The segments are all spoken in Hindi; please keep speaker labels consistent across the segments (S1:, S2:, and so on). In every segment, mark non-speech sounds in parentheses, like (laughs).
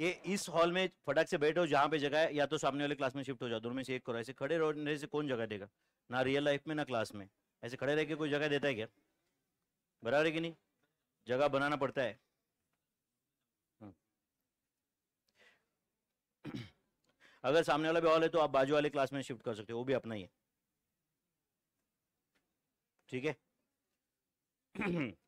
S1: ये इस हॉल में फटाक से बैठो जहाँ पे जगह है या तो सामने वाले क्लास में शिफ्ट हो जाओ दोनों में से एक करो ऐसे खड़े रहने से तो कौन जगह देगा ना रियल लाइफ में ना क्लास में ऐसे खड़े रह के कोई जगह देता है क्या बराबर है कि नहीं जगह बनाना पड़ता है हम्म। अगर सामने वाला भी हॉल है तो आप बाजू वाले क्लास में शिफ्ट कर सकते हो वो भी अपना ही है ठीक है (clears throat)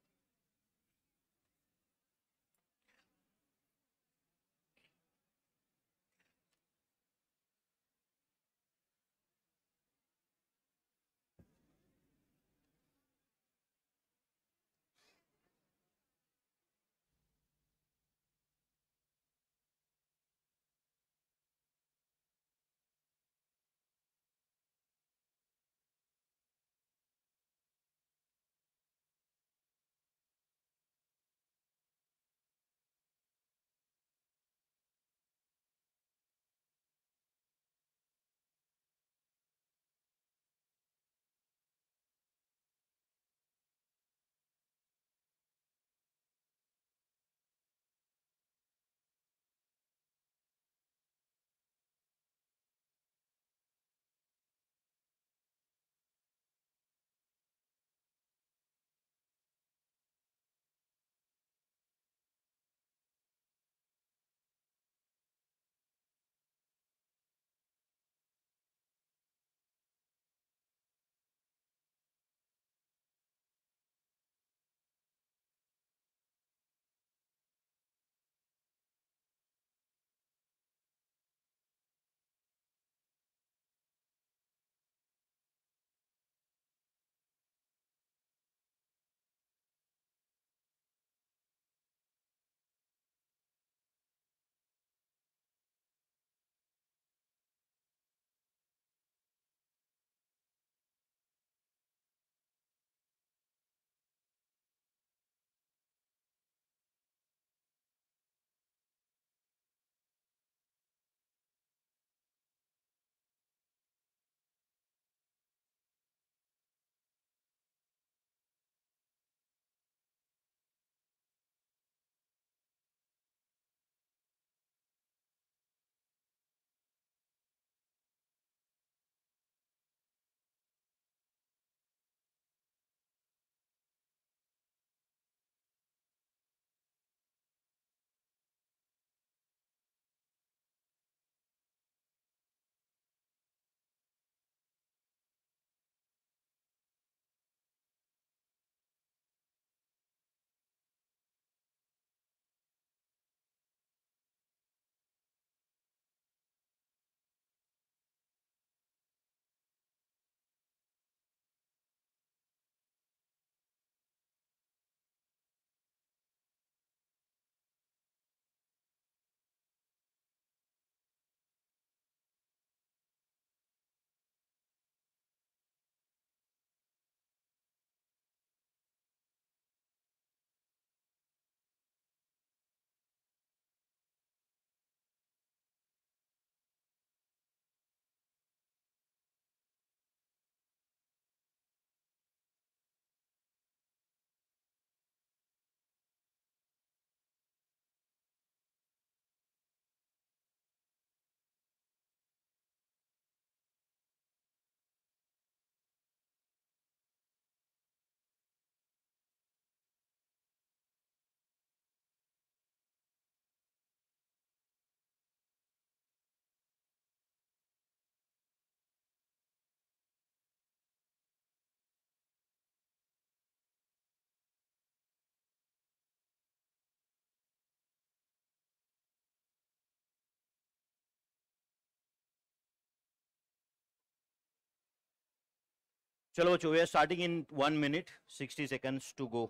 S1: चलो are starting in one minute sixty seconds to go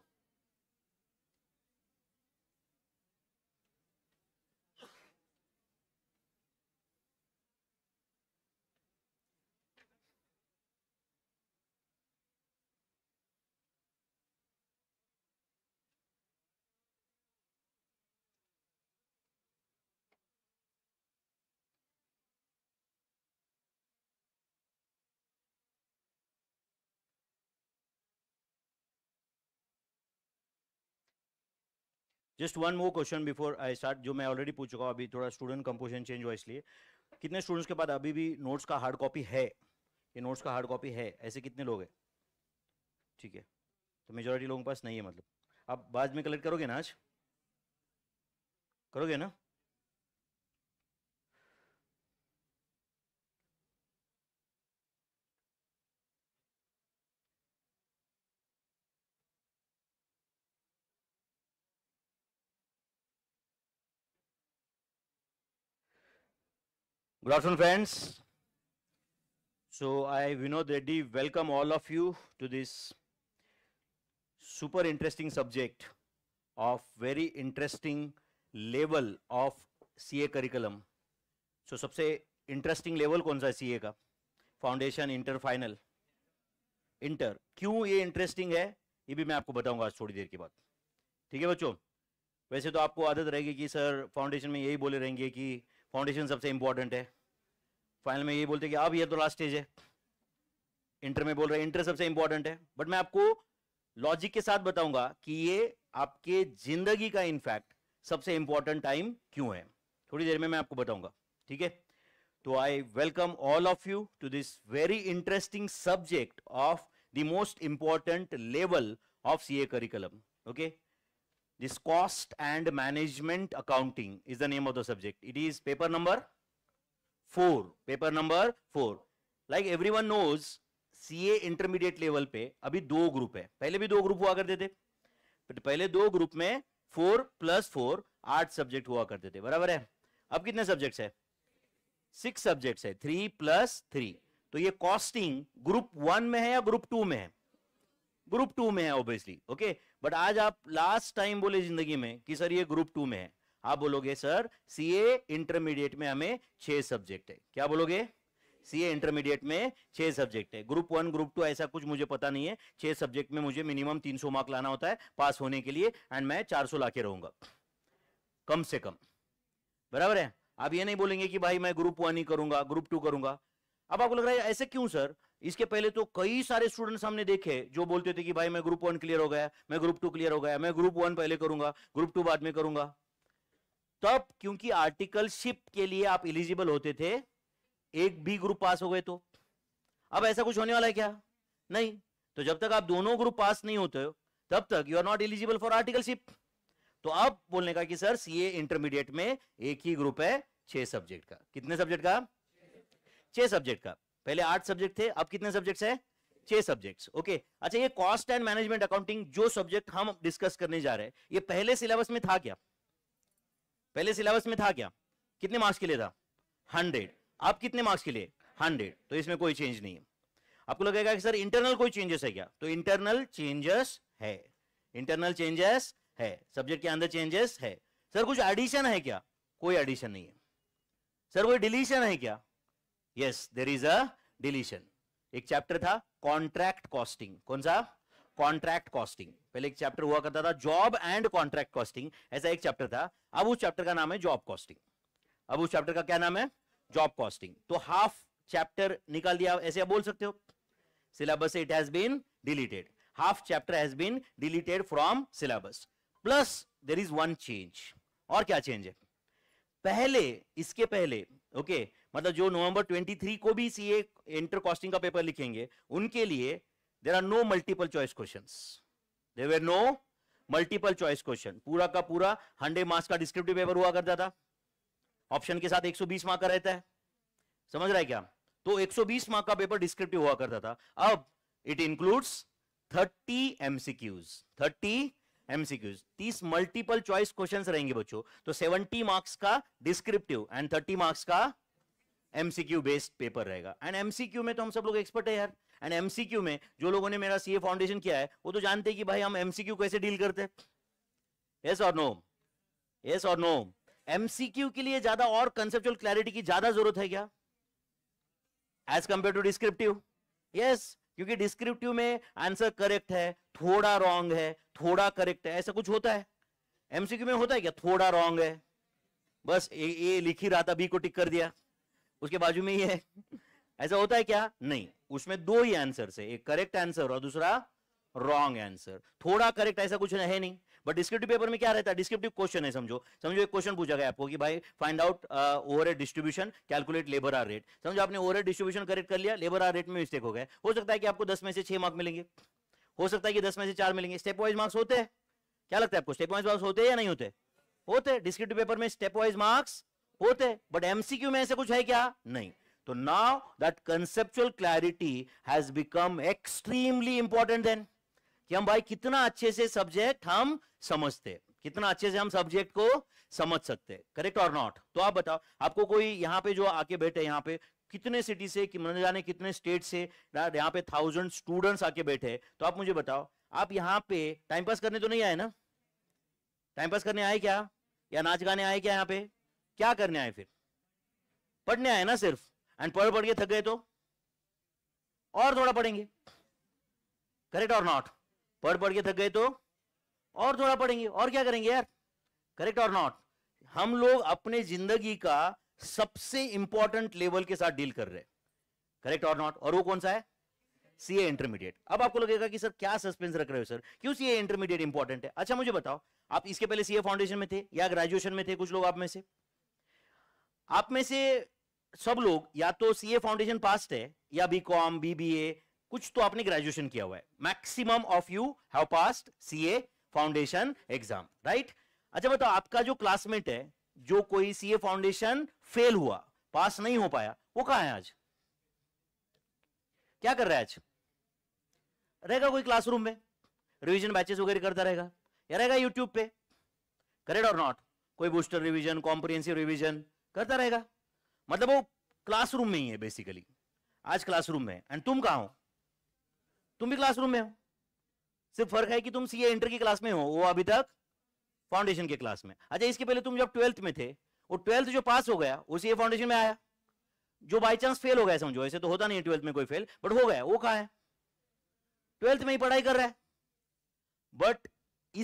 S1: just one more question before I start जो मैं ऑलरेडी पूछ चुका हूँ अभी थोड़ा स्टूडेंट कंपोजिशन चेंज हुआ इसलिए कितने स्टूडेंट्स के पास अभी भी नोट्स का हार्ड कॉपी है ये नोट्स का हार्ड कॉपी है ऐसे कितने लोग हैं ठीक है तो मेजोरिटी लोगों के पास नहीं है मतलब आप बाद में कलेक्ट करोगे ना आज करोगे ना Good afternoon, friends. So I, Vinod Reddy, welcome all of you to this super interesting subject of very interesting level of CA curriculum so सबसे इंटरेस्टिंग लेवल कौन सा है सीए का फाउंडेशन इंटर फाइनल इंटर क्यों ये इंटरेस्टिंग है ये भी मैं आपको बताऊंगा आज थोड़ी देर के बाद ठीक है बच्चों वैसे तो आपको आदत रहेगी कि सर फाउंडेशन में यही बोले रहेंगे कि फाउंडेशन सबसे इंपॉर्टेंट है फाइनल में ये बोलते हैं कि अब ये तो लास्ट स्टेज है इंटर में बोल रहे हैं इंटर सबसे इंपॉर्टेंट है बट मैं आपको लॉजिक के साथ बताऊंगा कि ये आपके जिंदगी का इनफैक्ट सबसे इंपॉर्टेंट टाइम क्यों है थोड़ी देर में मैं आपको बताऊंगा ठीक है तो I welcome all of you to this very interesting subject of the most important level of C A curriculum okay This cost and management accounting is the name of the subject. It is paper number 4. Paper number 4. Like everyone knows, CA intermediate level पे अभी दो ग्रुप है पहले भी दो ग्रुप हुआ करते थे पहले दो ग्रुप में फोर प्लस फोर आठ सब्जेक्ट हुआ करते थे बराबर है अब कितने सब्जेक्ट्स है सिक्स सब्जेक्ट्स है थ्री प्लस थ्री तो ये कॉस्टिंग ग्रुप वन में है या ग्रुप टू में है ग्रुप टू में है ऑब्वियसली ओके बट आज आप लास्ट टाइम बोले जिंदगी में कि सर ये ग्रुप टू में है आप बोलोगे सर सीए इंटरमीडिएट में हमें छह सब्जेक्ट है क्या बोलोगे सीए इंटरमीडिएट में छह सब्जेक्ट है ग्रुप वन ग्रुप टू ऐसा कुछ मुझे पता नहीं है छह सब्जेक्ट में मुझे मिनिमम तीन सौ मार्क लाना होता है पास होने के लिए एंड मैं चार सौ लाके रहूंगा कम से कम बराबर है आप ये नहीं बोलेंगे कि भाई मैं ग्रुप वन ही करूंगा ग्रुप टू करूंगा अब आपको लग रहा है ऐसे क्यों सर इसके पहले तो कई सारे स्टूडेंट्स हमने देखे जो बोलते थे कि भाई मैं ग्रुप वन क्लियर हो गया मैं ग्रुप टू क्लियर हो गया मैं ग्रुप वन पहले करूंगा ग्रुप टू बाद में करूंगा तब क्योंकि आर्टिकल शिप के लिए आप इलिजिबल होते थे एक भी ग्रुप पास हो गए तो अब ऐसा कुछ होने वाला है क्या नहीं तो जब तक आप दोनों ग्रुप पास नहीं होते हो तब तक you are not eligible for articleship तो अब बोलने का कि सर सीए इंटरमीडिएट में एक ही ग्रुप है छह सब्जेक्ट का कितने सब्जेक्ट का छह सब्जेक्ट का पहले आठ सब्जेक्ट थे अब कितने सब्जेक्ट्स है छह सब्जेक्ट्स ओके अच्छा ये कॉस्ट एंड मैनेजमेंट अकाउंटिंग जो सब्जेक्ट हम डिस्कस करने जा रहे हैं ये पहले सिलेबस में था क्या पहले सिलेबस में था क्या कितने मार्क्स के लिए था हंड्रेड अब कितने मार्क्स के लिए हंड्रेड तो इसमें कोई चेंज नहीं है आपको लगेगा कि सर इंटरनल कोई चेंजेस है क्या तो इंटरनल चेंजेस है इंटरनल चेंजेस है सब्जेक्ट के अंदर चेंजेस है सर कुछ एडिशन है क्या कोई एडिशन नहीं है सर कोई डिलीशन है क्या yes there is a deletion एक चैप्टर था कॉन्ट्रैक्ट कॉस्टिंग कौन सा कॉन्ट्रैक्ट कॉस्टिंग पहले एक चैप्टर हुआ करता था जॉब एंड कॉन्ट्रैक्ट कॉस्टिंग ऐसा एक चैप्टर था अब उस चैप्टर का नाम है जॉब कॉस्टिंग अब उस चैप्टर का क्या नाम है जॉब कॉस्टिंग तो हाफ चैप्टर निकाल दिया ऐसे आप बोल सकते हो syllabus it has been deleted half chapter has been deleted from syllabus plus there is one change और क्या चेंज है पहले इसके पहले ओके okay, मतलब जो नवंबर 23 को भी सीए इंटर कॉस्टिंग का पेपर लिखेंगे उनके लिए there are no multiple choice question there no multiple choice question पूरा का पूरा हंड्रेड मार्क्स का डिस्क्रिप्टिव पेपर हुआ करता था ऑप्शन के साथ 120 मार्क का रहता है समझ रहा है क्या तो 120 मार्क का पेपर डिस्क्रिप्टिव हुआ करता था अब it includes 30 MCQs 30 MCQs 30 multiple choice questions रहेंगे बच्चों तो 70 मार्क्स का डिस्क्रिप्टिव एंड 30 मार्क्स का एमसीक्यू बेस्ड पेपर रहेगा एंड एमसीक्यू में तो हम सब लोग एक्सपर्ट है यार एंड एमसीक्यू में जो लोगों ने मेरा सीए फाउंडेशन किया है वो तो जानते हैं कि भाई हम एमसीक्यू कैसे डील करते हैं यस और नो यस और नो एमसीक्यू के लिए ज्यादा और कंसेप्चुअल क्लैरिटी की ज्यादा जरूरत है क्या as compared to descriptive yes क्योंकि डिस्क्रिप्टिव में आंसर करेक्ट है थोड़ा रॉन्ग है थोड़ा करेक्ट है ऐसा कुछ होता है एमसीक्यू में होता है क्या थोड़ा रॉन्ग है बस ए, ए लिख ही रहा था बी को टिक कर दिया उसके बाजू में ही है ऐसा होता है क्या नहीं उसमें दो ही आंसर है एक करेक्ट आंसर और दूसरा रॉन्ग आंसर थोड़ा करेक्ट ऐसा कुछ है नहीं बट डिस्क्रिप्टिव पेपर में क्या रहता है डिस्क्रिप्टिव क्वेश्चन है समझो समझो एक क्वेश्चन पूछा गया आपको कि भाई find out over distribution calculate labour hour rate समझो आपने ओवर डिस्ट्रीब्यूशन करेक्ट कर लिया लेबर आर रेट में मिस्टेक हो गया हो सकता है कि आपको दस में से छह मार्क मिलेंगे हो सकता है कि दस में से चार मिलेंगे स्टेप वाइज मार्क्स होते हैं क्या लगता है आपको स्टेप वाइज मार्क्स होते हैं या नहीं होते होते डिस्क्रिप्टिव पेपर में स्टेप वाइज मार्क्स होते हैं बट एमसीक्यू में ऐसे कुछ है क्या नहीं तो now that conceptual clarity has become extremely important then कि हम भाई कितना अच्छे से सब्जेक्ट हम समझते कितना अच्छे से हम सब्जेक्ट को समझ सकते करेक्ट और नॉट तो आप बताओ आपको कोई यहाँ पे जो आके बैठे यहाँ पे कितने सिटी से कि जाने कितने स्टेट से यहाँ पे थाउजेंड स्टूडेंट्स आके बैठे तो आप मुझे बताओ आप यहाँ पे टाइम पास करने तो नहीं आए ना टाइम पास करने आए क्या या नाच गाने आए क्या यहाँ पे क्या करने आए फिर पढ़ने आए ना सिर्फ एंड पढ़ पढ़ के थक गए तो और थोड़ा पढ़ेंगे करेक्ट और नॉट पढ़ पढ़ के थक गए तो और थोड़ा पढ़ेंगे और क्या करेंगे यार करेक्ट और नॉट हम लोग अपने जिंदगी का सबसे इंपॉर्टेंट लेवल के साथ डील कर रहे करेक्ट और नॉट और वो कौन सा है सीए इंटरमीडिएट अब आपको लगेगा कि सर क्या सस्पेंस रख रहे हो सर क्यों सीए इंटरमीडिएट इंपॉर्टेंट है अच्छा मुझे बताओ आप इसके पहले सीए फाउंडेशन में थे या ग्रेजुएशन में थे कुछ लोग आप में से आप में से सब लोग या तो सीए फाउंडेशन पास्ट है या बी कॉम बीबीए कुछ तो आपने ग्रेजुएशन किया हुआ है maximum of you have passed CA foundation exam right अच्छा बताओ आपका जो क्लासमेट है जो कोई सीए फाउंडेशन फेल हुआ पास नहीं हो पाया वो कहा है आज क्या कर रहा है आज रहेगा कोई क्लासरूम में रिवीजन बैचेस वगैरह करता रहेगा या रहेगा यूट्यूब पे करेक्ट और नॉट कोई बूस्टर रिवीजन कॉम्प्रिहेंसिव रिवीजन करता रहेगा मतलब वो क्लासरूम में ही है बेसिकली आज क्लासरूम में एंड तुम कहा हो तुम भी क्लासरूम में हो सिर्फ फर्क है कि तुम सीए इंटर की क्लास में हो वो अभी तक फाउंडेशन के क्लास में अच्छा इसके पहले तुम जब ट्वेल्थ में थे वो ट्वेल्थ जो पास हो गया वो सीए फाउंडेशन में आया जो बाय चांस फेल हो गया समझो ऐसे तो होता नहीं ट्वेल्थ में कोई फेल बट हो गया वो कहा है ट्वेल्थ में ही पढ़ाई कर रहा है बट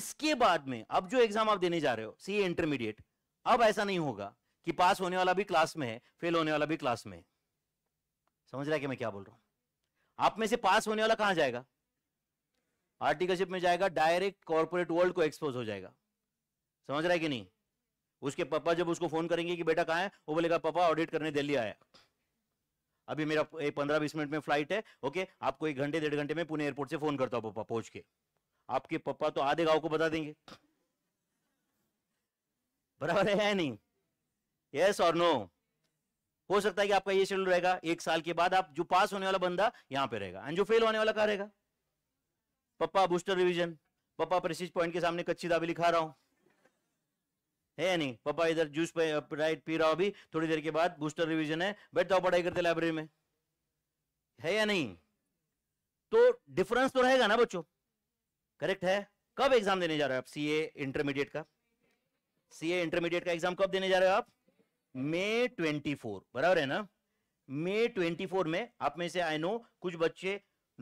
S1: इसके बाद में अब जो एग्जाम आप देने जा रहे हो सीए इंटरमीडिएट अब ऐसा नहीं होगा कि पास होने वाला भी क्लास में है फेल होने वाला भी क्लास में है समझ रहा है कि मैं क्या बोल रहा हूं आप में से पास होने वाला कहां जाएगा आर्टिकलशिप में जाएगा डायरेक्ट कॉर्पोरेट वर्ल्ड को एक्सपोज हो जाएगा समझ रहा है कि नहीं उसके पापा जब उसको फोन करेंगे कि बेटा कहा है वो बोलेगा पापा ऑडिट करने दिल्ली आया अभी मेरा पंद्रह बीस मिनट में फ्लाइट है ओके आपको एक घंटे डेढ़ घंटे में पुणे एयरपोर्ट से फोन करता हूँ पापा पहुंच के आपके पापा तो आधे गांव को बता देंगे बराबर है या नहीं यस और नो हो सकता है कि आपका ये शेड्यूल रहेगा एक साल के बाद आप जो पास होने वाला बंदा यहां पे रहेगा एंड जो फेल होने वाला कहा रहेगा पप्पा बूस्टर रिवीजन पप्पा प्रेसिज पॉइंट के सामने कच्ची दाबी लिखा रहा हूं है नहीं पप्पा इधर जूस पे राइट पी रहा अभी थोड़ी देर के बाद बूस्टर रिवीजन है बैठ जाओ पढ़ाई करते लाइब्रेरी में है या नहीं तो डिफरेंस तो रहेगा ना बच्चों करेक्ट है कब एग्जाम देने जा रहे हो आप सीए इंटरमीडिएट का सीए इंटरमीडिएट का एग्जाम कब देने जा रहे हो आप मे फोर बराबर है ना मे फोर में आप में से आई नो कुछ बच्चे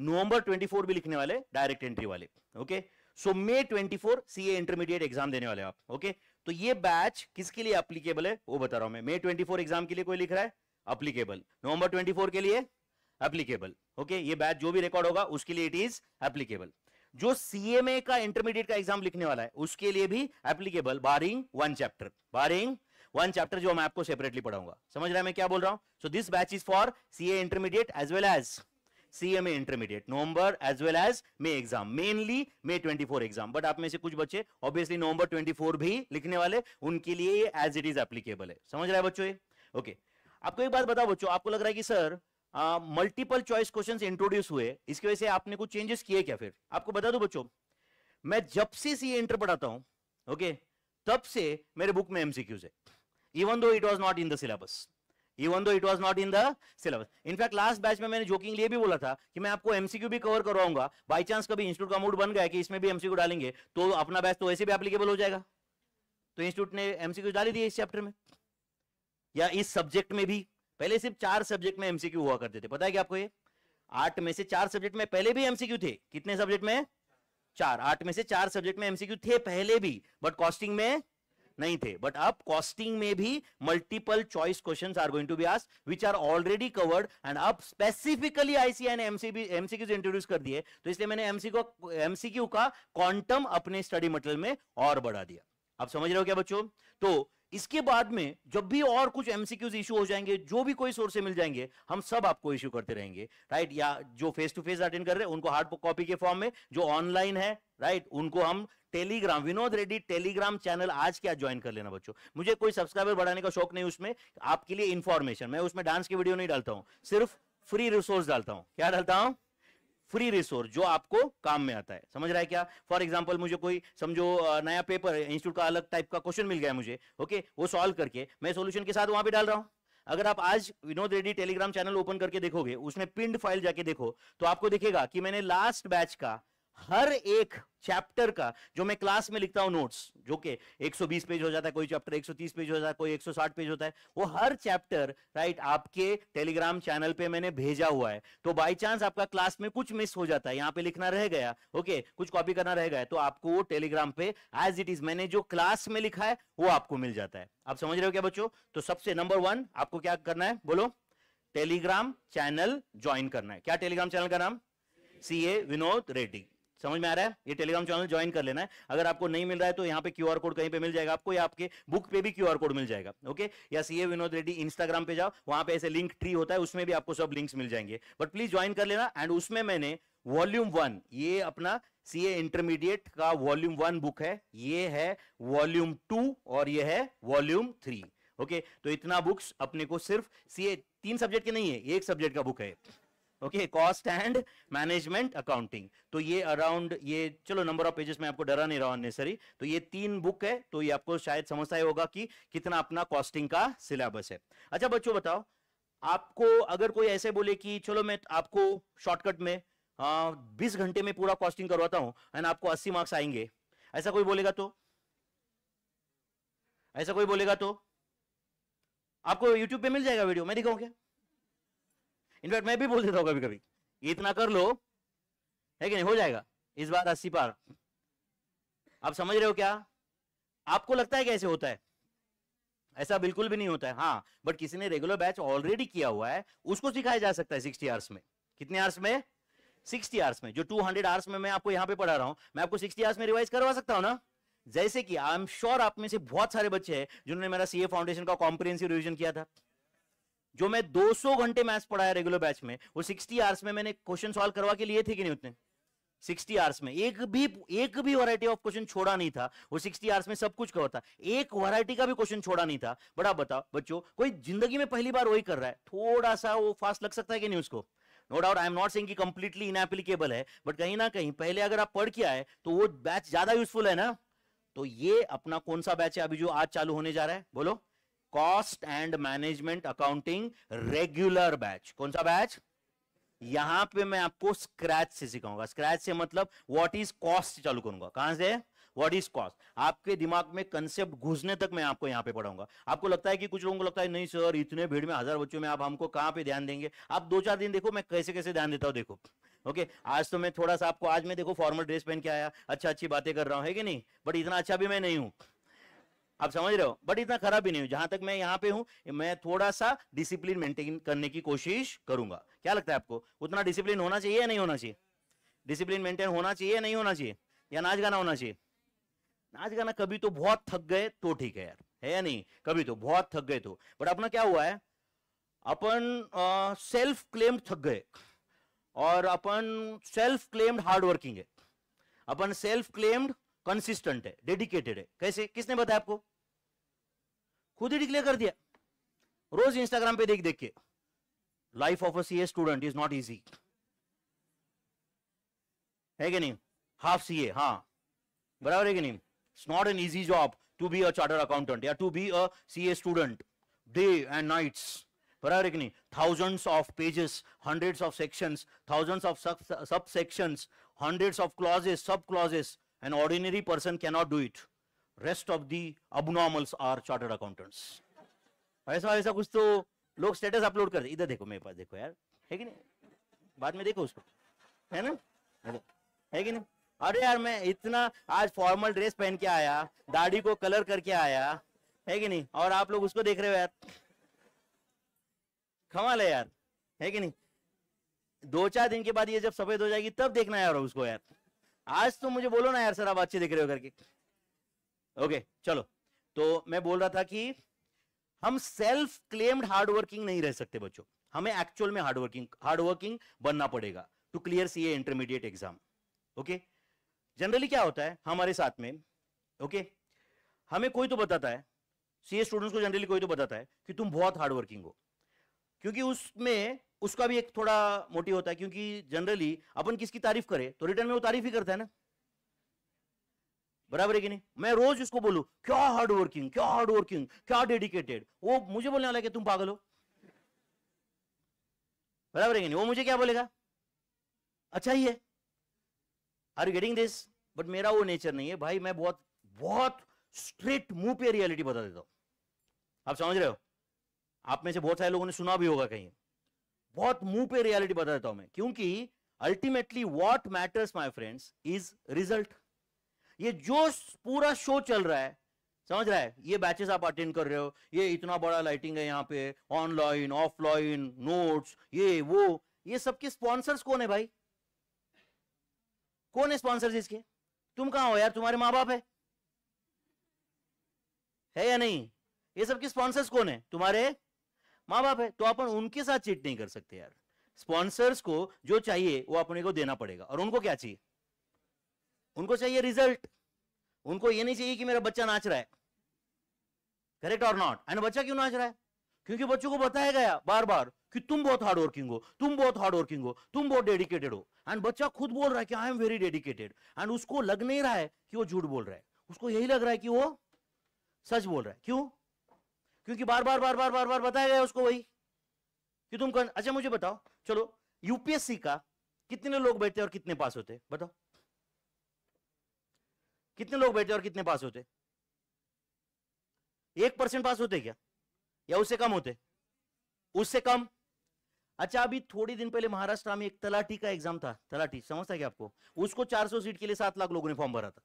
S1: नवंबर फोर भी लिखने वाले डायरेक्ट एंट्री वाले okay so May C A intermediate exam देने वाले आप ओके तो ये बैच किसके लिए अप्लीकेबल है वो बता रहा हूं मैं ट्वेंटी फोर एग्जाम के लिए कोई लिख रहा है अप्लीकेबल नवंबर फोर के लिए अप्लीकेबल ओके ये बैच जो भी रिकॉर्ड होगा उसके लिए इट इज एप्लीकेबल जो सीएमए का इंटरमीडिएट का एग्जाम लिखने वाला है उसके लिए भी applicable barring one chapter barring one chapter जो मैं आपको सेपरेटली पढ़ाऊंगा समझ रहा है मैं क्या बोल रहा हूँ so this batch is for C intermediate as well as CMA intermediate November as well as May exam mainly May 24 exam but आप में से कुछ बच्चे ऑब्वियसली नवंबर 24 भी लिखने वाले उनके लिए एज इट इज एप्लीकेबल है समझ रहा है बच्चों ये ओके okay. आपको एक बात बताओ बच्चों आपको लग रहा है कि sir multiple choice questions introduce हुए इसकी वजह से आपने कुछ चेंजेस किए क्या फिर आपको बता दो बच्चों मैं जब से सी इंटर पढ़ाता हूं ओके okay, तब से मेरे बुक में एमसीक्यूज है even though it was not in the syllabus even though it was not in syllabus in in fact last batch में maine जोकिंग लिए bhi bola tha ki main aapko mcq bhi cover karwaunga by chance kabhi institute ka mood बन गया ki isme bhi mcq dalenge तो apna batch to aise bhi applicable ho jayega to institute ने एमसीक्यू डाली diye is चैप्टर में या इस सब्जेक्ट में भी पहले सिर्फ चार सब्जेक्ट में एमसीक्यू हुआ करते थे pata hai kya aapko ye आठ में से चार सब्जेक्ट में पहले भी एमसीक्यू थे कितने सब्जेक्ट में चार आठ में से चार सब्जेक्ट में एमसीक्यू थे पहले भी बट कॉस्टिंग में नहीं थे बट अब कॉस्टिंग में भी multiple choice question are going to be as which are already covered and अब स्पेसिफिकली आईसीआई ने एमसीबी एमसीक्यूज इंट्रोड्यूस कर दिए तो इसलिए मैंने एमसी को एमसीक्यू का क्वांटम अपने स्टडी मटेरियल में और बढ़ा दिया आप समझ रहे हो क्या बच्चों तो इसके बाद में जब भी और कुछ एमसीक्यूज इशू हो जाएंगे जो भी कोई सोर्स से मिल जाएंगे हम सब आपको इशू करते रहेंगे राइट या जो फेस टू फेस अटेंड कर रहे हैं उनको हार्ड कॉपी के फॉर्म में जो ऑनलाइन है राइट उनको हम Telegram Vinod Reddy Telegram channel आज क्या ज्वाइन कर लेना बच्चों मुझे कोई सब्सक्राइबर बढ़ाने का शौक नहीं उसमें आपके लिए इन्फॉर्मेशन मैं उसमें डांस की वीडियो नहीं डालता हूं सिर्फ फ्री रिसोर्स डालता हूं क्या डालता हूं फ्री रिसोर्स जो आपको काम में आता है समझ रहा है क्या फॉर एग्जाम्पल मुझे कोई समझो नया पेपर इंस्टीट्यूट का अलग टाइप का क्वेश्चन मिल गया मुझे ओके वो सॉल्व करके मैं सोल्यूशन के साथ वहां पर डाल रहा हूँ अगर आप आज Vinod Reddy Telegram channel open करके देखोगे उसमें पिंड फाइल जाके देखो तो आपको दिखेगा कि मैंने लास्ट बैच का हर एक चैप्टर का जो मैं क्लास में लिखता हूँ नोट्स जो कि 120 पेज हो जाता है कोई चैप्टर 130 पेज हो जाता है कोई 160 पेज होता है वो हर चैप्टर राइट आपके टेलीग्राम चैनल पे मैंने भेजा हुआ है तो बाय चांस आपका क्लास में कुछ मिस हो जाता है यहाँ पे लिखना रह गया ओके कुछ कॉपी करना रह गया तो आपको वो टेलीग्राम पे एज इट इज मैंने जो क्लास में लिखा है वो आपको मिल जाता है आप समझ रहे हो क्या बच्चों तो सबसे नंबर वन आपको क्या करना है बोलो टेलीग्राम चैनल ज्वाइन करना है क्या टेलीग्राम चैनल का नाम सी ए विनोद रेड्डी समझ में आ रहा है ये टेलीग्राम चैनल ज्वाइन कर लेना है अगर आपको नहीं मिल रहा है तो यहाँ पे क्यू कोड कहीं पे मिल जाएगा आपको या आपके बुक पे भी क्यू कोड मिल जाएगा ओके या C A Vinod Reddy Instagram पे जाओ वहां पे ऐसे लिंक ट्री होता है उसमें भी आपको सब लिंक मिल जाएंगे बट प्लीज ज्वाइन कर लेना एंड उसमें मैंने वॉल्यूम वन ये अपना सी ए इंटरमीडिएट का वॉल्यूम वन बुक है ये है वॉल्यूम टू और ये है वॉल्यूम थ्री ओके तो इतना बुक्स अपने को सिर्फ सीए तीन सब्जेक्ट के नहीं है एक सब्जेक्ट का बुक है okay cost and management accounting तो ये अराउंड ये चलो नंबर ऑफ पेजेस में आपको डरा नहीं रहा अननेसरी तो ये तीन बुक है तो ये आपको शायद समझता ही होगा कि कितना अपना कॉस्टिंग का सिलेबस है अच्छा बच्चों बताओ आपको अगर कोई ऐसे बोले कि चलो मैं आपको शॉर्टकट में हाँ, बीस घंटे में पूरा कॉस्टिंग करवाता हूं एंड आपको अस्सी मार्क्स आएंगे ऐसा कोई बोलेगा तो ऐसा कोई बोलेगा तो आपको यूट्यूब पे मिल जाएगा वीडियो मैं दिखाऊं क्या इनफैक्ट मैं भी बोल देता हूँ कभी कभी इतना कर लो है कि नहीं हो जाएगा इस बार अस्सी पार आप समझ रहे हो क्या आपको लगता है कैसे होता है ऐसा बिल्कुल भी नहीं होता है हाँ बट किसी ने रेगुलर बैच ऑलरेडी किया हुआ है उसको सिखाया जा सकता है सिक्सटी आवर्स में कितने आवर्स में सिक्सटी आवर्स में जो टू हंड्रेड आवर्स में मैं आपको यहाँ पे पढ़ा रहा हूँ मैं आपको सिक्सटी आवर्स में रिवाइज करवा सकता हूँ ना जैसे कि आई एम श्योर आप में से बहुत सारे बच्चे हैं जिन्होंने मेरा सीए फाउंडेशन का कॉम्प्रिहेंसिव रिविजन किया था जो मैं 200 घंटे मैथ्स पढ़ाया रेगुलर बैच में वो 60 आवर्स में मैंने क्वेश्चन सॉल्व करवा के लिए थे कि नहीं उतने 60 आवर्स में एक भी एक भी वैरायटी ऑफ क्वेश्चन छोड़ा नहीं था वो 60 आवर्स में सब कुछ कवर था एक वैरायटी का भी क्वेश्चन छोड़ा नहीं था बड़ा बताओ बच्चों कोई जिंदगी में पहली बार वही कर रहा है थोड़ा सा वो फास्ट लग सकता है कि नहीं उसको no doubt I am not saying कि कंप्लीटली इनएप्लीकेबल है बट कहीं ना कहीं पहले अगर आप पढ़ के आए तो वो बैच ज्यादा यूजफुल है ना तो ये अपना कौन सा बैच है अभी जो आज चालू होने जा रहा है बोलो cost and management accounting regular batch कौन सा बैच यहां पे मैं आपको स्क्रैच से सिखाऊंगा स्क्रैच से मतलब व्हाट इज कॉस्ट चालू करूंगा कहां से व्हाट इज कॉस्ट आपके दिमाग में कंसेप्ट घुसने तक मैं आपको यहाँ पे पढ़ाऊंगा आपको लगता है कि कुछ लोगों को लगता है नहीं सर इतने भीड़ में हजार बच्चों में आप हमको कहाँ पे ध्यान देंगे आप दो चार दिन देखो मैं कैसे कैसे ध्यान देता हूँ देखो ओके okay, आज तो मैं थोड़ा सा आपको आज मैं देखो फॉर्मल ड्रेस पहन के आया अच्छा अच्छी बातें कर रहा हूँ है कि नहीं बट इतना अच्छा भी मैं नहीं हूँ आप समझ रहे हो बट इतना खराब भी नहीं हूं जहां तक मैं यहाँ पे हूं मैं थोड़ा सा डिसिप्लिन मेंटेन करने की कोशिश करूंगा क्या लगता है आपको उतना डिसिप्लिन होना चाहिए या नहीं होना चाहिए डिसिप्लिन मेंटेन होना चाहिए या नहीं होना चाहिए या नाच गाना होना चाहिए नाच गाना कभी तो बहुत थक गए तो ठीक है यार है या नहीं कभी तो बहुत थक गए तो बट अपना क्या हुआ है अपन सेल्फ क्लेम्ड थक गए और अपन सेल्फ क्लेम्ड हार्ड वर्किंग है अपन सेल्फ क्लेम्ड कंसिस्टेंट है डेडिकेटेड है कैसे किसने बताया आपको खुद ही डिक्लेयर कर दिया रोज इंस्टाग्राम पे देख देख के life of a CA student is not easy है कि नहीं हाफ सी ए हाँ बराबर है कि नहीं it's not an easy job to be a charter accountant या to be a C A student day and nights बराबर है कि नहीं of pages pages, of of sections, of sub sub subsections, of clauses sub clauses An ordinary person cannot do it. Rest of the abnormals are chartered accountants. ऐसा ऐसा कुछ तो लोग स्टेटस अपलोड कर इधर देखो मेरे पास देखो यार है कि नहीं बाद में देखो उसको है ना है कि नहीं अरे यार मैं इतना आज फॉर्मल ड्रेस पहन के आया दाढ़ी को कलर करके आया है कि नहीं और आप लोग उसको देख रहे हो यार कमाल है यार है कि नहीं दो चार दिन के बाद ये जब सफेद हो जाएगी तब देखना है यार उसको यार आज तो मुझे बोलो ना यार सर आप अच्छे दिख रहे हो करके ओके चलो तो मैं बोल रहा था कि हम सेल्फ क्लेम्ड हार्डवर्किंग नहीं रह सकते बच्चों हमें एक्चुअल में हार्डवर्किंग हार्डवर्किंग बनना पड़ेगा to clear C A intermediate exam okay generally क्या होता है हमारे साथ में ओके okay? हमें कोई तो बताता है सी ए स्टूडेंट्स को जनरली कोई तो बताता है कि तुम बहुत हार्डवर्किंग हो क्योंकि उसमें उसका भी एक थोड़ा मोटिव होता है क्योंकि जनरली अपन किसकी तारीफ करे तो रिटर्न में वो तारीफ ही करता है ना बराबर है कि नहीं मैं रोज उसको बोलू क्या हार्ड वर्किंग क्या हार्ड वर्किंग क्या डेडिकेटेड वो मुझे बोलने वाला है तुम पागल हो बराबर है कि नहीं वो मुझे क्या बोलेगा अच्छा ही है are you getting this but मेरा वो नेचर नहीं है भाई मैं बहुत बहुत स्ट्रेट मुंह पे रियलिटी बता देता हूं आप समझ रहे हो आप में से बहुत सारे लोगों ने सुना भी होगा कहीं बहुत मुंह पे रियलिटी बता देता हूं मैं क्योंकि ultimately what matters my friends is result ये जो पूरा शो चल रहा है समझ रहा है ये बैचेस आप अटेंड कर रहे हो ये इतना बड़ा लाइटिंग है यहाँ पे ऑनलाइन ऑफलाइन नोट्स ये वो ये सबके स्पॉन्सर्स कौन है भाई कौन है स्पॉन्सर्स इसके तुम कहां हो यार तुम्हारे माँ बाप है है या नहीं ये सबके स्पॉन्सर्स कौन है तुम्हारे माँ बाप है तो अपन उनके साथ चीट नहीं कर सकते यार स्पॉन्सर्स को जो चाहिए वो अपने को देना पड़ेगा और उनको क्या चाहिए उनको चाहिए रिजल्ट उनको ये नहीं चाहिए कि मेरा बच्चा नाच रहा है करेक्ट और नॉट एंड बच्चा क्यों नाच रहा है क्योंकि बच्चों को बताया गया बार बार कि तुम बहुत हार्ड वर्किंग हो तुम बहुत हार्ड वर्किंग हो तुम बहुत डेडिकेटेड हो एंड बच्चा खुद बोल रहा है कि I am very dedicated and उसको लग नहीं रहा है कि वो झूठ बोल रहा है उसको यही लग रहा है कि वो सच बोल रहा है क्यों क्योंकि बार बार बार बार बार बार बताया गया उसको वही कि तुम कौन अच्छा मुझे बताओ चलो यूपीएससी का कितने लोग बैठते और कितने पास होते बताओ कितने लोग बैठते और कितने पास होते एक परसेंट पास होते क्या या उससे कम होते उससे कम अच्छा अभी थोड़ी दिन पहले महाराष्ट्र में एक तलाटी का एग्जाम था तलाटी समझता क्या आपको उसको 400 सीट के लिए सात लाख लोगों ने फॉर्म भरा था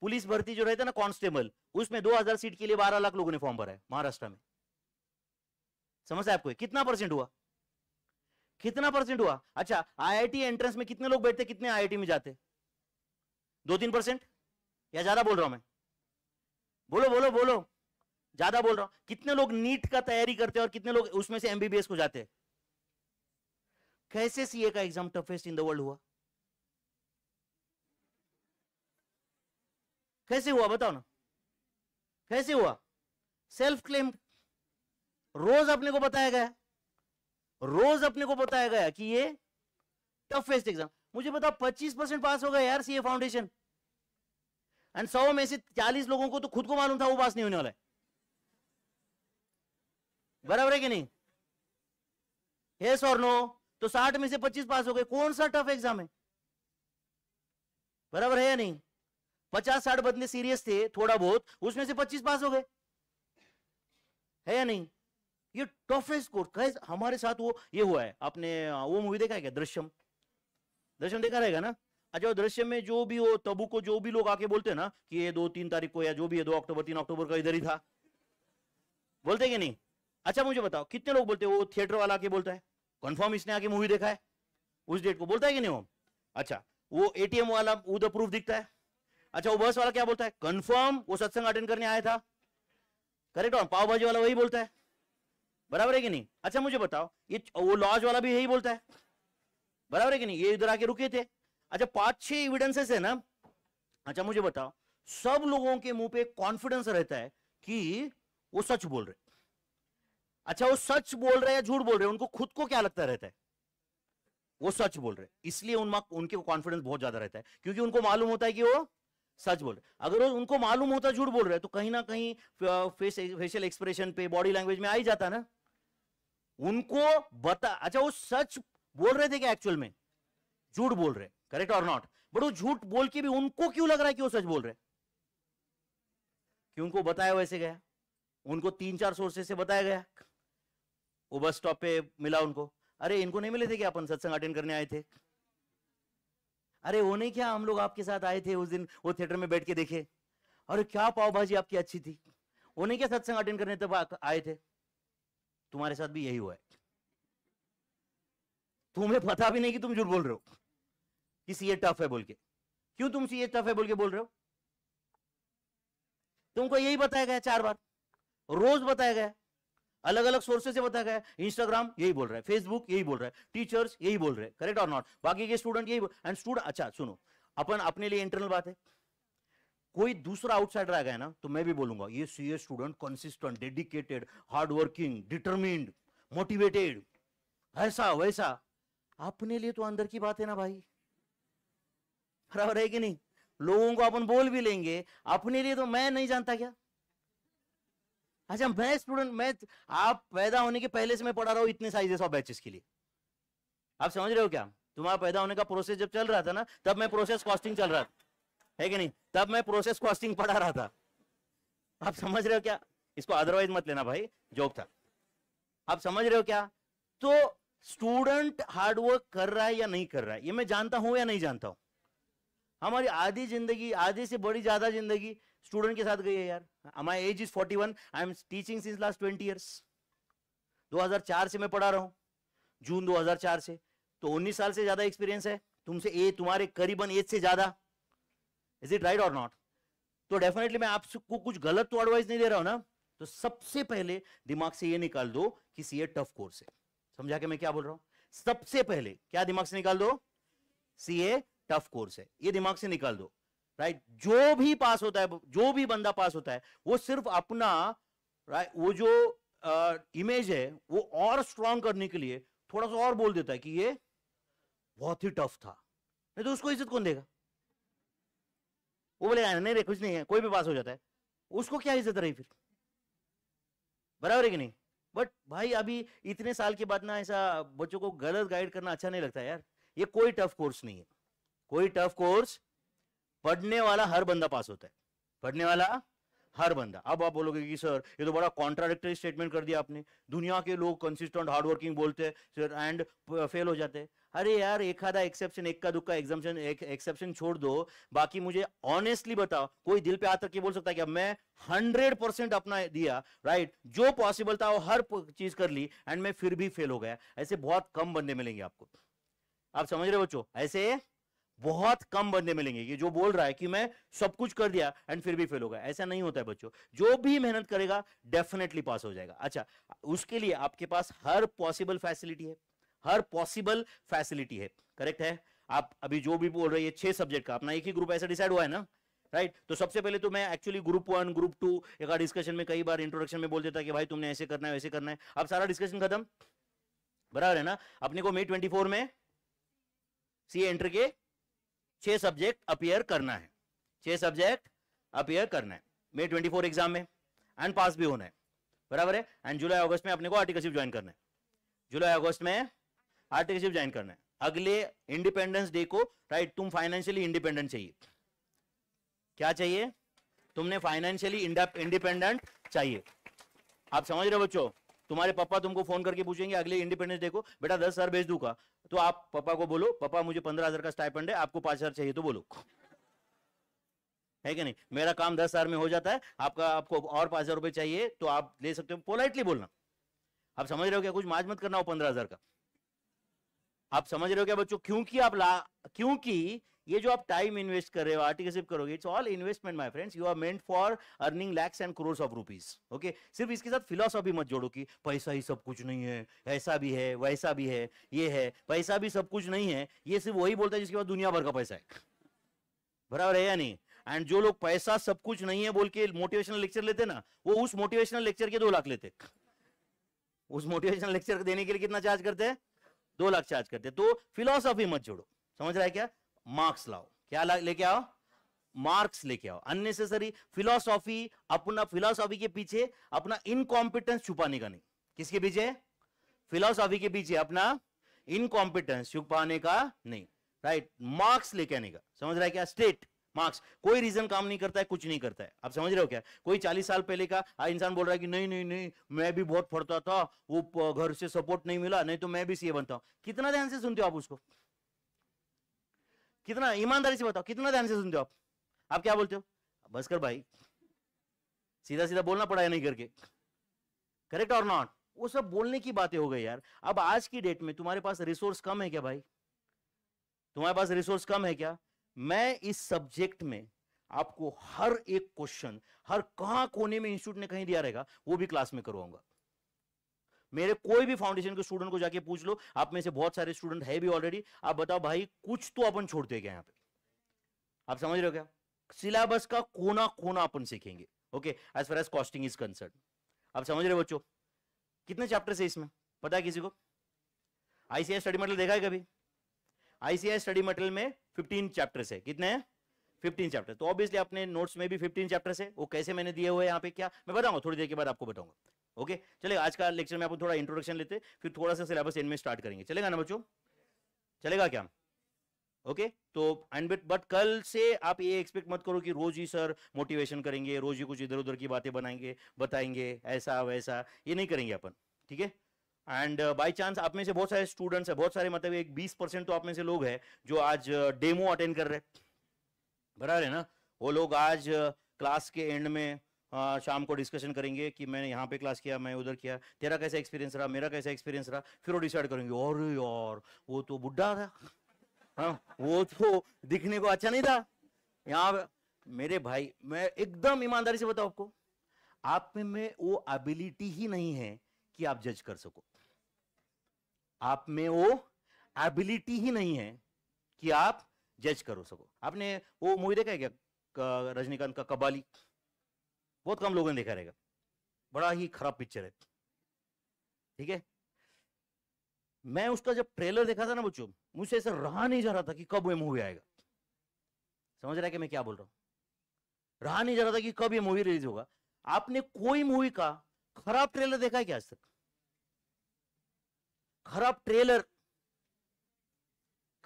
S1: पुलिस भर्ती जो रहता है ना कांस्टेबल उसमें 2000 सीट के लिए 12 लाख लोगों ने फॉर्म भरा है महाराष्ट्र में समझ आपको कितना परसेंट हुआ कितना परसेंट हुआ अच्छा आईआईटी एंट्रेंस में कितने लोग बैठते कितने आईआईटी में जाते दो तीन परसेंट या ज्यादा बोल रहा हूं मैं बोलो बोलो बोलो ज्यादा बोल रहा हूं कितने लोग नीट का तैयारी करते हैं और कितने लोग उसमें से एमबीबीएस को जाते हैं कैसे सीए का exam toughest in the world हुआ कैसे हुआ बताओ ना कैसे हुआ सेल्फ क्लेम्ड रोज अपने को बताया गया रोज अपने को बताया गया कि ये टफेस्ट एग्जाम मुझे बताओ 25 परसेंट पास होगा यार सीए फाउंडेशन एंड सौ में से 40 लोगों को तो खुद को मालूम था वो पास नहीं होने वाला है बराबर है कि नहीं है और नो तो 60 में से 25 पास हो गए कौन सा टफ एग्जाम है बराबर है या नहीं पचास साठ बदले सीरियस थे थोड़ा बहुत उसमें से पच्चीस पास हो गए है या नहीं ये टफेस्ट कोर्स हमारे साथ वो ये हुआ है आपने वो मूवी देखा है क्या दृश्यम दृश्यम देखा रहेगा ना अच्छा दृश्य में जो भी वो तबू को जो भी लोग आके बोलते हैं ना कि ये दो तीन तारीख को या जो भी है दो अक्टूबर तीन अक्टूबर का इधर ही था बोलते कि नहीं अच्छा मुझे बताओ कितने लोग बोलते हैं वो थिएटर वाला आके बोलता है कंफर्म इसने आके मूवी देखा है उस डेट को बोलता है कि नहीं वो अच्छा वो एटीएम वाला उधर प्रूफ दिखता है अच्छा वो बस वाला क्या बोलता है कंफर्म वो सत्संग अटेंड करने आया था करेक्ट और पाव भाजी वाला वही बोलता है बराबर है कि नहीं अच्छा मुझे बताओ ये वो लॉज वाला भी यही बोलता है बराबर है कि नहीं ये इधर आके रुके थे अच्छा पांच छह एविडेंसेस है ना अच्छा मुझे बताओ सब लोगों के मुंह पे कॉन्फिडेंस रहता है कि वो सच बोल रहे अच्छा वो सच बोल रहे या झूठ बोल रहे उनको खुद को क्या लगता रहता है वो सच बोल रहे इसलिए उनके कॉन्फिडेंस बहुत ज्यादा रहता है क्योंकि उनको मालूम होता है कि वो सच बोल रहे अगर उनको मालूम होता झूठ बोल रहे हैं तो कहीं ना कहीं फेस फेशियल एक्सप्रेशन पे बॉडी लैंग्वेज में आ ही जाता ना उनको बता अच्छा वो सच बोल रहे थे क्या एक्चुअल में झूठ बोल रहे करेक्ट और नॉट बट वो झूठ बोल के भी उनको क्यों लग रहा है कि वो सच बोल रहे कि उनको बताया वैसे गया उनको तीन चार सोर्सेस से बताया गया वो बस स्टॉप पे मिला उनको अरे इनको नहीं मिले थे कि अपन सत्संग अटेंड करने आए थे अरे वो नहीं क्या हम लोग आपके साथ आए थे उस दिन वो थिएटर में बैठ के देखे अरे क्या पाव भाजी आपकी अच्छी थी वो नहीं क्या सत्संग अटेंड करने तब आए थे तुम्हारे साथ भी यही हुआ है तुम्हें पता भी नहीं कि तुम झूठ बोल रहे हो कि सीए टफ है बोल के क्यों तुम सीए टफ है बोल के बोल रहे हो तुमको यही बताया गया चार बार रोज बताया गया अलग अलग सोर्सेस से बताया गया इंस्टाग्राम यही बोल रहा है फेसबुक यही बोल रहा है टीचर्स यही बोल रहे हैं करेक्ट और नॉट बाकी के स्टूडेंट यही एंड स्टूडेंट अच्छा सुनो अपन अपने लिए इंटरनल बात है कोई दूसरा आउटसाइडर आ गया ना तो मैं भी बोलूंगा ये C student consistent dedicated hardworking determined motivated ऐसा वैसा अपने लिए तो अंदर की बात है ना भाई बराबर है कि नहीं लोगों को अपन बोल भी लेंगे अपने लिए तो मैं नहीं जानता क्या अच्छा मैं स्टूडेंट मैं आप पैदा होने के पहले से मैं पढ़ा रहा हूँ इतने साइजेस और बैचेस के लिए आप समझ रहे हो क्या तुम्हारा पैदा होने का प्रोसेस जब चल रहा था ना तब मैं प्रोसेस कॉस्टिंग चल रहा था है कि नहीं तब मैं प्रोसेस कॉस्टिंग पढ़ा रहा था आप समझ रहे हो क्या इसको अदरवाइज मत लेना भाई जॉब था आप समझ रहे हो क्या तो स्टूडेंट हार्डवर्क कर रहा है या नहीं कर रहा है ये मैं जानता हूं या नहीं जानता हूं हमारी आधी जिंदगी आधी से बड़ी ज्यादा जिंदगी स्टूडेंट के साथ गई है यार my age is forty one I am teaching since last twenty years 2004 से मैं पढ़ा रहा हूँ जून 2004 से तो उन्नीस साल से ज्यादा एक्सपीरियंस है तुमसे ए तुम्हारे करीबन एज से ज्यादा इज इट राइट और नॉट तो डेफिनेटली मैं आपको कुछ गलत तो एडवाइस नहीं दे रहा हूं ना तो सबसे पहले दिमाग से ये निकाल दो कि सीए टफ कोर्स है समझा के मैं क्या बोल रहा हूं सबसे पहले क्या दिमाग से निकाल दो सीए टफ कोर्स है ये दिमाग से निकाल दो राइट जो भी पास होता है जो भी बंदा पास होता है वो सिर्फ अपना राइट वो जो इमेज है वो और स्ट्रांग करने के लिए थोड़ा सा और बोल देता है कि ये बहुत ही टफ था नहीं तो उसको इज्जत कौन देगा वो बोलेगा नहीं रे कुछ नहीं है कोई भी पास हो जाता है उसको क्या इज्जत रही फिर बराबर है कि नहीं बट भाई अभी इतने साल के बाद ना ऐसा बच्चों को गलत गाइड करना अच्छा नहीं लगता यार ये कोई टफ कोर्स नहीं है कोई टफ कोर्स पढ़ने वाला हर बंदा पास होता है पढ़ने वाला हर बंदा अब आप बोलोगे कि सर ये तो बड़ा कॉन्ट्राडिक्टरी स्टेटमेंट कर दिया आपने दुनिया के लोग कंसिस्टेंट हार्डवर्किंग बोलते हैं सर एंड फेल हो जाते हैं अरे यार एक आधा एक्सेप्शन एक का दुक्का एक एक्सेप्शन छोड़ दो बाकी मुझे ऑनेस्टली बताओ कोई दिल पे आतर के बोल सकता है कि अब मैं हंड्रेड परसेंट अपना दिया राइट जो पॉसिबल था वो हर चीज कर ली एंड मैं फिर भी फेल हो गया ऐसे बहुत कम बंदे मिलेंगे आपको आप समझ रहे बच्चों ऐसे बहुत कम बंदे मिलेंगे कि जो बोल रहा है कि मैं सब कुछ कर दिया एंड फिर भी फेल होगा ऐसा नहीं होता है बच्चों जो भी मेहनत करेगा डेफिनेटली पास हो जाएगा अच्छा उसके लिए आपके पास हर पॉसिबल फैसिलिटी है हर पॉसिबल फैसिलिटी है करेक्ट है आप अभी जो भी बोल रहे हैं छह सब्जेक्ट का अपना एक ही ग्रुप ऐसा डिसाइड हुआ है ना राइट right? तो सबसे पहले तो मैं actually group one group two एक डिस्कशन में कई बार इंट्रोडक्शन में बोल देता कि भाई तुमने ऐसे करना है वैसे करना है अब सारा डिस्कशन खत्म बराबर है ना अपने को मई ट्वेंटी में सी एंटर के छह सब्जेक्ट अपियर करना है छह सब्जेक्ट अपियर करना है मे ट्वेंटी फोर एग्जाम में एंड पास भी होना है बराबर है एंड जुलाई अगस्त में अपने को आर्टिकलशिप ज्वाइन करना है जुलाई अगस्त में आर्टिकलशिप ज्वाइन करना है अगले इंडिपेंडेंस डे को राइट तुम फाइनेंशियली इंडिपेंडेंट चाहिए क्या चाहिए तुमने फाइनेंशियली इंडिपेंडेंट चाहिए आप समझ रहे हो बच्चों तुम्हारे पापा तुमको फोन करके पूछेंगे अगले इंडिपेंडेंस डे को बेटा दस हजार भेज दूंगा तो आप पापा को बोलो पापा मुझे पंद्रह हजार का स्टाइपेंड है आपको पांच हजार चाहिए तो बोलो है कि नहीं मेरा काम दस हजार में हो जाता है आपका आपको और पांच हजार रुपए चाहिए तो आप ले सकते हो पोलाइटली बोलना आप समझ रहे हो क्या कुछ माज मत करना हो पंद्रह हजार का आप समझ रहे हो क्या बच्चों क्योंकि आप ला क्योंकि ये जो आप टाइम इन्वेस्ट कर रहे हो आर्टिकसिप करोगे it's all investment my friends you are meant for earning lakhs and crores of rupees okay सिर्फ इसके साथ फिलोसॉफी मत जोड़ो कि पैसा ही सब कुछ नहीं है ऐसा भी है वैसा भी है ये है पैसा भी सब कुछ नहीं है ये सिर्फ वही बोलता है जिसके पास दुनिया भर का पैसा है बराबर है या नहीं एंड जो लोग पैसा सब कुछ नहीं है बोल के मोटिवेशनल लेक्चर लेते ना वो उस मोटिवेशनल लेक्चर के दो लाख लेते उस मोटिवेशनल लेक्चर देने के लिए कितना चार्ज करते हैं दो लाख चार्ज करते हैं तो फिलोसॉफी मत जोड़ो समझ रहा है क्या मार्क्स लाओ क्या लेके आओ मार्क्स लेके आओ अननेसेसरी फिलोसॉफी अपना फिलोसॉफी के पीछे अपना इनकॉम्पिटेंस छुपाने का नहीं किसके पीछे फिलोसॉफी के पीछे अपना इनकॉम्पिटेंस छुपाने का नहीं राइट मार्क्स लेके आने का समझ रहा है क्या स्टेट मार्क्स कोई रीजन काम नहीं करता है कुछ नहीं करता है आप समझ रहे हो क्या कोई चालीस साल पहले का इंसान बोल रहा है कि नहीं नहीं नहीं मैं भी बहुत पढ़ता था वो घर से सपोर्ट नहीं मिला नहीं तो मैं भी सीए बनता हूँ कितना ध्यान से सुनते हो आप उसको कितना ईमानदारी से बताओ कितना ध्यान से सुनते हो आप आप क्या बोलते हो बस कर भाई सीधा सीधा बोलना पड़ा या नहीं करके करेक्ट और नॉट वो सब बोलने की बातें हो गई यार अब आज की डेट में तुम्हारे पास रिसोर्स कम है क्या भाई तुम्हारे पास रिसोर्स कम है क्या मैं इस सब्जेक्ट में आपको हर एक क्वेश्चन हर कहा कोने में इंस्टीट्यूट ने कहीं दिया रहेगा वो भी क्लास में करवाऊंगा मेरे कोई भी फाउंडेशन के स्टूडेंट को जाके पूछ लो आप में से बहुत सारे स्टूडेंट है भी ऑलरेडी आप बताओ भाई कुछ तो अपन छोड़ते गए यहाँ पे आप समझ रहे हो क्या सिलेबस का कोना कोना अपन सीखेंगे okay as far as costing is concern आप समझ रहे हो बच्चों कितने चैप्टर है इसमें पता है किसी को आईसीआई स्टडी मटेरियल देखा है कभी आईसीआई स्टडी मटेरियल में फिफ्टीन चैप्टर्स है कितने हैं 15 चैप्टर तो ऑब्वियसली अपने नोट्स में भी 15 चैप्टर्स है वो कैसे मैंने दिए हुए यहाँ पे क्या मैं बताऊंगा थोड़ी देर के बाद आपको बताऊंगा ओके चलेगा आज का लेक्चर में आपको थोड़ा इंट्रोडक्शन लेते फिर थोड़ा सा सिलेबस एंड में स्टार्ट करेंगे चलेगा ना बच्चों चलेगा क्या ओके तो एंड बट कल से आप ये एक्सपेक्ट मत करो कि रोज ही सर मोटिवेशन करेंगे रोज ही कुछ इधर उधर की बातें बनाएंगे बताएंगे ऐसा वैसा ये नहीं करेंगे अपन ठीक है एंड बाय चांस आप में से बहुत सारे स्टूडेंट्स हैं बहुत सारे मतलब एक बीस परसेंट तो आप में से लोग हैं जो आज डेमो uh, अटेंड कर रहे बराबर है ना वो लोग आज क्लास uh, के एंड में आ, हाँ, शाम को डिस्कशन करेंगे कि मैंने यहाँ पे क्लास किया मैं उधर किया तेरा कैसा एक्सपीरियंस रहा मेरा कैसा एक्सपीरियंस रहा फिर वो डिसाइड करेंगे और यार वो तो बुढ़ा था हाँ वो तो दिखने को अच्छा नहीं था यहाँ मेरे भाई मैं एकदम ईमानदारी से बताऊँ आपको आप में, में वो एबिलिटी ही नहीं है कि आप जज कर सको आप में वो एबिलिटी ही नहीं है कि आप जज करो सको आपने वो मूवी देखा है क्या रजनीकांत का कबाली बहुत कम लोगों ने देखा रहेगा बड़ा ही खराब पिक्चर है ठीक है मैं उसका जब ट्रेलर देखा था ना बच्चों मुझसे ऐसा रहा नहीं जा रहा था कि कब ये मूवी आएगा समझ रहा है कि मैं क्या बोल रहा हूं रहा नहीं जा रहा था कि कब ये मूवी रिलीज होगा आपने कोई मूवी का खराब ट्रेलर देखा है क्या आज तक खराब ट्रेलर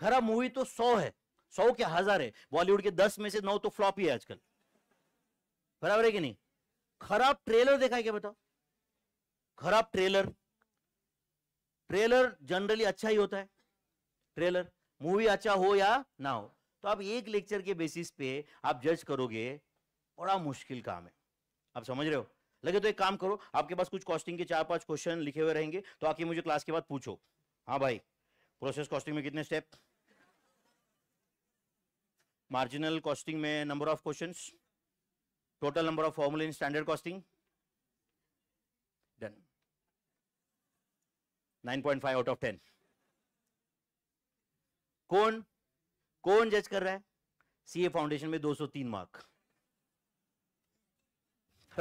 S1: खराब मूवी तो सौ है सौ के हजार है बॉलीवुड के दस में से नौ तो फ्लॉप ही है आजकल बराबर है कि नहीं खराब ट्रेलर देखा है क्या बताओ खराब ट्रेलर ट्रेलर जनरली अच्छा ही होता है ट्रेलर मूवी अच्छा हो या ना हो तो आप एक लेक्चर के बेसिस पे आप जज करोगे बड़ा मुश्किल काम है आप समझ रहे हो लगे तो एक काम करो आपके पास कुछ कॉस्टिंग के चार पांच क्वेश्चन लिखे हुए रहेंगे तो आके मुझे क्लास के बाद पूछो हाँ भाई प्रोसेस कॉस्टिंग में कितने स्टेप मार्जिनल कॉस्टिंग में number of questions total number of formula in standard costing done 9.5 out of 10 कौन कौन जज कर रहा है सीए फाउंडेशन में 203 मार्क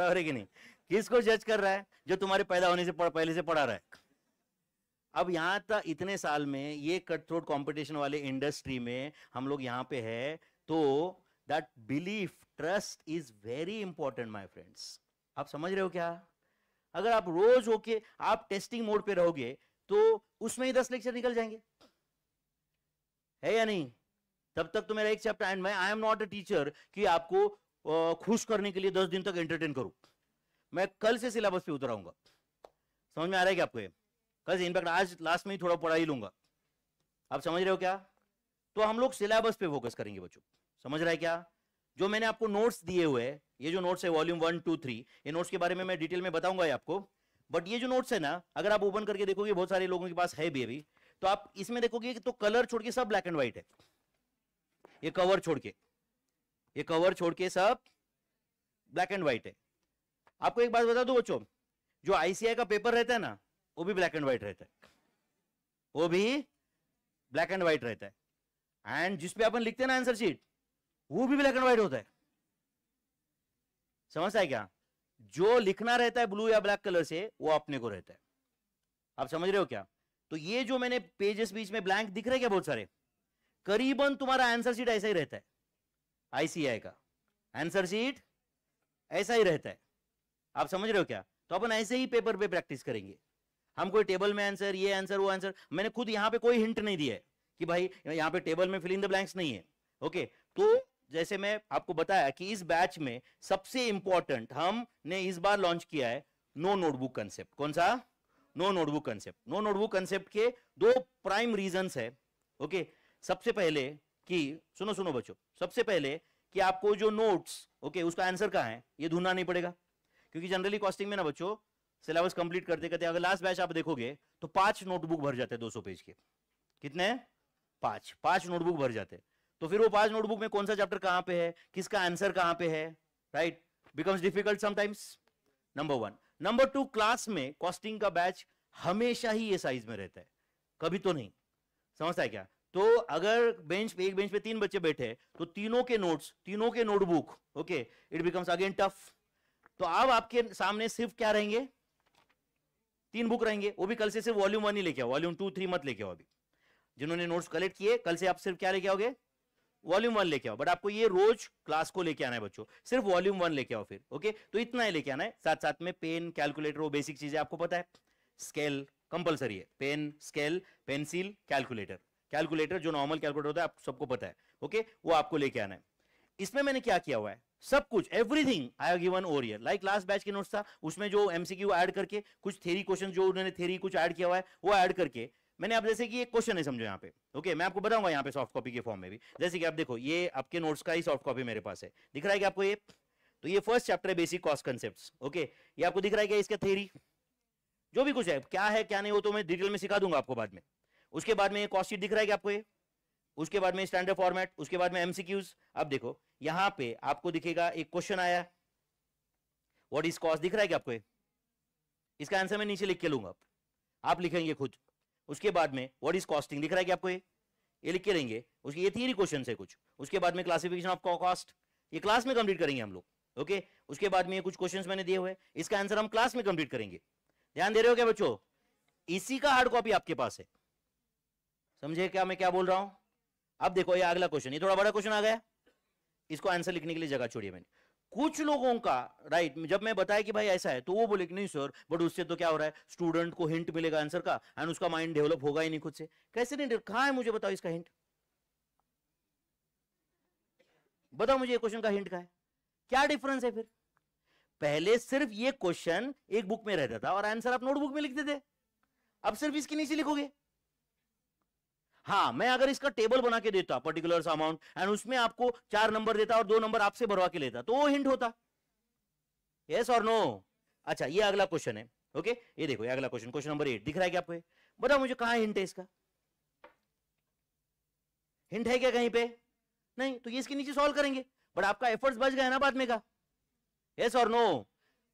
S1: अरे कि नहीं किसको जज कर रहा है जो तुम्हारे पैदा होने से पहले से पढ़ा रहा है अब यहां तक इतने साल में ये कट थ्रोट कॉम्पिटिशन वाले इंडस्ट्री में हम लोग यहां पे है तो that belief trust is very important my friends आप समझ रहे हो क्या अगर आप रोज होके आप टेस्टिंग मोड पे रहोगे तो उसमें ही दस लेक्चर निकल जाएंगे है या नहीं तब तक तो मेरा एक चैप्टर एंड मैं I am not a teacher कि आपको खुश करने के लिए दस दिन तक एंटरटेन करूं मैं कल से सिलेबस पे उतराऊंगा समझ में आ रहा है क्या आपको ये कल से इनफैक्ट आज लास्ट में ही थोड़ा पढ़ा ही लूंगा आप समझ रहे हो क्या तो हम लोग सिलेबस पे फोकस करेंगे बच्चों समझ रहा है क्या जो मैंने आपको नोट्स दिए हुए ये जो नोट्स है वॉल्यूम वन टू थ्री ये नोट्स के बारे में मैं डिटेल में बताऊंगा आपको बट ये जो नोट्स है ना अगर आप ओपन करके देखोगे बहुत सारे लोगों के पास है भी अभी तो आप इसमें देखोगे तो कलर छोड़ के सब ब्लैक एंड व्हाइट है ये कवर छोड़ के ये कवर छोड़ के सब ब्लैक एंड व्हाइट है आपको एक बात बता दो बच्चों जो आईसीआई का पेपर रहता है ना वो भी ब्लैक एंड व्हाइट रहता है वो भी ब्लैक एंड व्हाइट रहता है एंड जिसपे अपन लिखते हैं ना आंसर शीट वो भी ब्लैक एंड व्हाइट होता है समझता है क्या जो लिखना रहता है ब्लू या ब्लैक कलर से वो अपने को रहता है आप समझ रहे हो क्या तो ये जो मैंने पेजेस बीच में ब्लैंक दिख रहे क्या बहुत सारे करीबन तुम्हारा आंसर शीट ऐसा ही रहता है आईसीआई का आंसर शीट ऐसा ही रहता है आप समझ रहे हो क्या तो अपन ऐसे ही पेपर पे प्रैक्टिस करेंगे हम कोई टेबल में आंसर ये आंसर वो आंसर मैंने खुद यहाँ पे कोई हिंट नहीं दिया है कि भाई यहाँ पे टेबल में फिल इन द ब्लैंक्स नहीं है ओके तो जैसे मैं आपको बताया कि इस बैच में सबसे इंपॉर्टेंट हमने इस बार लॉन्च किया है नो नोटबुक कंसेप्ट कौन सा no notebook concept no notebook concept के दो प्राइम रीजन है ओके सबसे पहले कि सुनो सुनो बच्चों सबसे पहले कि आपको जो नोट्स ओके उसका आंसर कहा है ये ढूंढना नहीं पड़ेगा क्योंकि जनरली कॉस्टिंग में ना बच्चों सिलेबस कंप्लीट करते करते अगर लास्ट बैच आप देखोगे तो पांच नोटबुक भर जाते हैं 200 पेज के कितने पांच पांच नोटबुक भर जाते हैं तो फिर वो पांच नोटबुक में कौन सा चैप्टर कहां पे है किसका आंसर कहां पे है right becomes difficult sometimes number one number two class में कॉस्टिंग का बैच हमेशा ही ये साइज में रहता है कभी तो नहीं समझता है क्या तो अगर बेंच पे एक बेंच पे तीन बच्चे बैठे तो तीनों के नोट्स तीनों के notebook okay it becomes again tough तो अब आपके सामने सिर्फ क्या रहेंगे तीन बुक रहेंगे वो भी कल से सिर्फ वॉल्यूम वन ही लेके आओ वॉल्यूम टू थ्री मत लेके आओ अभी जिन्होंने नोट्स कलेक्ट किए कल से आप सिर्फ क्या लेके आओगे वॉल्यूम वन लेके आओ बट आपको ये रोज क्लास को लेके आना है बच्चों सिर्फ वॉल्यूम वन लेके आओ फिर ओके तो इतना ही लेके आना है साथ साथ में पेन कैलकुलेटर वो बेसिक चीजें आपको पता है स्केल कंपलसरी है pen scale pencil calculator calculator जो नॉर्मल कैलकुलेटर होता है आप सबको पता है ओके वो आपको लेके आना है इसमें मैंने क्या किया हुआ है सब कुछ everything I have given over year like last batch के नोट्स था उसमें जो एमसीक्यू ऐड करके कुछ थेरी क्वेश्चन जो उन्होंने थेरी कुछ ऐड किया हुआ है वो ऐड करके मैंने आप जैसे कि एक क्वेश्चन है समझो यहाँ पे ओके मैं आपको बताऊंगा यहाँ पे सॉफ्ट कॉपी के फॉर्म में भी जैसे कि आप देखो ये आपके नोट्स का ही सॉफ्ट कॉपी मेरे पास है दिख रहा है कि आपको ये तो ये फर्स्ट चैप्टर है बेसिक कॉस्ट कंसेप्ट्स ओके ये आपको दिख रहा है क्या इसका थेरी जो भी कुछ है क्या है क्या नहीं वो तो मैं डिटेल में सिखा दूंगा आपको बाद में उसके बाद में कॉस्ट शीट दिख रहा है कि आपको ये उसके बाद में स्टैंडर्ड फॉर्मेट उसके बाद में एमसीक्यूज अब देखो यहां पे आपको दिखेगा एक क्वेश्चन आया व्हाट इज कॉस्ट दिख रहा है आपको ये? इसका आंसर मैं नीचे लिख के लूंगा आप लिखेंगे खुद उसके बाद में व्हाट इज कॉस्टिंग दिख रहा है कि आपको ये ये लिख के रहेंगे उसके ये थियरी क्वेश्चन है कुछ उसके बाद में क्लासिफिकेशन ऑफ कॉस्ट ये क्लास में कंप्लीट करेंगे हम लोग ओके उसके बाद में ये कुछ क्वेश्चंस मैंने दिए हुए इसका आंसर हम क्लास में कंप्लीट करेंगे ध्यान दे रहे हो क्या बच्चों इसी का हार्ड कॉपी आपके पास है समझे क्या मैं क्या बोल रहा हूं अब देखो ये अगला क्वेश्चन ये थोड़ा बड़ा क्वेश्चन आ गया इसको आंसर लिखने के लिए जगह छोड़िए मैंने कुछ लोगों का राइट right, जब मैं बताया कि भाई ऐसा है तो वो बोले कि नहीं सर बट उससे तो क्या हो रहा है स्टूडेंट को हिंट मिलेगा आंसर का एंड उसका माइंड डेवलप होगा ही नहीं खुद से कैसे नहीं कहा है मुझे बताओ इसका हिंट बताओ मुझे क्वेश्चन का हिंट का है क्या डिफरेंस है फिर पहले सिर्फ ये क्वेश्चन एक बुक में रहता था और आंसर आप नोटबुक में लिखते थे अब सिर्फ इसके नीचे लिखोगे हाँ मैं अगर इसका टेबल बना के देता पर्टिकुलर अमाउंट एंड उसमें आपको चार नंबर देता और दो नंबर आपसे भरवा के लेता तो वो हिंट होता यस और नो अच्छा ये अगला क्वेश्चन है ओके ये देखो ये अगला क्वेश्चन क्वेश्चन नंबर एट दिख रहा है क्या आपको बताओ मुझे कहा हिंट है इसका हिंट है क्या कहीं पे नहीं तो ये इसके नीचे सॉल्व करेंगे बट आपका एफर्ट्स बच गया ना बाद में का यस और नो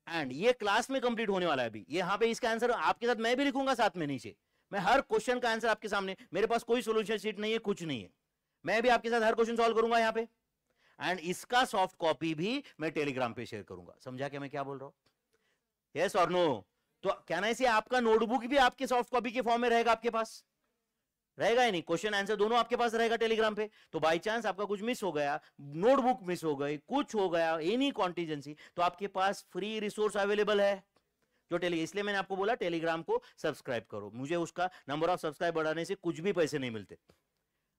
S1: एंड ये क्लास में कंप्लीट होने वाला है अभी ये यहाँ पे इसका आंसर आपके साथ मैं भी लिखूंगा साथ में नीचे मैं हर क्वेश्चन का आंसर आपके सामने मेरे पास कोई सोल्यूशन सीट नहीं है कुछ नहीं है मैं भी आपके साथ हर क्वेश्चन सोल्व करूंगा यहाँ पे एंड इसका सॉफ्ट कॉपी भी मैं टेलीग्राम पे शेयर करूंगा समझा के मैं क्या बोल रहा हूँ यस और नो तो क्या ना इसे आपका नोटबुक भी आपके सॉफ्ट कॉपी के फॉर्म में रहेगा आपके पास रहेगा ही नहीं क्वेश्चन आंसर दोनों आपके पास रहेगा टेलीग्राम पे तो बाय चांस आपका कुछ मिस हो गया नोटबुक मिस हो गई कुछ हो गया एनी कॉन्टीजेंसी तो आपके पास फ्री रिसोर्स अवेलेबल है जो टेली इसलिए मैंने आपको बोला टेलीग्राम को सब्सक्राइब करो मुझे उसका नंबर ऑफ सब्सक्राइब बढ़ाने से कुछ भी पैसे नहीं मिलते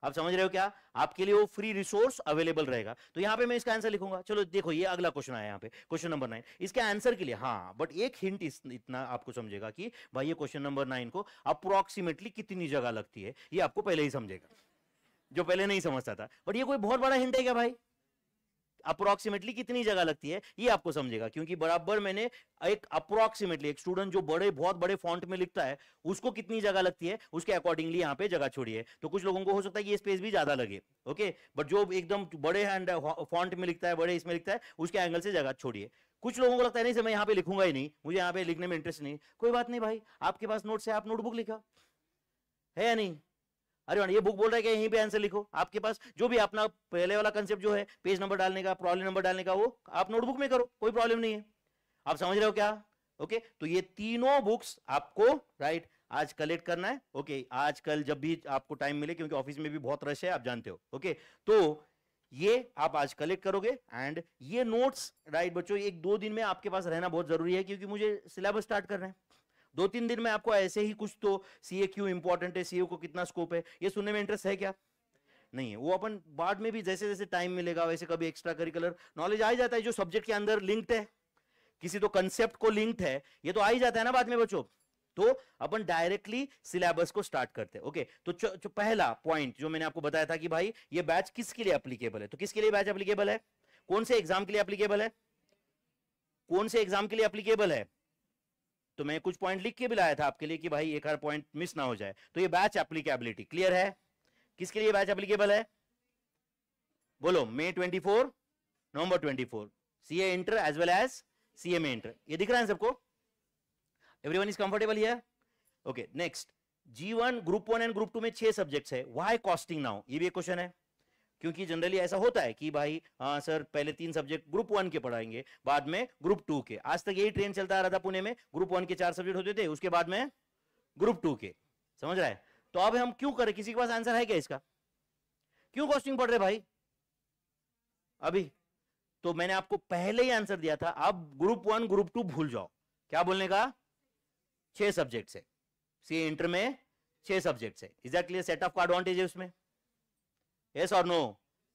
S1: आप समझ रहे हो क्या आपके लिए वो फ्री रिसोर्स अवेलेबल रहेगा तो यहाँ पे मैं इसका आंसर लिखूंगा चलो देखो ये अगला क्वेश्चन आया यहाँ पे क्वेश्चन नंबर नाइन इसके आंसर के लिए हाँ बट एक हिंट इतना आपको समझेगा कि भाई ये क्वेश्चन नंबर नाइन को अप्रोक्सीमेटली कितनी जगह लगती है ये आपको पहले ही समझेगा जो पहले नहीं समझता था बट ये कोई बहुत बड़ा हिंट है क्या भाई अप्रोक्सीमेटली कितनी जगह लगती है ये आपको समझेगा क्योंकि बराबर मैंने एक अप्रोक्सीमेटली एक स्टूडेंट जो बड़े बहुत बड़े फॉन्ट में लिखता है उसको कितनी जगह लगती है उसके अकॉर्डिंगली यहाँ पे जगह छोड़ी है तो कुछ लोगों को हो सकता है ये स्पेस भी ज्यादा लगे ओके बट जो एकदम बड़े हैंड फॉन्ट में लिखता है बड़े इसमें लिखता है उसके एंगल से जगह छोड़िए कुछ लोगों को लगता है नहीं सर मैं यहाँ पे लिखूंगा ही नहीं मुझे यहाँ पे लिखने में इंटरेस्ट नहीं कोई बात नहीं भाई आपके पास नोट्स है आप नोटबुक लिखा है या नहीं अरे ये बुक बोल रहा है कि यहीं पे आंसर लिखो आपके पास जो भी अपना पहले वाला कंसेप्ट जो है पेज नंबर डालने का प्रॉब्लम नंबर डालने का वो आप नोटबुक में करो कोई प्रॉब्लम नहीं है आप समझ रहे हो क्या ओके तो ये तीनों बुक्स आपको राइट आज कलेक्ट करना है ओके आज कल जब भी आपको टाइम मिले क्योंकि ऑफिस में भी बहुत रश है आप जानते हो ओके तो ये आप आज कलेक्ट करोगे एंड ये नोट्स राइट बच्चों एक दो दिन में आपके पास रहना बहुत जरूरी है क्योंकि मुझे सिलेबस स्टार्ट करना है दो तीन दिन में आपको ऐसे ही कुछ तो सीए क्यों इंपॉर्टेंट है सीए को कितना स्कोप है ये सुनने में इंटरेस्ट है क्या नहीं है वो अपन बाद में भी जैसे जैसे टाइम मिलेगा वैसे कभी एक्स्ट्रा करिकुलर नॉलेज आ जाता है जो सब्जेक्ट के अंदर लिंक्ड है किसी तो कंसेप्ट को लिंक्ड है ये तो आ ही जाता है ना बाद में बच्चों तो अपन डायरेक्टली सिलेबस को स्टार्ट करते हैं ओके तो चो, चो, पहला पॉइंट जो मैंने आपको बताया था कि भाई ये बैच किसके लिए एप्लीकेबल है तो किसके लिए बैच एप्लीकेबल है कौन से एग्जाम के लिए एप्लीकेबल है कौन से एग्जाम के लिए एप्लीकेबल है तो मैं कुछ पॉइंट लिख के भी लाया था आपके लिए कि भाई एक हर पॉइंट मिस ना हो जाए तो ये बैच एप्लीकेबिलिटी क्लियर है किसके लिए बैच एप्लीकेबल है बोलो May twenty four November twenty four C A inter as well as C M inter ये दिख रहा है सबको everyone is comfortable here okay next G one group one and group two में छह सब्जेक्ट्स है वाई कॉस्टिंग नाउ ये भी एक क्वेश्चन है क्योंकि जनरली ऐसा होता है कि भाई हाँ सर पहले तीन सब्जेक्ट ग्रुप वन के पढ़ाएंगे बाद में ग्रुप टू के आज तक यही ट्रेन चलता आ रहा था पुणे में ग्रुप वन के चार सब्जेक्ट होते थे उसके बाद में ग्रुप टू के समझ रहा है तो अब हम क्यों करें किसी के पास आंसर है क्या इसका क्यों कॉस्टिंग पढ़ रहे भाई अभी तो मैंने आपको पहले ही आंसर दिया था अब ग्रुप वन ग्रुप टू भूल जाओ क्या बोलने का छह सब्जेक्ट है सी इंटर में छह सब्जेक्ट है is that clear set of advantage है उसमें yes और नो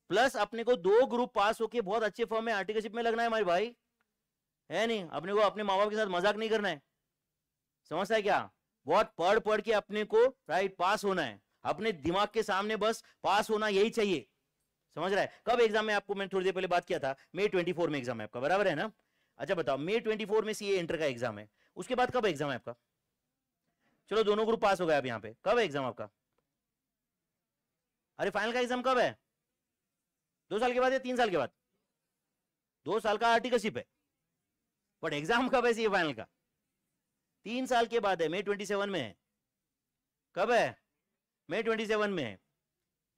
S1: प्लस अपने को दो ग्रुप पास होके बहुत अच्छे फॉर्म में आर्टिकलशिप में लगना है हमारे भाई है नहीं अपने को अपने माँ बाप के साथ मजाक नहीं करना है समझता है क्या बहुत पढ़ पढ़ के अपने को राइट पास होना है अपने दिमाग के सामने बस पास होना यही चाहिए समझ रहा है कब एग्जाम में आपको मैंने थोड़ी देर पहले बात किया था मे 24 में एग्जाम है आपका बराबर है ना अच्छा बताओ मे 24 में सीए इंटर का एग्जाम है उसके बाद कब एग्जाम है आपका चलो दोनों ग्रुप पास हो गए आप यहाँ पे कब एग्जाम आपका अरे फाइनल का एग्जाम कब है दो साल के बाद या तीन साल के बाद दो साल का आर्टिकलशिप है बट एग्जाम कब है सी फाइनल का तीन साल के बाद है मई ट्वेंटी सेवन में है कब है मई ट्वेंटी सेवन में है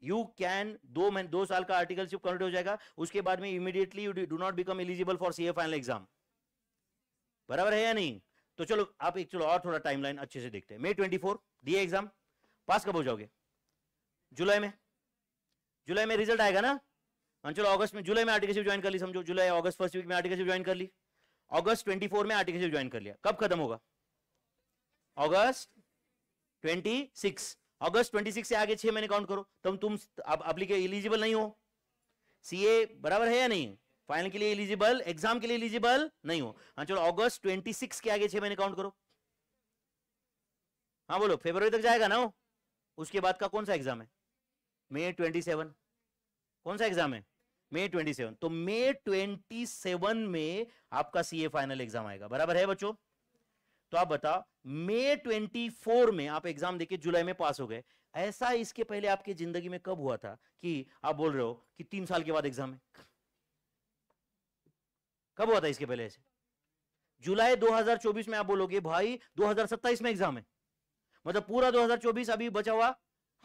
S1: यू कैन दो महीने दो साल का आर्टिकलशिप कन्वर्ट हो जाएगा उसके बाद में immediately you do not become eligible for a final exam बराबर है या नहीं तो चलो आप एक चलो और थोड़ा टाइमलाइन अच्छे से देखते हैं मई ट्वेंटी फोर दिए एग्जाम पास कब हो जाओगे जुलाई में जुलाई में रिजल्ट आएगा ना हाँ, चलो अगस्त में जुलाई में आर्टिकलशिप ज्वाइन कर ली समझो जुलाई अगस्त फर्स्ट वीक में आर्टिकलशिप ज्वाइन कर ली अगस्त ट्वेंटी फोर में आर्टिकलशिप ज्वाइन कर लिया कब खत्म होगा अगस्त ट्वेंटी सिक्स अगस्त ट्वेंटी सिक्स से आगे छह महीने काउंट करो तब तुम अब अप्लीके एलिजिबल नहीं हो सीए बराबर है या नहीं फाइनल के लिए एलिजिबल एग्जाम के लिए एलिजिबल नहीं हो हाँ चलो अगस्त ट्वेंटी सिक्स के आगे छह महीने काउंट करो हाँ बोलो फेब्रवरी तक जाएगा ना वो उसके बाद का कौन सा एग्जाम है मे ट्वेंटी सेवन कौन सा एग्जाम है मे ट्वेंटी सेवन तो मे ट्वेंटी सेवन में आपका सीए फाइनल एग्जाम आएगा बराबर है बच्चों तो आप बताओ मे ट्वेंटी फोर में आप एग्जाम देके जुलाई में पास हो गए ऐसा इसके पहले आपके जिंदगी में कब हुआ था कि आप बोल रहे हो कि तीन साल के बाद एग्जाम है कब हुआ था इसके पहले ऐसे जुलाई 2024 में आप बोलोगे भाई 2027 में एग्जाम है मतलब पूरा 2024 अभी बचा हुआ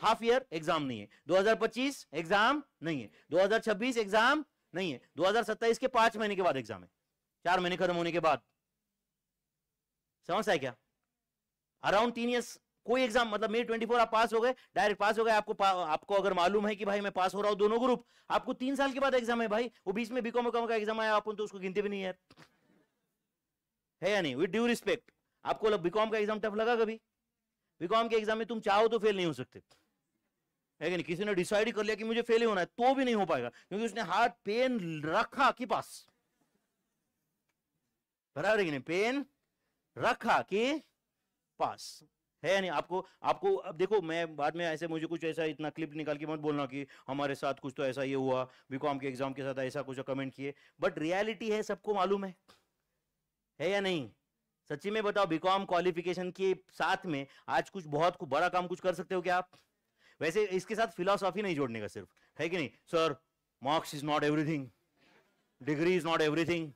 S1: हाफ ईयर एग्जाम नहीं है 2025 एग्जाम नहीं है 2026 एग्जाम नहीं है 2027 के पांच महीने के बाद एग्जाम है चार महीने खत्म होने के बाद समझता है क्या अराउंड तीन ईयर्स कोई एग्जाम मतलब मे 24 आप पास हो गए डायरेक्ट पास हो गए आपको आपको अगर मालूम है कि भाई मैं पास हो रहा हूँ दोनों ग्रुप आपको तीन साल के बाद एग्जाम है भाई वो बीच में बीकॉम का एग्जाम आया अपन तो उसको गिनते भी नहीं यार है या नहीं विद ड्यू रिस्पेक्ट आपको बीकॉम का एग्जाम टफ लगा कभी बीकॉम के एग्जाम में तुम चाहो तो फेल नहीं हो सकते है कि नहीं किसी ने डिसाइड कर लिया कि मुझे फेल ही होना है तो भी नहीं हो पाएगा क्योंकि उसने हार्ट पेन रखा कि पास बराबर है पेन रखा कि पास है नहीं आपको आपको अब देखो मैं बाद में ऐसे मुझे कुछ ऐसा इतना क्लिप निकाल के मत बोलना कि हमारे साथ कुछ तो ऐसा ये हुआ बीकॉम के एग्जाम के साथ ऐसा कुछ कमेंट किए बट रियलिटी है सबको मालूम है है या नहीं सच्ची में बताओ बीकॉम क्वालिफिकेशन के साथ में आज कुछ बहुत कुछ बड़ा काम कुछ कर सकते हो क्या आप वैसे इसके साथ फिलोसॉफी नहीं जोड़ने का सिर्फ है कि नहीं sir marks is not everything degree is not everything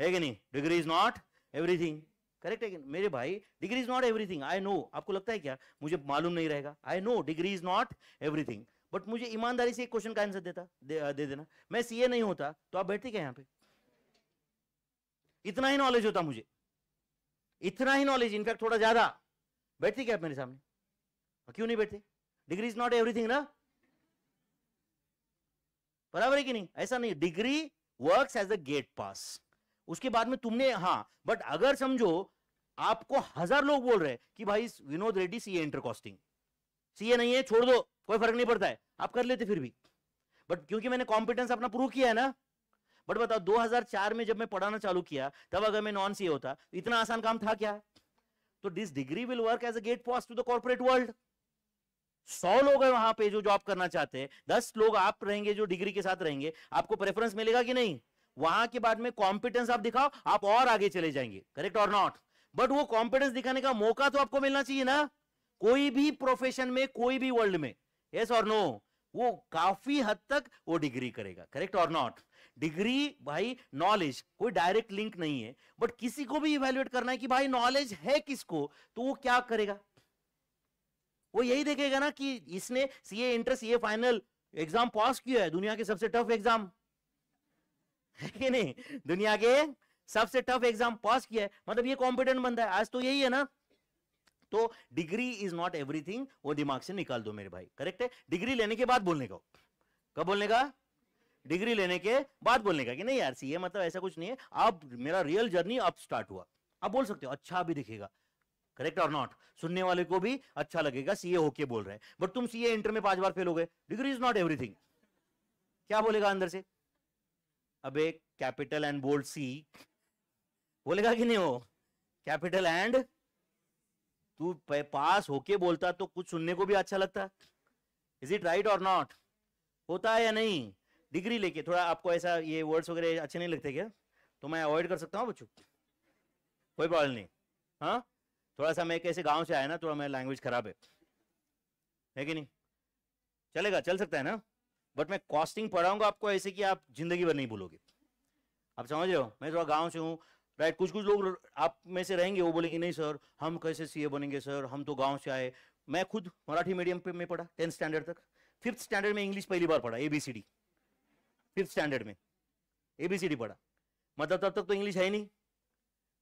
S1: है कि नहीं degree is not everything correct है मेरे भाई degree is not everything I know आपको लगता है क्या मुझे मालूम नहीं रहेगा I know degree is not everything but मुझे ईमानदारी से एक क्वेश्चन का आंसर देता दे, दे देना मैं सीए नहीं होता तो आप बैठते क्या यहाँ पे इतना ही नॉलेज होता मुझे इतना ही नॉलेज इनफैक्ट थोड़ा ज्यादा बैठती क्या आप मेरे सामने क्यों नहीं बैठते डिग्री इज नॉट एवरीथिंग ना बराबर है कि नहीं ऐसा नहीं degree work as a gate pass उसके बाद में तुमने हाँ बट अगर समझो आपको हजार लोग बोल रहे हैं कि भाई Vinod Reddy CA inter costing CA नहीं है छोड़ दो कोई फर्क नहीं पड़ता है आप कर लेते फिर भी बट क्योंकि मैंने कॉम्पिटेंस अपना प्रूव किया है ना बट बताओ 2004 में जब मैं पढ़ाना चालू किया तब अगर मैं नॉन सीए होता तो इतना आसान काम था क्या तो this degree will work as a gate pass to the corporate world सौ लोग हैं वहां पे जो जॉब करना चाहते हैं दस लोग आप रहेंगे जो डिग्री के साथ रहेंगे आपको प्रेफरेंस मिलेगा कि नहीं वहां के बाद में कॉम्पिटेंस आप दिखाओ आप और आगे चले जाएंगे करेक्ट और नॉट बट वो कॉम्पिटेंस दिखाने का मौका तो आपको मिलना चाहिए ना कोई भी प्रोफेशन में कोई भी वर्ल्ड में यस और नो वो काफी हद तक वो डिग्री करेगा करेक्ट और नॉट डिग्री भाई नॉलेज कोई डायरेक्ट लिंक नहीं है बट किसी को भी इवेल्युएट करना है कि भाई नॉलेज है किसको तो वो क्या करेगा वो यही देखेगा ना कि इसने C A inter C A final exam pass किया है दुनिया के सबसे टफ एग्जाम है नहीं दुनिया के सबसे टफ एग्जाम पास किया है मतलब ये कॉम्पिटेंट बनता है आज तो यही है ना तो डिग्री इज नॉट एवरीथिंग वो दिमाग से निकाल दो मेरे भाई करेक्ट है डिग्री लेने के बाद बोलने का कब बोलने का डिग्री लेने के बाद बोलने का कि नहीं यार सी मतलब ऐसा कुछ नहीं है अब मेरा रियल जर्नी अब स्टार्ट हुआ आप बोल सकते हो अच्छा भी दिखेगा करेक्ट और नॉट सुनने वाले को भी अच्छा लगेगा सीए होके बोल रहे हैं बट तुम सीए इंटर में पांच बार फेल हो गए डिग्री इज नॉट एवरीथिंग क्या बोलेगा अंदर से अबे कैपिटल एंड बोल्ड सी बोलेगा कि नहीं हो कैपिटल एंड तू पास होके बोलता तो कुछ सुनने को भी अच्छा लगता इज इट राइट और नॉट होता है या नहीं डिग्री लेके थोड़ा आपको ऐसा ये वर्ड्स वगैरह अच्छे नहीं लगते क्या तो मैं अवॉइड कर सकता हूँ बच्चों कोई प्रॉब्लम नहीं हाँ थोड़ा सा मैं कैसे गांव से आया ना थोड़ा मेरा लैंग्वेज खराब है है कि नहीं चलेगा चल सकता है ना बट मैं कॉस्टिंग पढ़ाऊंगा आपको ऐसे कि आप जिंदगी भर नहीं भूलोगे आप समझ रहे हो मैं थोड़ा गाँव से हूँ राइट कुछ कुछ लोग आप में से रहेंगे वो बोलेंगे नहीं सर हम कैसे सीए बनेंगे सर हम तो गाँव से आए मैं खुद मराठी मीडियम पे में पढ़ा टेंथ स्टैंडर्ड तक फिफ्थ स्टैंडर्ड में इंग्लिश पहली बार पढ़ा एबीसीडी फिफ्थ स्टैंडर्ड में एबीसीडी पढ़ा मतलब तब तक तो इंग्लिश है ही नहीं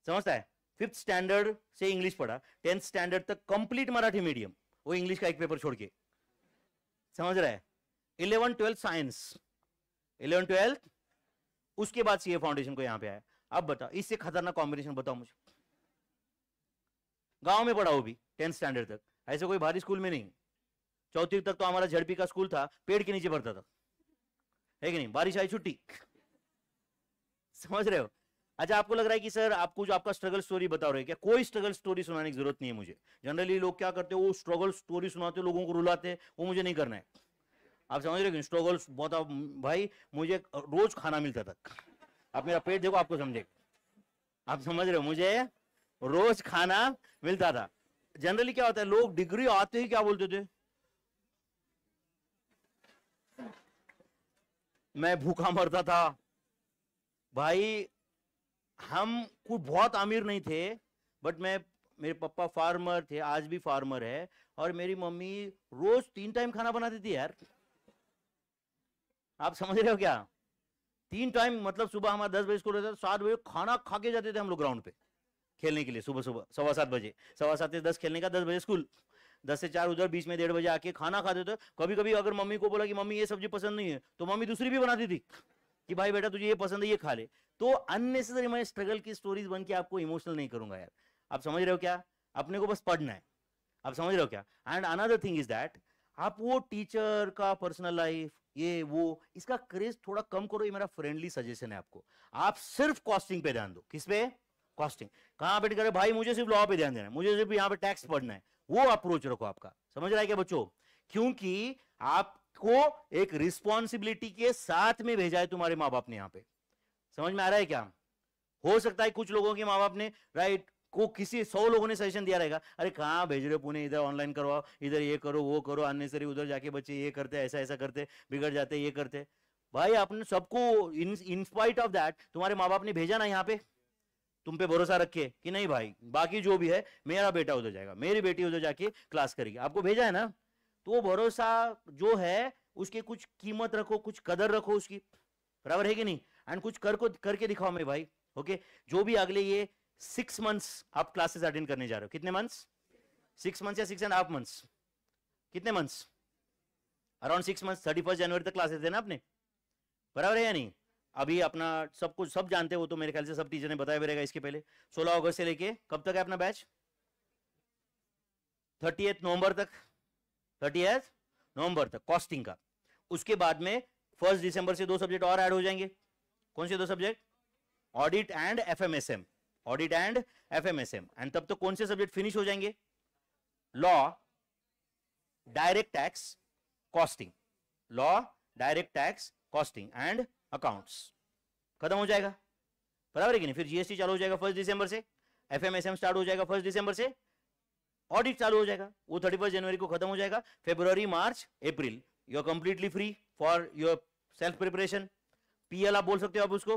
S1: समझता है फिफ्थ स्टैंडर्ड से इंग्लिश पढ़ा टेंथ स्टैंडर्ड तक कंप्लीट मराठी मीडियम वो इंग्लिश का एक पेपर छोड़ के समझ रहा है eleven twelfth science eleven twelfth उसके बाद सीए फाउंडेशन को यहां पे आया अब बताओ इससे खतरनाक कॉम्बिनेशन बताओ मुझे गांव में पढ़ा वो भी टेंथ स्टैंडर्ड तक ऐसे कोई भारी स्कूल में नहीं चौथी तक तो हमारा झड़पी का स्कूल था पेड़ के नीचे पढ़ता था है कि नहीं बारिश आई छुट्टी समझ रहे हो अच्छा आपको लग रहा है कि सर आपको जो आपका स्ट्रगल स्टोरी बता रहे हैं क्या कोई स्ट्रगल स्टोरी सुनाने की जरूरत नहीं है मुझे जनरली लोग क्या करते हैं वो स्ट्रगल स्टोरी सुनाते हैं लोगों को रुलाते हैं वो मुझे नहीं करना है आप समझ रहे हो स्ट्रगल बहुत भाई मुझे रोज खाना मिलता था आप मेरा पेट देखो आपको समझे आप समझ रहे हो मुझे रोज खाना मिलता था जनरली क्या होता है लोग डिग्री आते ही क्या बोलते थे मैं भूखा मरता था भाई हम कोई बहुत अमीर नहीं थे बट मैं मेरे पापा फार्मर थे आज भी फार्मर है और मेरी मम्मी रोज तीन टाइम खाना बनाती थी यार आप समझ रहे हो क्या तीन टाइम मतलब सुबह हमारा दस बजे स्कूल होता था सात बजे खाना खा के जाते थे हम लोग ग्राउंड पे खेलने के लिए सुबह सुबह सवा सात बजे सवा सात से दस खेलने का दस बजे स्कूल दस से चार उधर बीच में डेढ़ बजे आके खाना खाते थे कभी कभी अगर मम्मी को बोला कि मम्मी ये सब्जी पसंद नहीं है तो मम्मी दूसरी भी बनाती थी कि भाई बेटा तुझे ये पसंद है ये खा ले तो अननेसेसरी मैं स्ट्रगल की स्टोरीज बन के आपको इमोशनल नहीं करूंगा यार आप समझ रहे हो क्या अपने को बस पढ़ना है आप समझ रहे हो क्या and another thing is that आप वो टीचर का पर्सनल लाइफ ये वो इसका क्रेज थोड़ा कम करो ये मेरा फ्रेंडली सजेशन है आपको आप सिर्फ कॉस्टिंग पे ध्यान दो किस पे कॉस्टिंग कहाँ बैठ करे भाई मुझे सिर्फ लॉ पे ध्यान देना है मुझे सिर्फ यहाँ पे टैक्स पढ़ना है वो अप्रोच रखो आपका समझ रहा है क्या बच्चों क्योंकि आप को एक रिस्पॉन्सिबिलिटी के साथ में भेजा है तुम्हारे माँ बाप ने यहाँ पे समझ में आ रहा है क्या हो सकता है कुछ लोगों के माँ बाप ने राइट को किसी सौ लोगों ने सजेशन दिया रहेगा अरे कहाँ भेज रहे हो पुणे इधर ऑनलाइन करवाओ इधर ये करो वो करो अननेसरी उधर जाके बच्चे ये करते ऐसा ऐसा करते बिगड़ जाते ये करते भाई आपने सबको इंस्पाइट ऑफ दैट तुम्हारे माँ बाप ने भेजा ना यहाँ पे तुम पे भरोसा रखे कि नहीं भाई बाकी जो भी है मेरा बेटा उधर जाएगा मेरी बेटी उधर जाके क्लास करेगी आपको भेजा है ना तो वो भरोसा जो है उसके कुछ कीमत रखो कुछ कदर रखो उसकी बराबर है कि नहीं एंड कुछ कर को करके दिखाओ मेरे भाई ओके जो भी अगले ये सिक्स मंथ्स आप क्लासेस अटेंड करने जा रहे हो कितने मंथ्स सिक्स मंथ्स या सिक्स एंड हाफ मंथ्स कितने months around six months thirty first जनवरी तक क्लासेस देना आपने बराबर है या नहीं अभी अपना सब कुछ सब जानते हो तो मेरे ख्याल से सब टीचर ने बताया भी रहेगा इसके पहले 16 अगस्त से लेके कब तक है अपना बैच थर्टी नवंबर तक थर्टी एस नवंबर तक कॉस्टिंग का उसके बाद में फर्स्ट दिसंबर से दो सब्जेक्ट और ऐड हो जाएंगे कौन से दो subject audit and F M S M audit and F M S M and तब तो कौन से सब्जेक्ट फिनिश हो जाएंगे law direct tax costing law direct tax costing and accounts खत्म हो जाएगा बराबर है कि नहीं फिर जीएसटी चालू हो जाएगा फर्स्ट दिसंबर से F M S M start हो जाएगा फर्स्ट दिसंबर से ऑडिट चालू हो जाएगा वो थर्टी फर्स्ट जनवरी को खत्म हो जाएगा February March April you are completely free for your self preparation PL आप बोल सकते हो आप उसको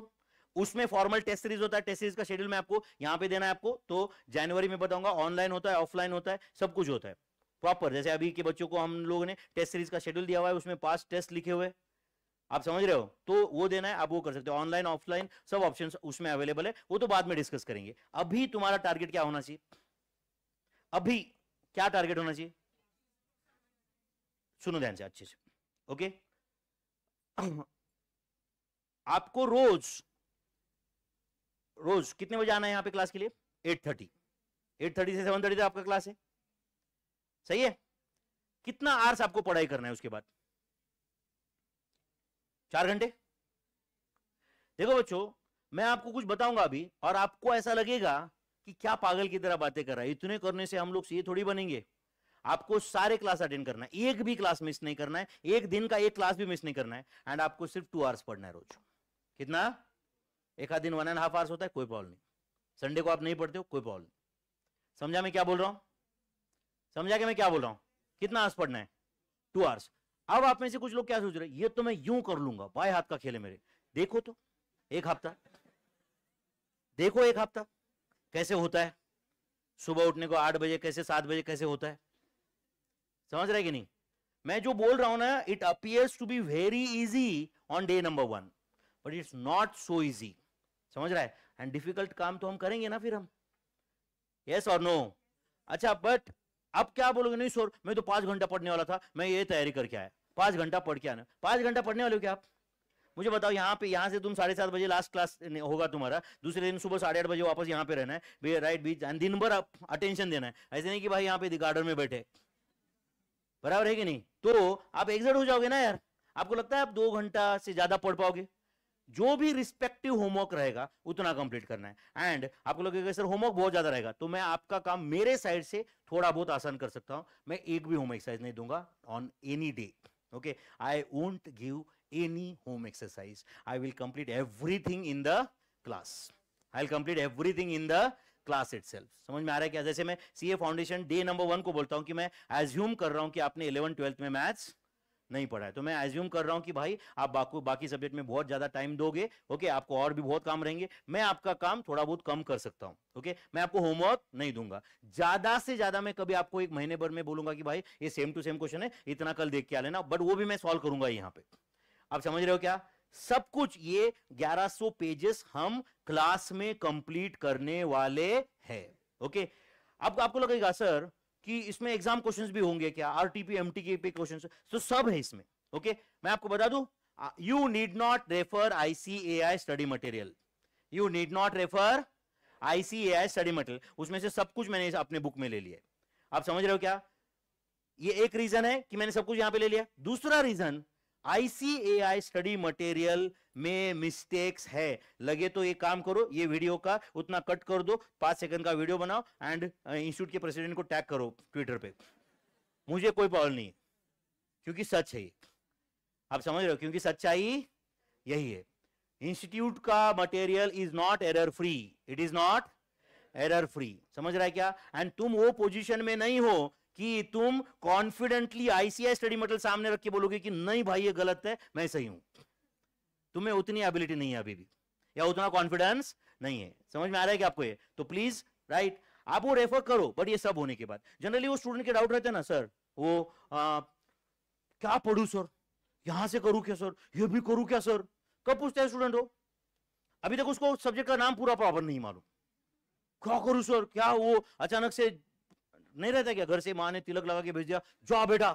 S1: उसमें फॉर्मल टेस्ट सीरीज होता है टेस्ट सीरीज का शेड्यूल मैं आपको यहां पे देना है आपको तो जनवरी में बताऊंगा ऑनलाइन होता है ऑफलाइन होता है सब कुछ होता है प्रॉपर जैसे अभी के बच्चों को हम लोगों ने टेस्ट सीरीज का शेड्यूल दिया हुआ है उसमें पास टेस्ट लिखे हुए आप समझ रहे हो तो वो देना है आप वो कर सकते हो ऑनलाइन ऑफलाइन सब ऑप्शन उसमें अवेलेबल है वो तो बाद में डिस्कस करेंगे अभी तुम्हारा टारगेट क्या होना चाहिए अभी क्या टारगेट होना चाहिए सुनो ध्यान से अच्छे से ओके (coughs) आपको रोज रोज कितने बजे आना है यहां पे क्लास के लिए एट थर्टी एट थर्टी से सेवन थर्टी आपका क्लास है सही है कितना आर्स आपको पढ़ाई करना है उसके बाद चार घंटे देखो बच्चों मैं आपको कुछ बताऊंगा अभी और आपको ऐसा लगेगा कि क्या पागल की तरह बातें कर रहा है इतने करने से हम लोग सीए थोड़ी बनेंगे आपको सारे क्लास अटेंड करना है एक भी क्लास मिस नहीं करना है एक दिन का एक क्लास भी मिस नहीं करना है एंड आपको सिर्फ टू आवर्स पढ़ना है रोज कितना एक दिन वन एंड हाफ आवर्स होता है कोई प्रॉब्लम नहीं संडे को आप नहीं पढ़ते हो कोई प्रॉब्लम नहीं समझा मैं क्या बोल रहा हूं समझा के मैं क्या बोल रहा हूं कितना आवर्स पढ़ना है टू आवर्स अब आप में से कुछ लोग क्या सोच रहे ये तो मैं यूं कर लूंगा बाएं हाथ का खेल है मेरे देखो तो एक हफ्ता देखो एक हफ्ता कैसे होता है सुबह उठने को आठ बजे कैसे सात बजे कैसे होता है समझ रहे कि नहीं मैं जो बोल रहा हूं ना it appears to be very easy on day number one but it's not so easy समझ रहा है एंड डिफिकल्ट काम तो हम करेंगे ना फिर हम यस और नो अच्छा बट अब क्या बोलोगे नहीं सर मैं तो पांच घंटा पढ़ने वाला था मैं ये तैयारी करके आया पांच घंटा पढ़ के आना पांच घंटा पढ़ने वाले हो क्या आप मुझे बताओ यहाँ पे यहाँ से तुम साढ़े सात बजे लास्ट क्लास होगा तुम्हारा दूसरे दिन सुबह साढ़े आठ बजे वापस यहाँ पे रहना है राइट बीच दिन भर अटेंशन देना है ऐसे नहीं कि भाई यहाँ पे गार्डन में बैठे बराबर है कि नहीं तो आप एग्जर्ट हो जाओगे ना यार आपको लगता है आप दो घंटा से ज्यादा पढ़ पाओगे जो भी रिस्पेक्टिव होमवर्क रहेगा उतना कंप्लीट करना है एंड आपको लगेगा सर होमवर्क बहुत ज्यादा रहेगा तो मैं आपका काम मेरे साइड से थोड़ा बहुत आसान कर सकता हूं मैं एक भी होमवर्क एक्सरसाइज नहीं दूंगा on any day okay I won't give any home exercise. I will complete everything in the class. I'll complete everything in the class it समझ में आ रहा है क्या जैसे मैं C foundation day number one को बोलता हूँ कि मैं एज्यूम कर रहा हूँ कि आपने इलेवन ट्वेल्थ में मैथ्स नहीं पढ़ा है तो मैं एज्यूम कर रहा हूँ कि भाई आप बाकी बाकी सब्जेक्ट में बहुत ज्यादा टाइम दोगे ओके आपको और भी बहुत काम रहेंगे मैं आपका काम थोड़ा बहुत कम कर सकता हूँ ओके मैं आपको होमवर्क नहीं दूंगा ज्यादा से ज्यादा मैं कभी आपको एक महीने भर में बोलूंगा कि भाई ये सेम टू सेम क्वेश्चन है इतना कल देख के आ लेना बट वो भी मैं सॉल्व करूंगा यहाँ पे आप समझ रहे हो क्या सब कुछ ये 1100 पेजेस हम क्लास में कंप्लीट करने वाले हैं ओके अब आपको लगेगा सर कि इसमें एग्जाम क्वेश्चंस भी होंगे क्या आरटीपी पे क्वेश्चंस तो सब है इसमें ओके मैं आपको बता दूं you need not refer ICAI study material you need not refer ICAI study material उसमें से सब कुछ मैंने अपने बुक में ले लिया आप समझ रहे हो क्या ये एक रीजन है कि मैंने सब कुछ यहां पे ले लिया दूसरा रीजन आईसीएआई स्टडी मटेरियल में मिस्टेक्स है लगे तो ये काम करो ये वीडियो का उतना कट कर दो पांच सेकंड का वीडियो बनाओ एंड इंस्टीट्यूट uh, के प्रेसिडेंट को टैग करो ट्विटर पे मुझे कोई पॉल नहीं क्योंकि सच है आप समझ रहे हो क्योंकि सच्चाई यही है इंस्टीट्यूट का material is not error free it is not error free समझ रहा है क्या एंड तुम वो पोजीशन में नहीं हो कि तुम कॉन्फिडेंटली आईसीआई स्टडी मटेरियल सामने रख के बोलोगे कि नहीं भाई ये गलत है मैं सही हूं तुम्हें उतनी एबिलिटी नहीं है अभी भी या उतना कॉन्फिडेंस नहीं है समझ में आ रहा है कि आपको ये तो प्लीज राइट आप वो रेफर करो बट ये सब होने के बाद जनरली वो स्टूडेंट के डाउट रहते हैं ना सर वो आ, क्या पढ़ू सर यहां से करूं क्या सर ये भी करूं क्या सर कब पूछते हैं स्टूडेंट हो अभी तक उसको सब्जेक्ट का नाम पूरा प्रॉपर नहीं मालूम क्या करूं सर क्या वो अचानक से नहीं रहता क्या घर से माँ ने तिलक लगा के भेज दिया जा बेटा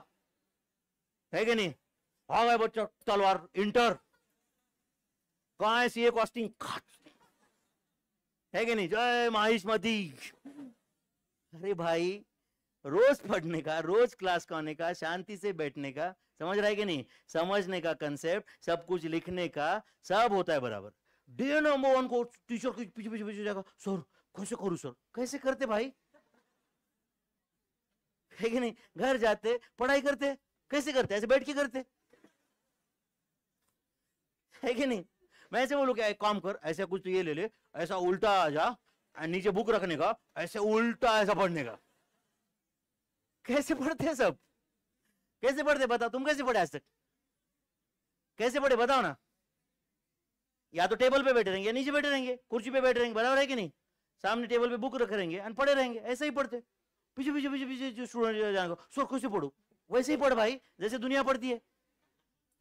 S1: है कि नहीं आ गए बच्चा तलवार इंटर कहा है सीए कॉस्टिंग है कि नहीं जय माहिष्मती अरे भाई रोज पढ़ने का रोज क्लास करने का शांति से बैठने का समझ रहा है कि नहीं समझने का कंसेप्ट सब कुछ लिखने का सब होता है बराबर डे नंबर वन को टीचर के पीछे पीछे पीछे जाएगा सर कैसे करूं सर कैसे करते भाई है कि नहीं घर जाते पढ़ाई करते कैसे करते ऐसे बैठ के करते है कि नहीं मैं ऐसे बोलू क्या एक काम कर ऐसा कुछ तो ये ले ले ऐसा उल्टा आ जा नीचे बुक रखने का ऐसे उल्टा ऐसा पढ़ने का कैसे पढ़ते हैं सब कैसे पढ़ते बताओ तुम कैसे पढ़े आज तक कैसे पढ़े बताओ ना या तो टेबल पे बैठे रहेंगे या नीचे बैठे रहेंगे कुर्सी पे बैठे रहेंगे बराबर है कि नहीं सामने टेबल पे बुक रख रहेंगे और पढ़े रहेंगे ऐसे ही पढ़ते पीछे पीछे पीछे पीछे जो स्टूडेंट जाएंगे सर कैसे पढ़ू वैसे ही पढ़ भाई जैसे दुनिया पढ़ती है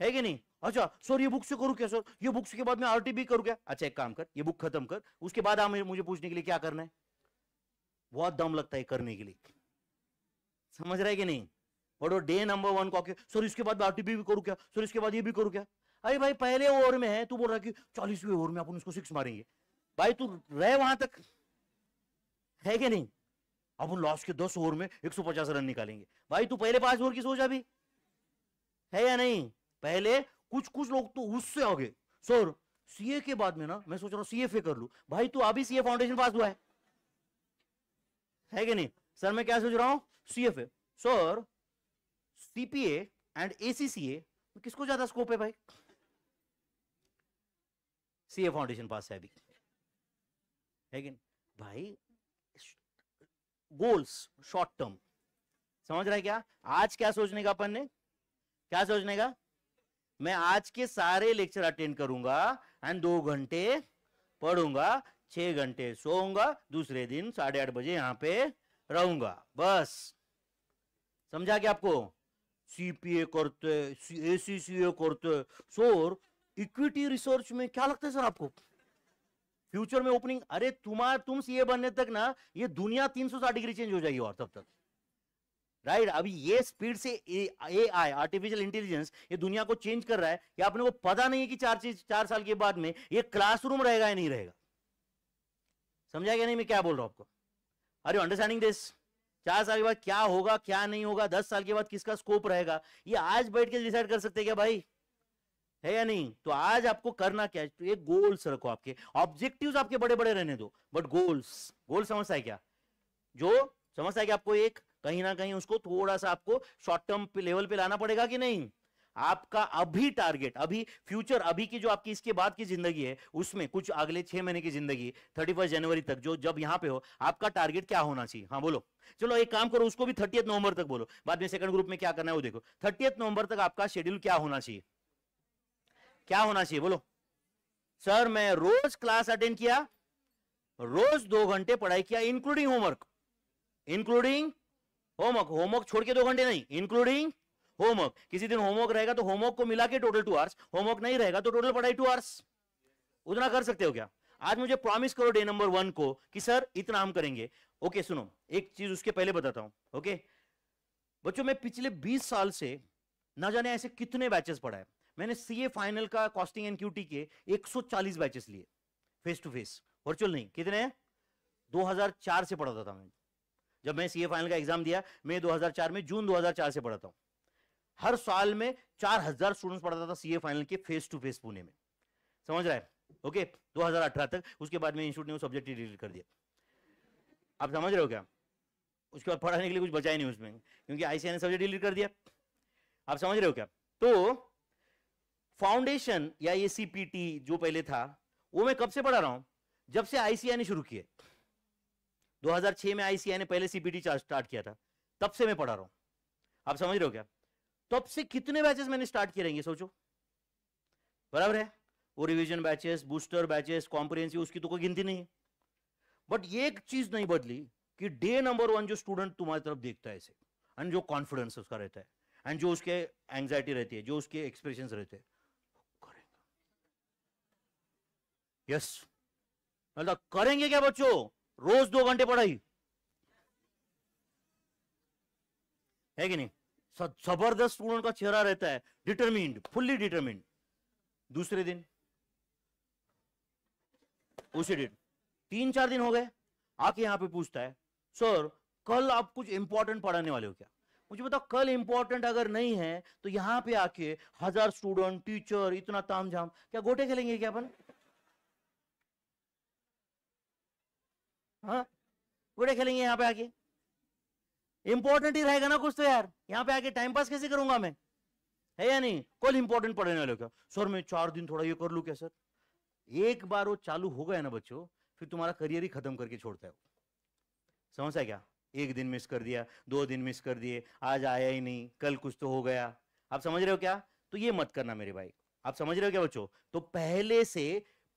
S1: है कि नहीं अच्छा सर ये बुक से करूँ क्या सर ये बुक्स के बाद में आर टी क्या अच्छा एक काम कर ये बुक खत्म कर उसके बाद हमें मुझे पूछने के लिए क्या करना है बहुत दम लगता है करने के लिए समझ रहा है कि नहीं पढ़ो डे नंबर वन कॉके सर इसके बाद आर टी भी करूँ क्या सर इसके बाद ये भी करूँ क्या अरे भाई पहले ओवर में है तू बोल रहा कि चालीसवें ओवर में अपन उसको सिक्स मारेंगे भाई तू रहे वहां तक है कि नहीं अब उन लास्ट के दस ओवर में एक सौ पचास रन निकालेंगे भाई तू पहले पांच ओवर की सोच अभी है या नहीं पहले कुछ कुछ लोग तो उससे आगे सर सीए के बाद में ना मैं सोच रहा हूँ सीएफए कर लू भाई तू अभी सीए फाउंडेशन पास हुआ है है कि नहीं सर मैं क्या सोच रहा हूँ CFA sir CPA and ACCA किसको ज्यादा स्कोप है भाई सीए फाउंडेशन पास है अभी है कि नहीं? भाई गोल्स शॉर्ट टर्म समझ रहे क्या आज क्या सोचने का अपन ने क्या सोचने का मैं आज के सारे लेक्चर अटेंड करूंगा एंड दो घंटे पढ़ूंगा छह घंटे सोऊंगा दूसरे दिन साढ़े आठ बजे यहां पे रहूंगा बस समझा क्या आपको सीपीए करते एसीसीए करते सोर इक्विटी रिसर्च में क्या लगता है सर आपको फ्यूचर में ओपनिंग अरे तुम्हार तुम सीए बनने तक ना ये दुनिया 360 डिग्री चेंज हो जाएगी और तब तक राइट right, अभी ये स्पीड से ए आई आर्टिफिशियल इंटेलिजेंस ये दुनिया को चेंज कर रहा है कि आपने को पता नहीं है कि चार चीज चार साल के बाद में ये क्लासरूम रहेगा या नहीं रहेगा समझा गया नहीं मैं क्या बोल रहा हूं आपको अरे अंडरस्टैंडिंग दिस चार साल के बाद क्या होगा क्या नहीं होगा दस साल के बाद किसका स्कोप रहेगा ये आज बैठ के डिसाइड कर सकते क्या भाई है या नहीं तो आज आपको करना क्या है तो ये गोल्स रखो आपके ऑब्जेक्टिव्स आपके बड़े बड़े रहने दो बट गोल्स गोल समझता है क्या जो समझता है कि आपको एक कहीं ना कहीं उसको थोड़ा सा आपको शॉर्ट टर्म लेवल पे लाना पड़ेगा कि नहीं आपका अभी टारगेट अभी फ्यूचर अभी की जो आपकी इसके बाद की जिंदगी है उसमें कुछ अगले छह महीने की जिंदगी थर्टी फर्स्ट जनवरी तक जो जब यहाँ पे हो आपका टारगेट क्या होना चाहिए हाँ बोलो चलो एक काम करो उसको भी थर्टी नवंबर तक बोलो बाद में सेकंड ग्रुप में क्या करना है वो देखो थर्टी नवंबर तक आपका शेड्यूल क्या होना चाहिए क्या होना चाहिए बोलो सर मैं रोज क्लास अटेंड किया रोज दो घंटे पढ़ाई किया including homework including homework homework छोड़ के दो घंटे नहीं इंक्लूडिंग होमवर्क किसी दिन होमवर्क रहेगा तो होमवर्क को मिला के टोटल टू आवर्स होमवर्क नहीं रहेगा तो टोटल पढ़ाई टू आवर्स उतना कर सकते हो क्या आज मुझे प्रॉमिस करो डे नंबर वन को कि सर इतना हम करेंगे ओके सुनो एक चीज उसके पहले बताता हूं ओके बच्चों मैं पिछले 20 साल से ना जाने ऐसे कितने बैचेस पढ़ाए मैंने सी ए फाइनल का कॉस्टिंग एंड क्यूटी के एक सौ चालीस बैचेस लिए फेस टू फेस वर्चुअल नहीं कितने 2004 से पढ़ाता था मैं जब मैं सी ए फाइनल का एग्जाम दिया मैं 2004 में जून 2004 से पढ़ाता हूँ हर साल में 4000 स्टूडेंट्स पढ़ाता था सी ए फाइनल के फेस टू फेस पुणे में समझ रहा है ओके 2018 तक उसके बाद में इंस्टीट्यूट ने वो सब्जेक्ट ही डिलीट कर दिया आप समझ रहे हो क्या उसके बाद पढ़ाने के लिए कुछ बचा ही नहीं उसमें क्योंकि आईसीआई ने सब्जेक्ट डिलीट कर दिया आप समझ रहे हो क्या तो फाउंडेशन या एसीपीटी जो पहले था वो मैं कब से पढ़ा रहा हूं जब से आईसीआई ने शुरू किए 2006 में आईसीआई ने पहले सीपीटी स्टार्ट किया था तब से मैं पढ़ा रहा हूं आप समझ रहे हो क्या तब से कितने बैचेस मैंने स्टार्ट किए रहेंगे सोचो बराबर है वो revision batches booster batches comprehensive उसकी तो कोई गिनती नहीं है बट ये एक चीज नहीं बदली कि डे नंबर वन जो स्टूडेंट तुम्हारी तरफ देखता है इसे एंड जो कॉन्फिडेंस उसका रहता है एंड जो उसके एंग्जाइटी रहती है जो उसके एक्सप्रेशन रहते हैं यस मतलब करेंगे क्या बच्चों रोज दो घंटे पढ़ाई है कि नहीं जबरदस्त स्टूडेंट का चेहरा रहता है डिटरमिंड फुल्ली डिटरमिंड दूसरे दिन उसी डेट तीन चार दिन हो गए आके यहाँ पे पूछता है सर कल आप कुछ इंपॉर्टेंट पढ़ाने वाले हो क्या मुझे बताओ कल इंपॉर्टेंट अगर नहीं है तो यहाँ पे आके हजार स्टूडेंट टीचर इतना झाम क्या गोटे खेलेंगे क्या अपन हाँ खेलेंगे यहाँ पे आके इंपॉर्टेंट ही रहेगा ना कुछ तो यार यहाँ पे आके टाइम पास कैसे करूंगा मैं है या नहीं कल इंपॉर्टेंट पढ़ने वाले क्या सर मैं चार दिन थोड़ा ये कर लू क्या सर एक बार वो चालू हो गया ना बच्चों फिर तुम्हारा करियर ही खत्म करके छोड़ता है समझ आया क्या एक दिन मिस कर दिया दो दिन मिस कर दिए आज आया ही नहीं कल कुछ तो हो गया आप समझ रहे हो क्या तो ये मत करना मेरे भाई आप समझ रहे हो क्या बच्चों तो पहले से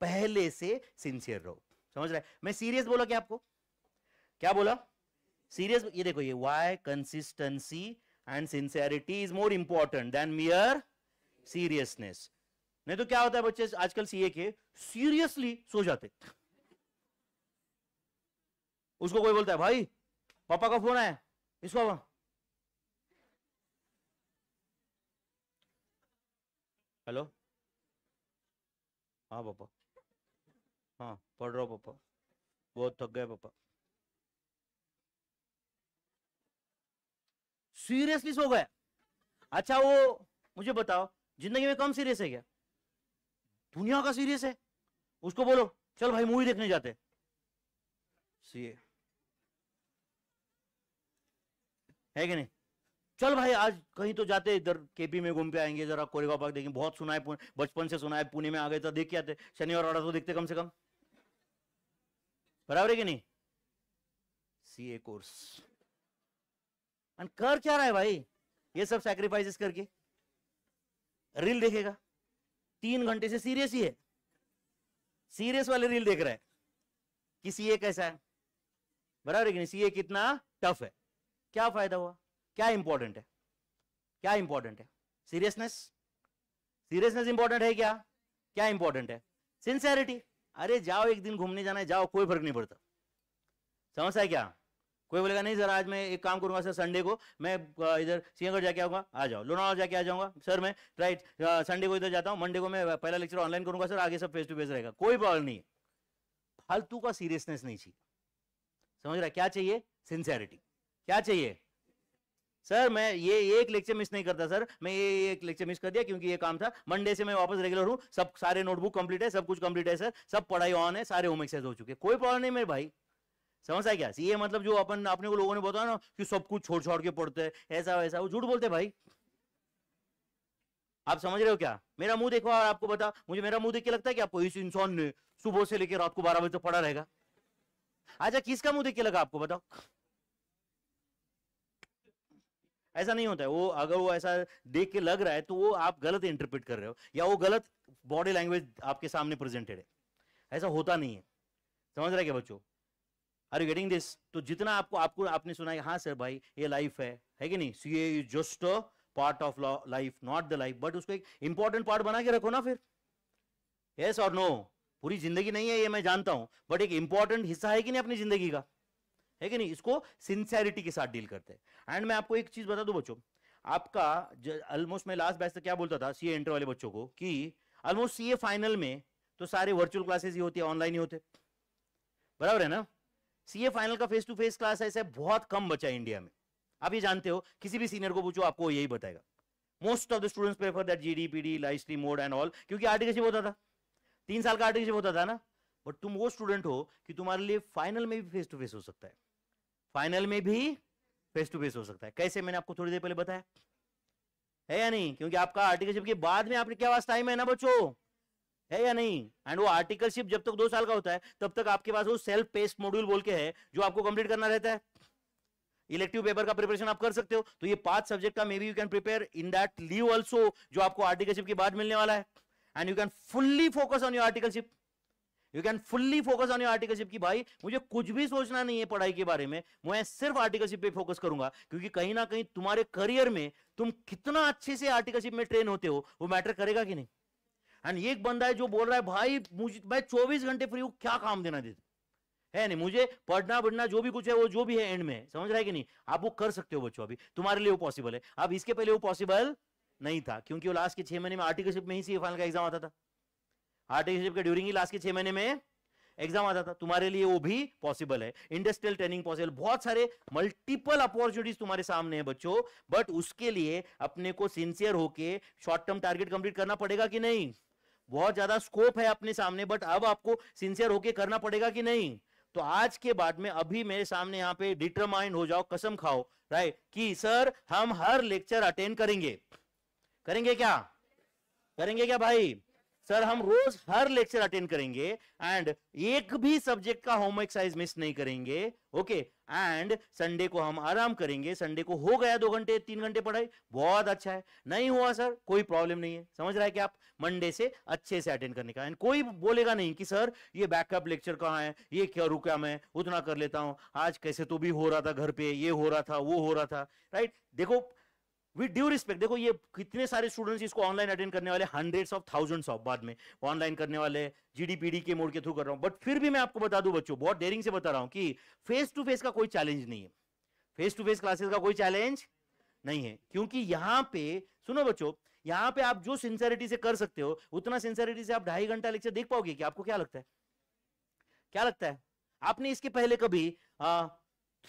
S1: पहले से सिंसियर रहो समझ रहे मैं सीरियस बोला क्या आपको क्या बोला सीरियस ये देखो ये why consistency and sincerity is more important than mere seriousness नहीं तो क्या होता है बच्चे आजकल सीए के सीरियसली सो जाते उसको कोई बोलता है भाई पापा का फोन आया इसको हेलो हाँ पापा हाँ पढ़ रहा पापा बहुत थक गया पापा सीरियसली सो गए अच्छा वो मुझे बताओ जिंदगी में कम सीरियस है क्या दुनिया का सीरियस है उसको बोलो चल भाई मूवी देखने जाते सीए है कि नहीं चल भाई आज कहीं तो जाते इधर केपी में घूम के आएंगे जरा कोरेगा पार्क देखेंगे बहुत सुना है बचपन से सुना है पुणे में आ गए तो देख के आते शनिवार वाड़ा तो देखते कम से कम बराबर है कि नहीं सी ए कोर्स कर क्या रहा है भाई ये सब सैक्रिफाइसेस करके रील देखेगा तीन घंटे से सीरियस ही है सीरियस वाले रील देख रहे हैं कि सीए कैसा है बराबर है कि नहीं सीए कितना टफ है क्या फायदा हुआ क्या इंपॉर्टेंट है क्या इंपॉर्टेंट है सीरियसनेस सीरियसनेस इंपॉर्टेंट है क्या क्या इंपॉर्टेंट है सिंसेरिटी अरे जाओ एक दिन घूमने जाना है जाओ कोई फर्क नहीं पड़ता समझता है क्या कोई बोलेगा नहीं सर आज मैं एक काम करूंगा सर संडे को मैं इधर सिंहगढ़ जाके आऊंगा आ जाओ लोनावाला जाके आ जाऊंगा सर मैं राइट संडे को इधर जाता हूँ मंडे को मैं पहला लेक्चर ऑनलाइन करूंगा सर आगे सब फेस टू फेस रहेगा कोई प्रॉब्लम नहीं है फालतू का सीरियसनेस नहीं चाहिए समझ रहा क्या चाहिए सिंसियरिटी क्या चाहिए सर मैं ये एक लेक्चर मिस नहीं करता सर मैं ये एक लेक्चर मिस कर दिया क्योंकि ये काम था मंडे से मैं वापस रेगुलर हूँ सब सारे नोटबुक कंप्लीट है सब कुछ कंप्लीट है सर सब पढ़ाई ऑन है सारे होमवर्क हो चुके कोई प्रॉब्लम नहीं मेरे भाई समझ आया क्या ये मतलब जो अपन अपने को लोगों ने बताया ना कि सब कुछ छोड़ छोड़ के पढ़ते हैं ऐसा वैसा वो झूठ बोलते भाई आप समझ रहे हो क्या मेरा मुंह देखो और आपको बता मुझे मेरा मुंह देख के लगता है कि आपको इस इंसान ने सुबह से लेकर रात को बारह बजे तक पढ़ा रहेगा अच्छा किसका मुंह देख के लगा आपको बताओ ऐसा नहीं होता है वो अगर वो ऐसा देख के लग रहा है तो वो आप गलत इंटरप्रिट कर रहे हो या वो गलत बॉडी लैंग्वेज आपके सामने प्रेजेंटेड है ऐसा होता नहीं है समझ रहे क्या बच्चों आर यू गेटिंग दिस तो जितना आपको आपको आपने सुना है हाँ सर भाई ये लाइफ है है कि नहीं C is just part of life not the life but उसको एक इंपॉर्टेंट पार्ट बना के रखो ना फिर यस और नो पूरी जिंदगी नहीं है ये मैं जानता हूं बट एक इंपॉर्टेंट हिस्सा है कि नहीं अपनी जिंदगी का है कि नहीं इसको सिंसेरिटी के साथ डील करते हैं एंड मैं आपको एक चीज बता दूं बच्चों आपका ऑलमोस्ट मैं लास्ट बैच तक क्या बोलता था सीए एंटर वाले बच्चों को कि ऑलमोस्ट सीए फाइनल में तो सारे वर्चुअल क्लासेस ही होती है ऑनलाइन ही होते बराबर है ना सीए फाइनल का फेस टू फेस क्लास ऐसे बहुत कम बचा है इंडिया में आप ये जानते हो किसी भी सीनियर को पूछो आपको यही बताएगा most of the students prefer that GD PD live stream mode and all क्योंकि आर्टिकलशिप होता था तीन साल का आर्टिकलशिप होता था ना बट तुम वो स्टूडेंट हो कि तुम्हारे लिए फाइनल में भी फेस टू फेस हो सकता है फाइनल में भी फेस टू फेस हो सकता है कैसे मैंने आपको थोड़ी देर पहले बताया है या नहीं क्योंकि आपका आर्टिकलशिप के बाद में आपने क्या पास टाइम है ना बच्चों है या नहीं एंड वो आर्टिकलशिप जब तक दो साल का होता है तब तक आपके पास वो सेल्फ पेस्ट मॉड्यूल बोल के है जो आपको कंप्लीट करना रहता है इलेक्टिव पेपर का प्रिपरेशन आप कर सकते हो तो ये पांच सब्जेक्ट का maybe you can prepare in that leave also जो आपको आर्टिकलशिप के बाद मिलने वाला है and you can fully focus on your articleship you can fully focus on your articleship की भाई मुझे कुछ भी सोचना नहीं है पढ़ाई के बारे में मैं सिर्फ आर्टिकलशिप पे फोकस करूंगा क्योंकि कहीं ना कहीं तुम्हारे करियर में तुम कितना अच्छे से आर्टिकलशिप में ट्रेन होते हो वो मैटर करेगा कि नहीं एंड एक बंदा है जो बोल रहा है भाई मुझे मैं चौबीस घंटे फ्री हूँ क्या काम देना देते है नहीं मुझे पढ़ना बढ़ना जो भी कुछ है वो जो भी है एंड में समझ रहा है कि नहीं आप वो कर सकते हो बच्चों अभी तुम्हारे लिए वो पॉसिबल है अब इसके पहले वो पॉसिबल नहीं था क्योंकि वो लास्ट के छह महीने में आर्टिकलशिप में ही सी का एग्जाम आता था हार्ट के ड्यूरिंग ही लास्ट के छह महीने में एग्जाम आता था तुम्हारे लिए वो भी पॉसिबल है इंडस्ट्रियल ट्रेनिंग पॉसिबल बहुत सारे मल्टीपल अपॉर्चुनिटीज तुम्हारे सामने है बच्चों बट उसके लिए अपने को सिंसियर होके शॉर्ट टर्म टारगेट कंप्लीट करना पड़ेगा कि नहीं बहुत ज्यादा स्कोप है अपने सामने बट अब आपको सिंसियर होके करना पड़ेगा कि नहीं तो आज के बाद में अभी मेरे सामने यहाँ पे डिटरमाइंड हो जाओ कसम खाओ राइट कि सर हम हर लेक्चर अटेंड करेंगे करेंगे क्या करेंगे क्या भाई सर हम रोज हर लेक्चर अटेंड करेंगे एंड एक भी सब्जेक्ट का होमवर्क साइज मिस नहीं करेंगे ओके एंड संडे को हम आराम करेंगे संडे को हो गया दो घंटे तीन घंटे पढ़ाई बहुत अच्छा है नहीं हुआ सर कोई प्रॉब्लम नहीं है समझ रहा है कि आप मंडे से अच्छे से अटेंड करने का एंड कोई बोलेगा नहीं कि सर ये बैकअप लेक्चर कहाँ है ये क्या रुका मैं उतना कर लेता हूँ आज कैसे तो भी हो रहा था घर पे ये हो रहा था वो हो रहा था राइट देखो विद ड्यू रिस्पेक्ट देखो ये कितने सारे स्टूडेंट्स इसको ऑनलाइन अटेंड करने वाले हंड्रेड्स ऑफ थाउजेंड्स ऑफ बाद में ऑनलाइन करने वाले जीडीपीडी के मोड के थ्रू कर रहा हूं बट फिर भी मैं आपको बता दूं बच्चों बहुत डेरिंग से बता रहा हूं कि फेस टू फेस का कोई चैलेंज नहीं है फेस टू फेस क्लासेस का कोई चैलेंज नहीं है क्योंकि यहां पे सुनो बच्चों यहां पे आप जो सिंसेरिटी से कर सकते हो उतना सिंसेरिटी से आप ढाई घंटा लेक्चर देख पाओगे कि आपको क्या लगता है क्या लगता है आपने इसके पहले कभी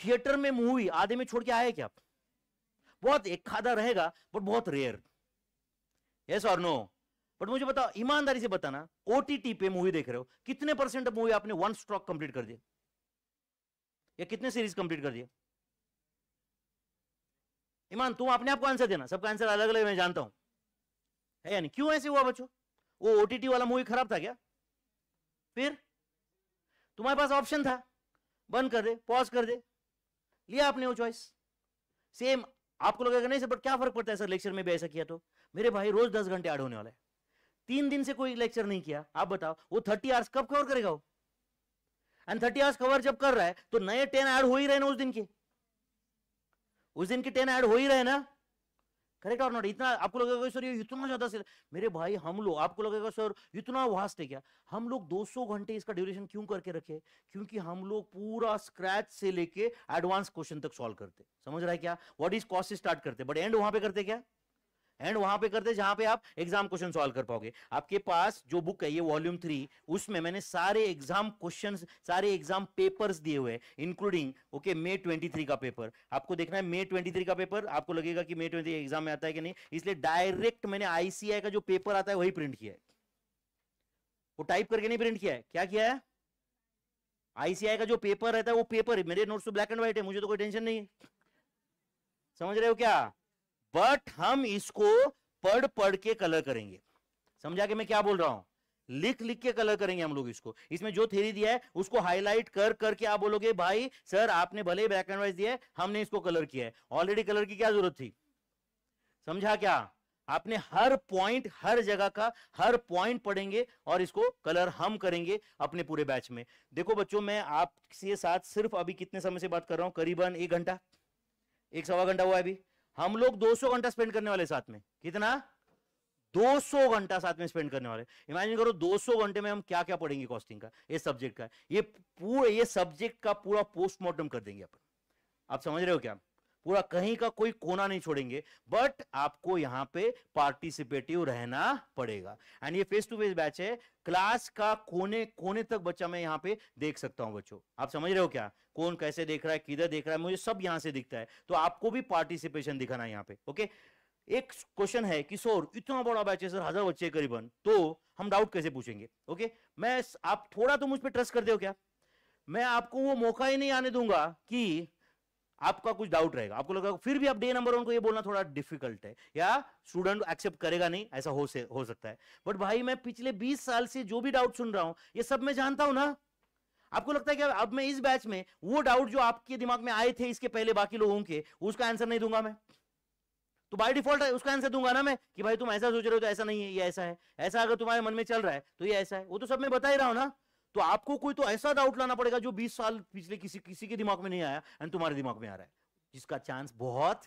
S1: थिएटर में मूवी आधे में छोड़ के आया क्या आप बहुत एक खादा रहेगा बट बहुत रेयर यस और नो बट मुझे बताओ ईमानदारी से बताना ओटीटी पे मूवी देख रहे हो कितने परसेंट मूवी आपने वन स्ट्रॉक कंप्लीट कर दिया या कितने सीरीज कंप्लीट कर दिया ईमान तुम अपने आप को आंसर देना सबका आंसर अलग अलग मैं जानता हूं है यानी क्यों ऐसे हुआ बच्चों वो ओटीटी वाला मूवी खराब था क्या फिर तुम्हारे पास ऑप्शन था बंद कर दे पॉज कर दे लिया आपने वो चॉइस सेम आपको लगेगा नहीं सर बट क्या फर्क पड़ता है सर लेक्चर में भी ऐसा किया तो मेरे भाई रोज दस घंटे ऐड होने वाला है तीन दिन से कोई लेक्चर नहीं किया आप बताओ वो थर्टी आवर्स कब कवर करेगा वो एंड थर्टी आवर्स कवर जब कर रहा है तो नए टेन ऐड हो ही रहे ना उस दिन के उस दिन के टेन ऐड हो ही रहे ना करेक्ट और नॉट इतना आपको लगेगा सर ये इतना ज्यादा सिर मेरे भाई हम लोग आपको लगेगा सर इतना वास्ट है क्या हम लोग 200 घंटे इसका ड्यूरेशन क्यों करके रखे क्योंकि हम लोग पूरा स्क्रैच से लेके एडवांस क्वेश्चन तक सॉल्व करते समझ रहा है क्या व्हाट इज कॉस्ट से स्टार्ट करते बट एंड वहां पे करते क्या एंड वहां पे करते जहां पे आप एग्जाम क्वेश्चन सॉल्व कर पाओगे आपके पास जो बुक है ये वॉल्यूम थ्री उसमें मैंने सारे एग्जाम क्वेश्चन सारे एग्जाम पेपर्स दिए हुए हैं including okay May twenty three का पेपर आपको देखना है मे ट्वेंटी थ्री का पेपर आपको लगेगा कि मे ट्वेंटी एग्जाम में आता है कि नहीं इसलिए डायरेक्ट मैंने आईसीआई का जो पेपर आता है वही प्रिंट किया है वो टाइप करके नहीं प्रिंट किया है क्या किया है आईसीआई का जो पेपर रहता है वो पेपर मेरे नोट्स तो ब्लैक एंड व्हाइट है मुझे तो कोई टेंशन नहीं है समझ रहे हो क्या बट हम इसको पढ़ पढ़ के कलर करेंगे समझा के मैं क्या बोल रहा हूं लिख लिख के कलर करेंगे हम लोग इसको इसमें जो थेरी दिया है उसको हाईलाइट कर करके आप बोलोगे भाई सर आपने भले ब्लैक एंड व्हाइट दिया है हमने इसको कलर किया है ऑलरेडी कलर की क्या जरूरत थी समझा क्या आपने हर पॉइंट हर जगह का हर पॉइंट पढ़ेंगे और इसको कलर हम करेंगे अपने पूरे बैच में देखो बच्चों मैं आपके साथ सिर्फ अभी कितने समय से बात कर रहा हूं करीबन एक घंटा एक सवा घंटा हुआ अभी हम लोग 200 घंटा स्पेंड करने वाले साथ में कितना 200 घंटा साथ में स्पेंड करने वाले इमेजिन करो 200 घंटे में हम क्या क्या पढ़ेंगे कॉस्टिंग का ये सब्जेक्ट का ये पूरा ये सब्जेक्ट का पूरा पोस्टमार्टम कर देंगे अपन आप समझ रहे हो क्या पूरा कहीं का कोई कोना नहीं छोड़ेंगे बट आपको यहाँ पे पार्टिसिपेटिव रहना पड़ेगा एंड ये फेस टू फेस बैच है क्लास का कोने कोने तक बच्चा मैं यहाँ पे देख सकता हूँ बच्चों आप समझ रहे हो क्या कौन कैसे देख रहा है किधर देख रहा है मुझे सब यहाँ से दिखता है तो आपको भी पार्टिसिपेशन दिखाना है यहाँ पे ओके एक क्वेश्चन है कि सोर इतना बड़ा बैच है सर हजार बच्चे करीबन तो हम डाउट कैसे पूछेंगे ओके मैं आप थोड़ा तो मुझ पर ट्रस्ट कर दे हो क्या मैं आपको वो मौका ही नहीं आने दूंगा कि आपका कुछ डाउट रहेगा आपको लगेगा फिर भी आप डे नंबर वन को ये बोलना थोड़ा डिफिकल्ट है या स्टूडेंट एक्सेप्ट करेगा नहीं ऐसा हो से हो सकता है बट भाई मैं पिछले बीस साल से जो भी डाउट सुन रहा हूं ये सब मैं जानता हूं ना आपको लगता है कि अब मैं इस बैच में वो डाउट जो आपके दिमाग में आए थे इसके पहले बाकी लोगों के उसका आंसर नहीं दूंगा मैं तो बाय डिफॉल्ट उसका आंसर दूंगा ना मैं कि भाई तुम ऐसा सोच रहे हो तो ऐसा नहीं है ये ऐसा है ऐसा अगर तुम्हारे मन में चल रहा है तो ये ऐसा है वो तो सब मैं बता ही रहा हूं ना तो आपको कोई तो ऐसा डाउट लाना पड़ेगा जो 20 साल पिछले किसी किसी के दिमाग में नहीं आया एंड तुम्हारे दिमाग में आ रहा है जिसका चांस बहुत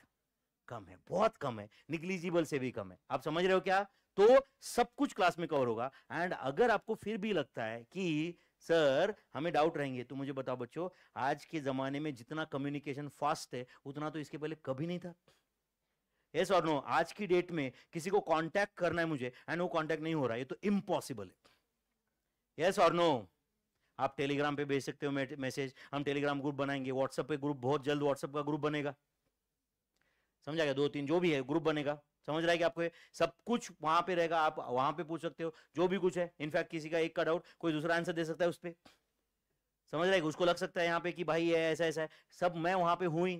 S1: कम है बहुत कम है निग्लिजिबल से भी कम है आप समझ रहे हो क्या तो सब कुछ क्लास में कवर होगा एंड अगर आपको फिर भी लगता है कि सर हमें डाउट रहेंगे तो मुझे बताओ बच्चों आज के जमाने में जितना कम्युनिकेशन फास्ट है उतना तो इसके पहले कभी नहीं था यस और नो आज की डेट में किसी को कांटेक्ट करना है मुझे एंड वो कांटेक्ट नहीं हो रहा है ये तो इम्पॉसिबल है यस और नो आप टेलीग्राम पे भेज सकते हो मैसेज हम टेलीग्राम ग्रुप बनाएंगे व्हाट्सएप पे ग्रुप बहुत जल्द व्हाट्सएप का ग्रुप बनेगा समझा गया दो तीन जो भी है ग्रुप बनेगा समझ रहा है कि आपको सब कुछ वहां पे रहेगा आप वहां पे पूछ सकते हो जो भी कुछ है इनफैक्ट किसी का एक का डाउट कोई दूसरा आंसर दे सकता है उस पर समझ रहा उसको लग सकता है यहाँ पे कि भाई है ऐसा ऐसा है सब मैं वहां पे हुई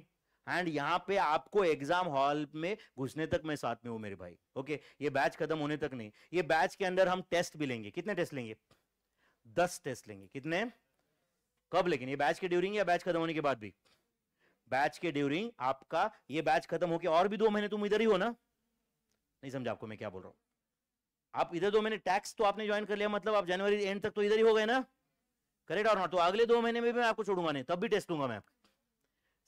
S1: एंड यहाँ पे आपको एग्जाम हॉल में घुसने तक मैं साथ में हूँ मेरे भाई ओके ये बैच खत्म होने तक नहीं ये बैच के अंदर हम टेस्ट भी लेंगे कितने टेस्ट लेंगे दस टेस्ट लेंगे कितने कब लेकिन ये बैच के ड्यूरिंग या बैच खत्म होने के बाद भी बैच के ड्यूरिंग आपका ये बैच खत्म होकर और भी दो महीने तुम इधर ही हो ना नहीं समझा आपको मैं क्या बोल रहा हूं आप इधर दो महीने टैक्स तो आपने ज्वाइन कर लिया मतलब आप जनवरी एंड तक तो इधर ही हो गए ना करेक्ट और नॉट तो अगले दो महीने में भी मैं आपको छोड़ूंगा नहीं तब भी टेस्ट लूंगा मैं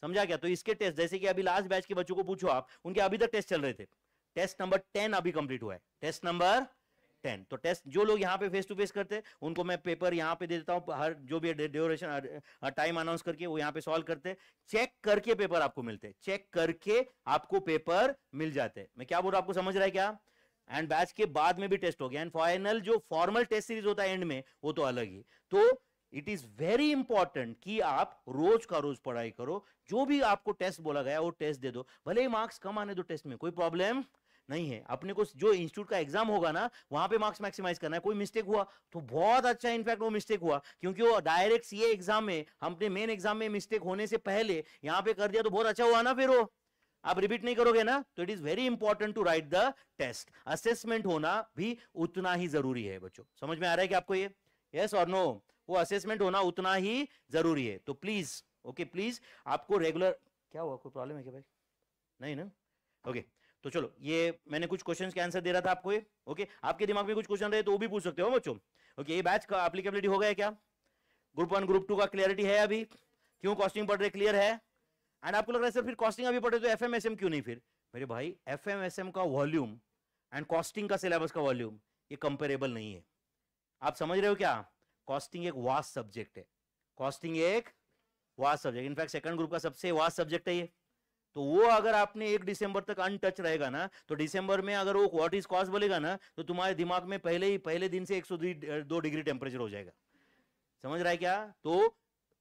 S1: समझा क्या तो इसके टेस्ट जैसे कि अभी लास्ट बैच के बच्चों को पूछो आप उनके अभी तक टेस्ट चल रहे थे टेस्ट नंबर टेन अभी कंप्लीट हुआ है टेस्ट नंबर टेन तो टेस्ट जो लोग यहाँ पे फेस टू फेस करते हैं उनको मैं पेपर यहाँ पे दे देता हूँ हर जो भी ड्यूरेशन टाइम अनाउंस करके वो यहाँ पे सॉल्व करते हैं चेक करके पेपर आपको मिलते हैं चेक करके आपको पेपर मिल जाते हैं मैं क्या बोल रहा हूँ आपको समझ रहा है क्या एंड बैच के बाद में भी टेस्ट हो गया एंड फाइनल जो फॉर्मल टेस्ट सीरीज होता है एंड में वो तो अलग ही तो इट इज वेरी इंपॉर्टेंट कि आप रोज का रोज पढ़ाई करो जो भी आपको टेस्ट बोला गया वो टेस्ट दे दो भले ही मार्क्स कम आने दो टेस्ट में कोई प्रॉब्लम नहीं है अपने को जो इंस्टीट्यूट का एग्जाम होगा ना वहां पे मार्क्स मैक्सिमाइज करना है कोई मिस्टेक हुआ तो बहुत अच्छा इनफैक्ट वो मिस्टेक हुआ क्योंकि वो डायरेक्ट सीए एग्जाम में अपने मेन एग्जाम में मिस्टेक होने से पहले यहाँ पे कर दिया तो बहुत अच्छा हुआ ना फिर वो आप रिपीट नहीं करोगे ना तो it is very important to write the test assessment होना भी उतना ही जरूरी है बच्चों समझ में आ रहा है कि आपको ये यस और नो वो असेसमेंट होना उतना ही जरूरी है तो प्लीज ओके प्लीज आपको रेगुलर क्या हुआ कोई प्रॉब्लम है क्या भाई नहीं ना ओके okay. तो चलो ये मैंने कुछ क्वेश्चंस के आंसर दे रहा था आपको ये ओके आपके दिमाग में कुछ क्वेश्चन रहे तो वो भी पूछ सकते हो हाँ बच्चों ओके ये बैच का अप्लीकेबिलिटी हो गया क्या ग्रुप वन ग्रुप टू का क्लियरिटी है अभी क्यों कॉस्टिंग पढ़ रहे क्लियर है एंड आपको लग रहा है सर फिर कॉस्टिंग अभी पढ़ रहे तो एफ एम एस एम क्यों नहीं फिर मेरे भाई एफ एम एस एम का वॉल्यूम एंड कॉस्टिंग का सिलेबस का वॉल्यूम ये कंपेरेबल नहीं है आप समझ रहे हो क्या कॉस्टिंग एक वास्ट सब्जेक्ट है कॉस्टिंग एक vast subject in fact second group का सबसे वास्ट सब्जेक्ट है ये तो वो अगर आपने एक दिसंबर तक अनटच रहेगा ना तो दिसंबर में अगर वो व्हाट इज कॉस्ट बोलेगा ना तो तुम्हारे दिमाग में पहले ही पहले दिन से एक सौ दो डिग्री टेम्परेचर हो जाएगा समझ रहा है क्या तो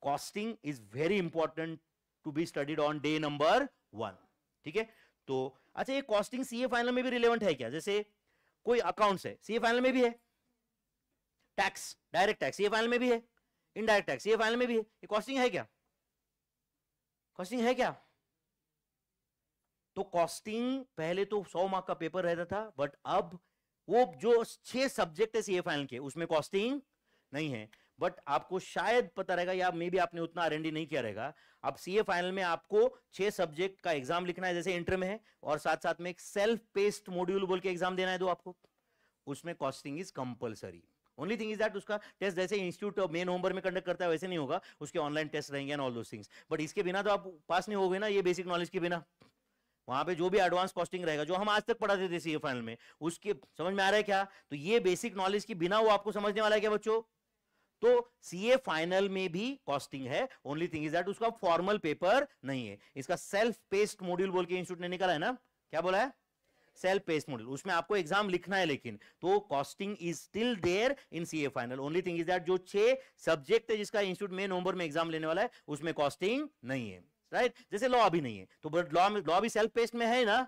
S1: costing is very important to be studied on day number one ठीक है तो अच्छा ये कॉस्टिंग सीए फाइनल में भी रिलेवेंट है क्या जैसे कोई अकाउंट्स है सीए फाइनल में भी है tax direct tax CA final में भी है इनडायरेक्ट टैक्स सीए फाइनल में भी है ये कॉस्टिंग है क्या कॉस्टिंग है क्या तो कॉस्टिंग पहले तो सौ मार्क का पेपर रहता था बट अब वो जो छह सब्जेक्ट है सीए फाइनल के उसमें कॉस्टिंग नहीं है बट आपको शायद पता रहेगा या मे भी आपने उतना आरएनडी नहीं किया रहेगा अब सीए फाइनल में आपको छह सब्जेक्ट का एग्जाम लिखना है जैसे इंटर में है और साथ साथ में एक सेल्फ पेस्ट मॉड्यूल बोल के एग्जाम देना है दो आपको उसमें costing is compulsory only thing is that उसका टेस्ट जैसे इंस्टीट्यूट ऑफ मे नवंबर में कंडक्ट करता है वैसे नहीं होगा उसके ऑनलाइन टेस्ट रहेंगे एंड ऑल दो थिंग्स बट इसके बिना तो आप पास नहीं हो ना ये बेसिक नॉलेज के बिना वहां पे जो भी एडवांस कॉस्टिंग रहेगा जो हम आज तक पढ़ाते थे सीए फाइनल में उसके समझ में आ रहा है क्या तो ये बेसिक नॉलेज की बिना वो आपको समझने वाला है क्या बच्चों तो सीए फाइनल में भी कॉस्टिंग है ओनली थिंग इज दैट उसका फॉर्मल पेपर नहीं है इसका सेल्फ पेस्ट मॉड्यूल बोल के इंस्टीट्यूट ने निकाला है ना क्या बोला है सेल्फ पेस्ट मॉड्यूल उसमें आपको एग्जाम लिखना है लेकिन तो costing is still there in CA final only thing is that जो छह सब्जेक्ट है जिसका इंस्टीट्यूट में नवंबर में एग्जाम लेने वाला है उसमें कॉस्टिंग नहीं है राइट जैसे लॉ अभी नहीं है तो लॉ लॉ भी सेल्फ पेस्ट में है ना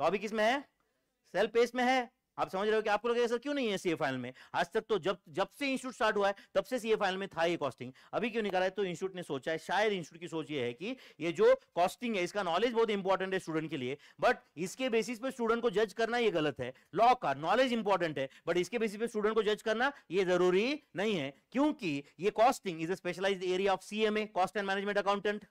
S1: लॉ भी किस में है सेल्फ पेस्ट में है आप समझ रहे हो कि आपको लगेगा सर क्यों नहीं है सीए फाइनल में आज तक तो जब जब से इंस्टीट्यूट स्टार्ट हुआ है तब से सीए फाइनल में था ये कॉस्टिंग अभी क्यों निकाला है तो इंस्टीट्यूट ने सोचा है शायद इंस्टीट्यूट की सोच ये है कि ये जो कॉस्टिंग है इसका नॉलेज बहुत इंपॉर्टेंट है स्टूडेंट के लिए बट इसके बेसिस पे स्टूडेंट को जज करना ये गलत है लॉ का नॉलेज इंपॉर्टेंट है बट इसके बेसिस पे स्टूडेंट को जज करना ये जरूरी नहीं है क्योंकि ये costing is a specialise area of CMA cost and management accountant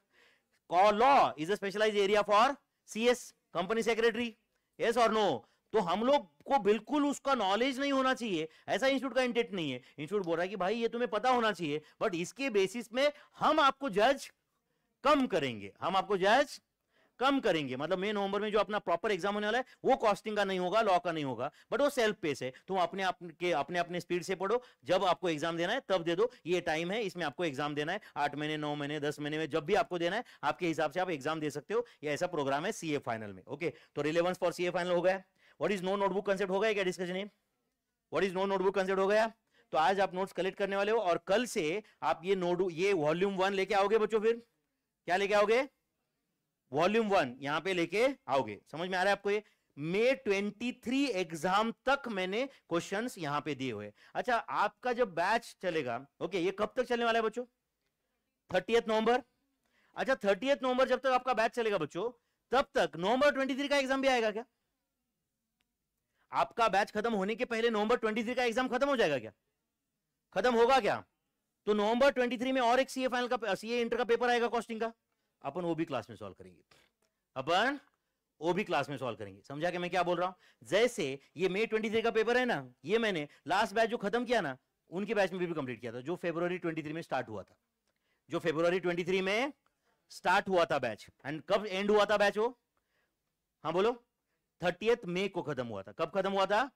S1: कॉ law is a specialise area for CS company secretary yes और नो तो हम लोग को बिल्कुल उसका नॉलेज नहीं होना चाहिए ऐसा इंस्टीट्यूट का इंटेंट नहीं है इंस्टीट्यूट बोल रहा है कि भाई ये तुम्हें पता होना चाहिए बट इसके बेसिस में हम आपको जज कम करेंगे हम आपको जज कम करेंगे मतलब मे नवंबर में जो अपना प्रॉपर एग्जाम होने वाला है वो कॉस्टिंग का नहीं होगा लॉ का नहीं होगा बट वो सेल्फ पेस है तुम अपने आपके अपने अपने स्पीड से पढ़ो जब आपको एग्जाम देना है तब दे दो ये टाइम है इसमें आपको एग्जाम देना है आठ महीने नौ महीने दस महीने में जब भी आपको देना है आपके हिसाब से आप एग्जाम दे सकते हो यह ऐसा प्रोग्राम है सीए फाइनल में ओके तो रिलेवेंस फॉर सीए फाइनल हो गया what is no notebook concept हो गया क्या डिस्कशन है इज नो नोटबुक कंसेप्ट हो गया तो आज आप नोट्स कलेक्ट करने वाले हो और कल से आप ये नोट ये वॉल्यूम वन लेके आओगे बच्चों फिर क्या लेके आओगे वॉल्यूम वन यहां पे लेके आओगे समझ में आ रहा है आपको ये मे 23 एग्जाम तक मैंने क्वेश्चंस यहां पे दिए हुए अच्छा आपका जब बैच चलेगा ओके ये कब तक चलने वाला है बच्चों थर्टीएथ नवंबर अच्छा थर्टीएथ नवंबर जब तक आपका बैच चलेगा बच्चों तब तक नवंबर ट्वेंटी का एग्जाम भी आएगा क्या आपका बैच खत्म होने के पहले नवंबर ट्वेंटी का एग्जाम खत्म हो जाएगा क्या खत्म होगा क्या तो नवंबर 23 में और एक सीए फाइनल का सीए इंटर का पेपर आएगा कॉस्टिंग का अपन वो भी क्लास में सॉल्व करेंगे अपन वो भी क्लास में सॉल्व करेंगे समझा के मैं क्या बोल रहा हूँ जैसे ये मई ट्वेंटी थ्री का पेपर है ना ये मैंने लास्ट बैच जो खत्म किया ना उनके बैच में भी कंप्लीट किया था जो फेब्रवरी थ्री में स्टार्ट हुआ था जो फेब्रवरी थ्री में स्टार्ट हुआ था बैच एंड कब एंड हुआ था बैच वो हाँ बोलो थर्टी मई को खत्म हुआ था कब खत्म हुआ था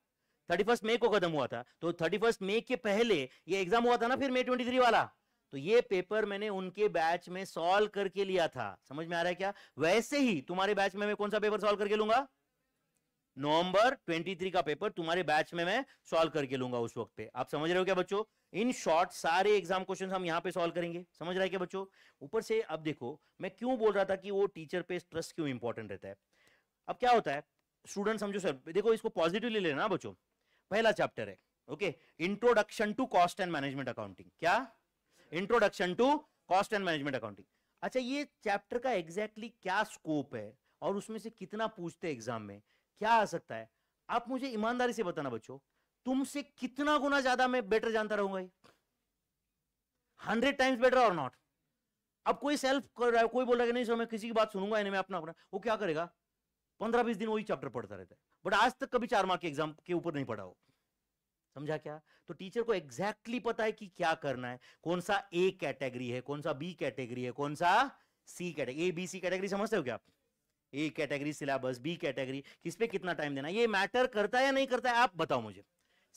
S1: थर्टी फर्स्ट मई को खत्म हुआ था तो थर्टी फर्स्ट मई के पहले ये एग्जाम हुआ था ना फिर मई ट्वेंटी वाला तो ये पेपर मैंने उनके बैच में सॉल्व करके लिया था समझ में आ रहा है क्या वैसे ही तुम्हारे बैच में मैं कौन सा पेपर सॉल्व करके लूंगा नवंबर 23 का पेपर तुम्हारे बैच में मैं सॉल्व करके लूंगा उस वक्त पे आप समझ रहे हो क्या बच्चों इन शॉर्ट सारे एग्जाम क्वेश्चन हम यहाँ पे सॉल्व करेंगे समझ रहे हैं क्या बच्चों ऊपर से अब देखो मैं क्यों बोल रहा था कि वो टीचर पे स्ट्रेस क्यों इंपॉर्टेंट रहता है अब क्या होता है स्टूडेंट समझो सर देखो इसको पॉजिटिवली लेना बच्चों पहला चैप्टर है okay introduction to cost and management accounting क्या introduction to cost and management accounting अच्छा ये चैप्टर का एग्जैक्टली exactly क्या स्कोप है और उसमें से कितना पूछते हैं एग्जाम में क्या आ सकता है आप मुझे ईमानदारी से बताना बच्चों तुमसे कितना गुना ज्यादा मैं बेटर जानता रहूंगा हंड्रेड टाइम्स बेटर और नॉट अब कोई सेल्फ कर रहा है कोई बोल रहा है नहीं सर मैं किसी की बात सुनूंगा इन्हें मैं अपना अपना वो क्या करेगा पंद्रह बीस दिन वही चैप्टर पढ़ता रहता है बट आज तक कभी चार मार्क के एग्जाम के ऊपर नहीं पढ़ा हो समझा क्या तो टीचर को एग्जैक्टली exactly पता है कि क्या करना है कौन सा ए कैटेगरी है कौन सा बी कैटेगरी है कौन सा C category A B C category समझते हो क्या A category syllabus B category किस पे कितना टाइम देना ये मैटर करता है या नहीं करता है आप बताओ मुझे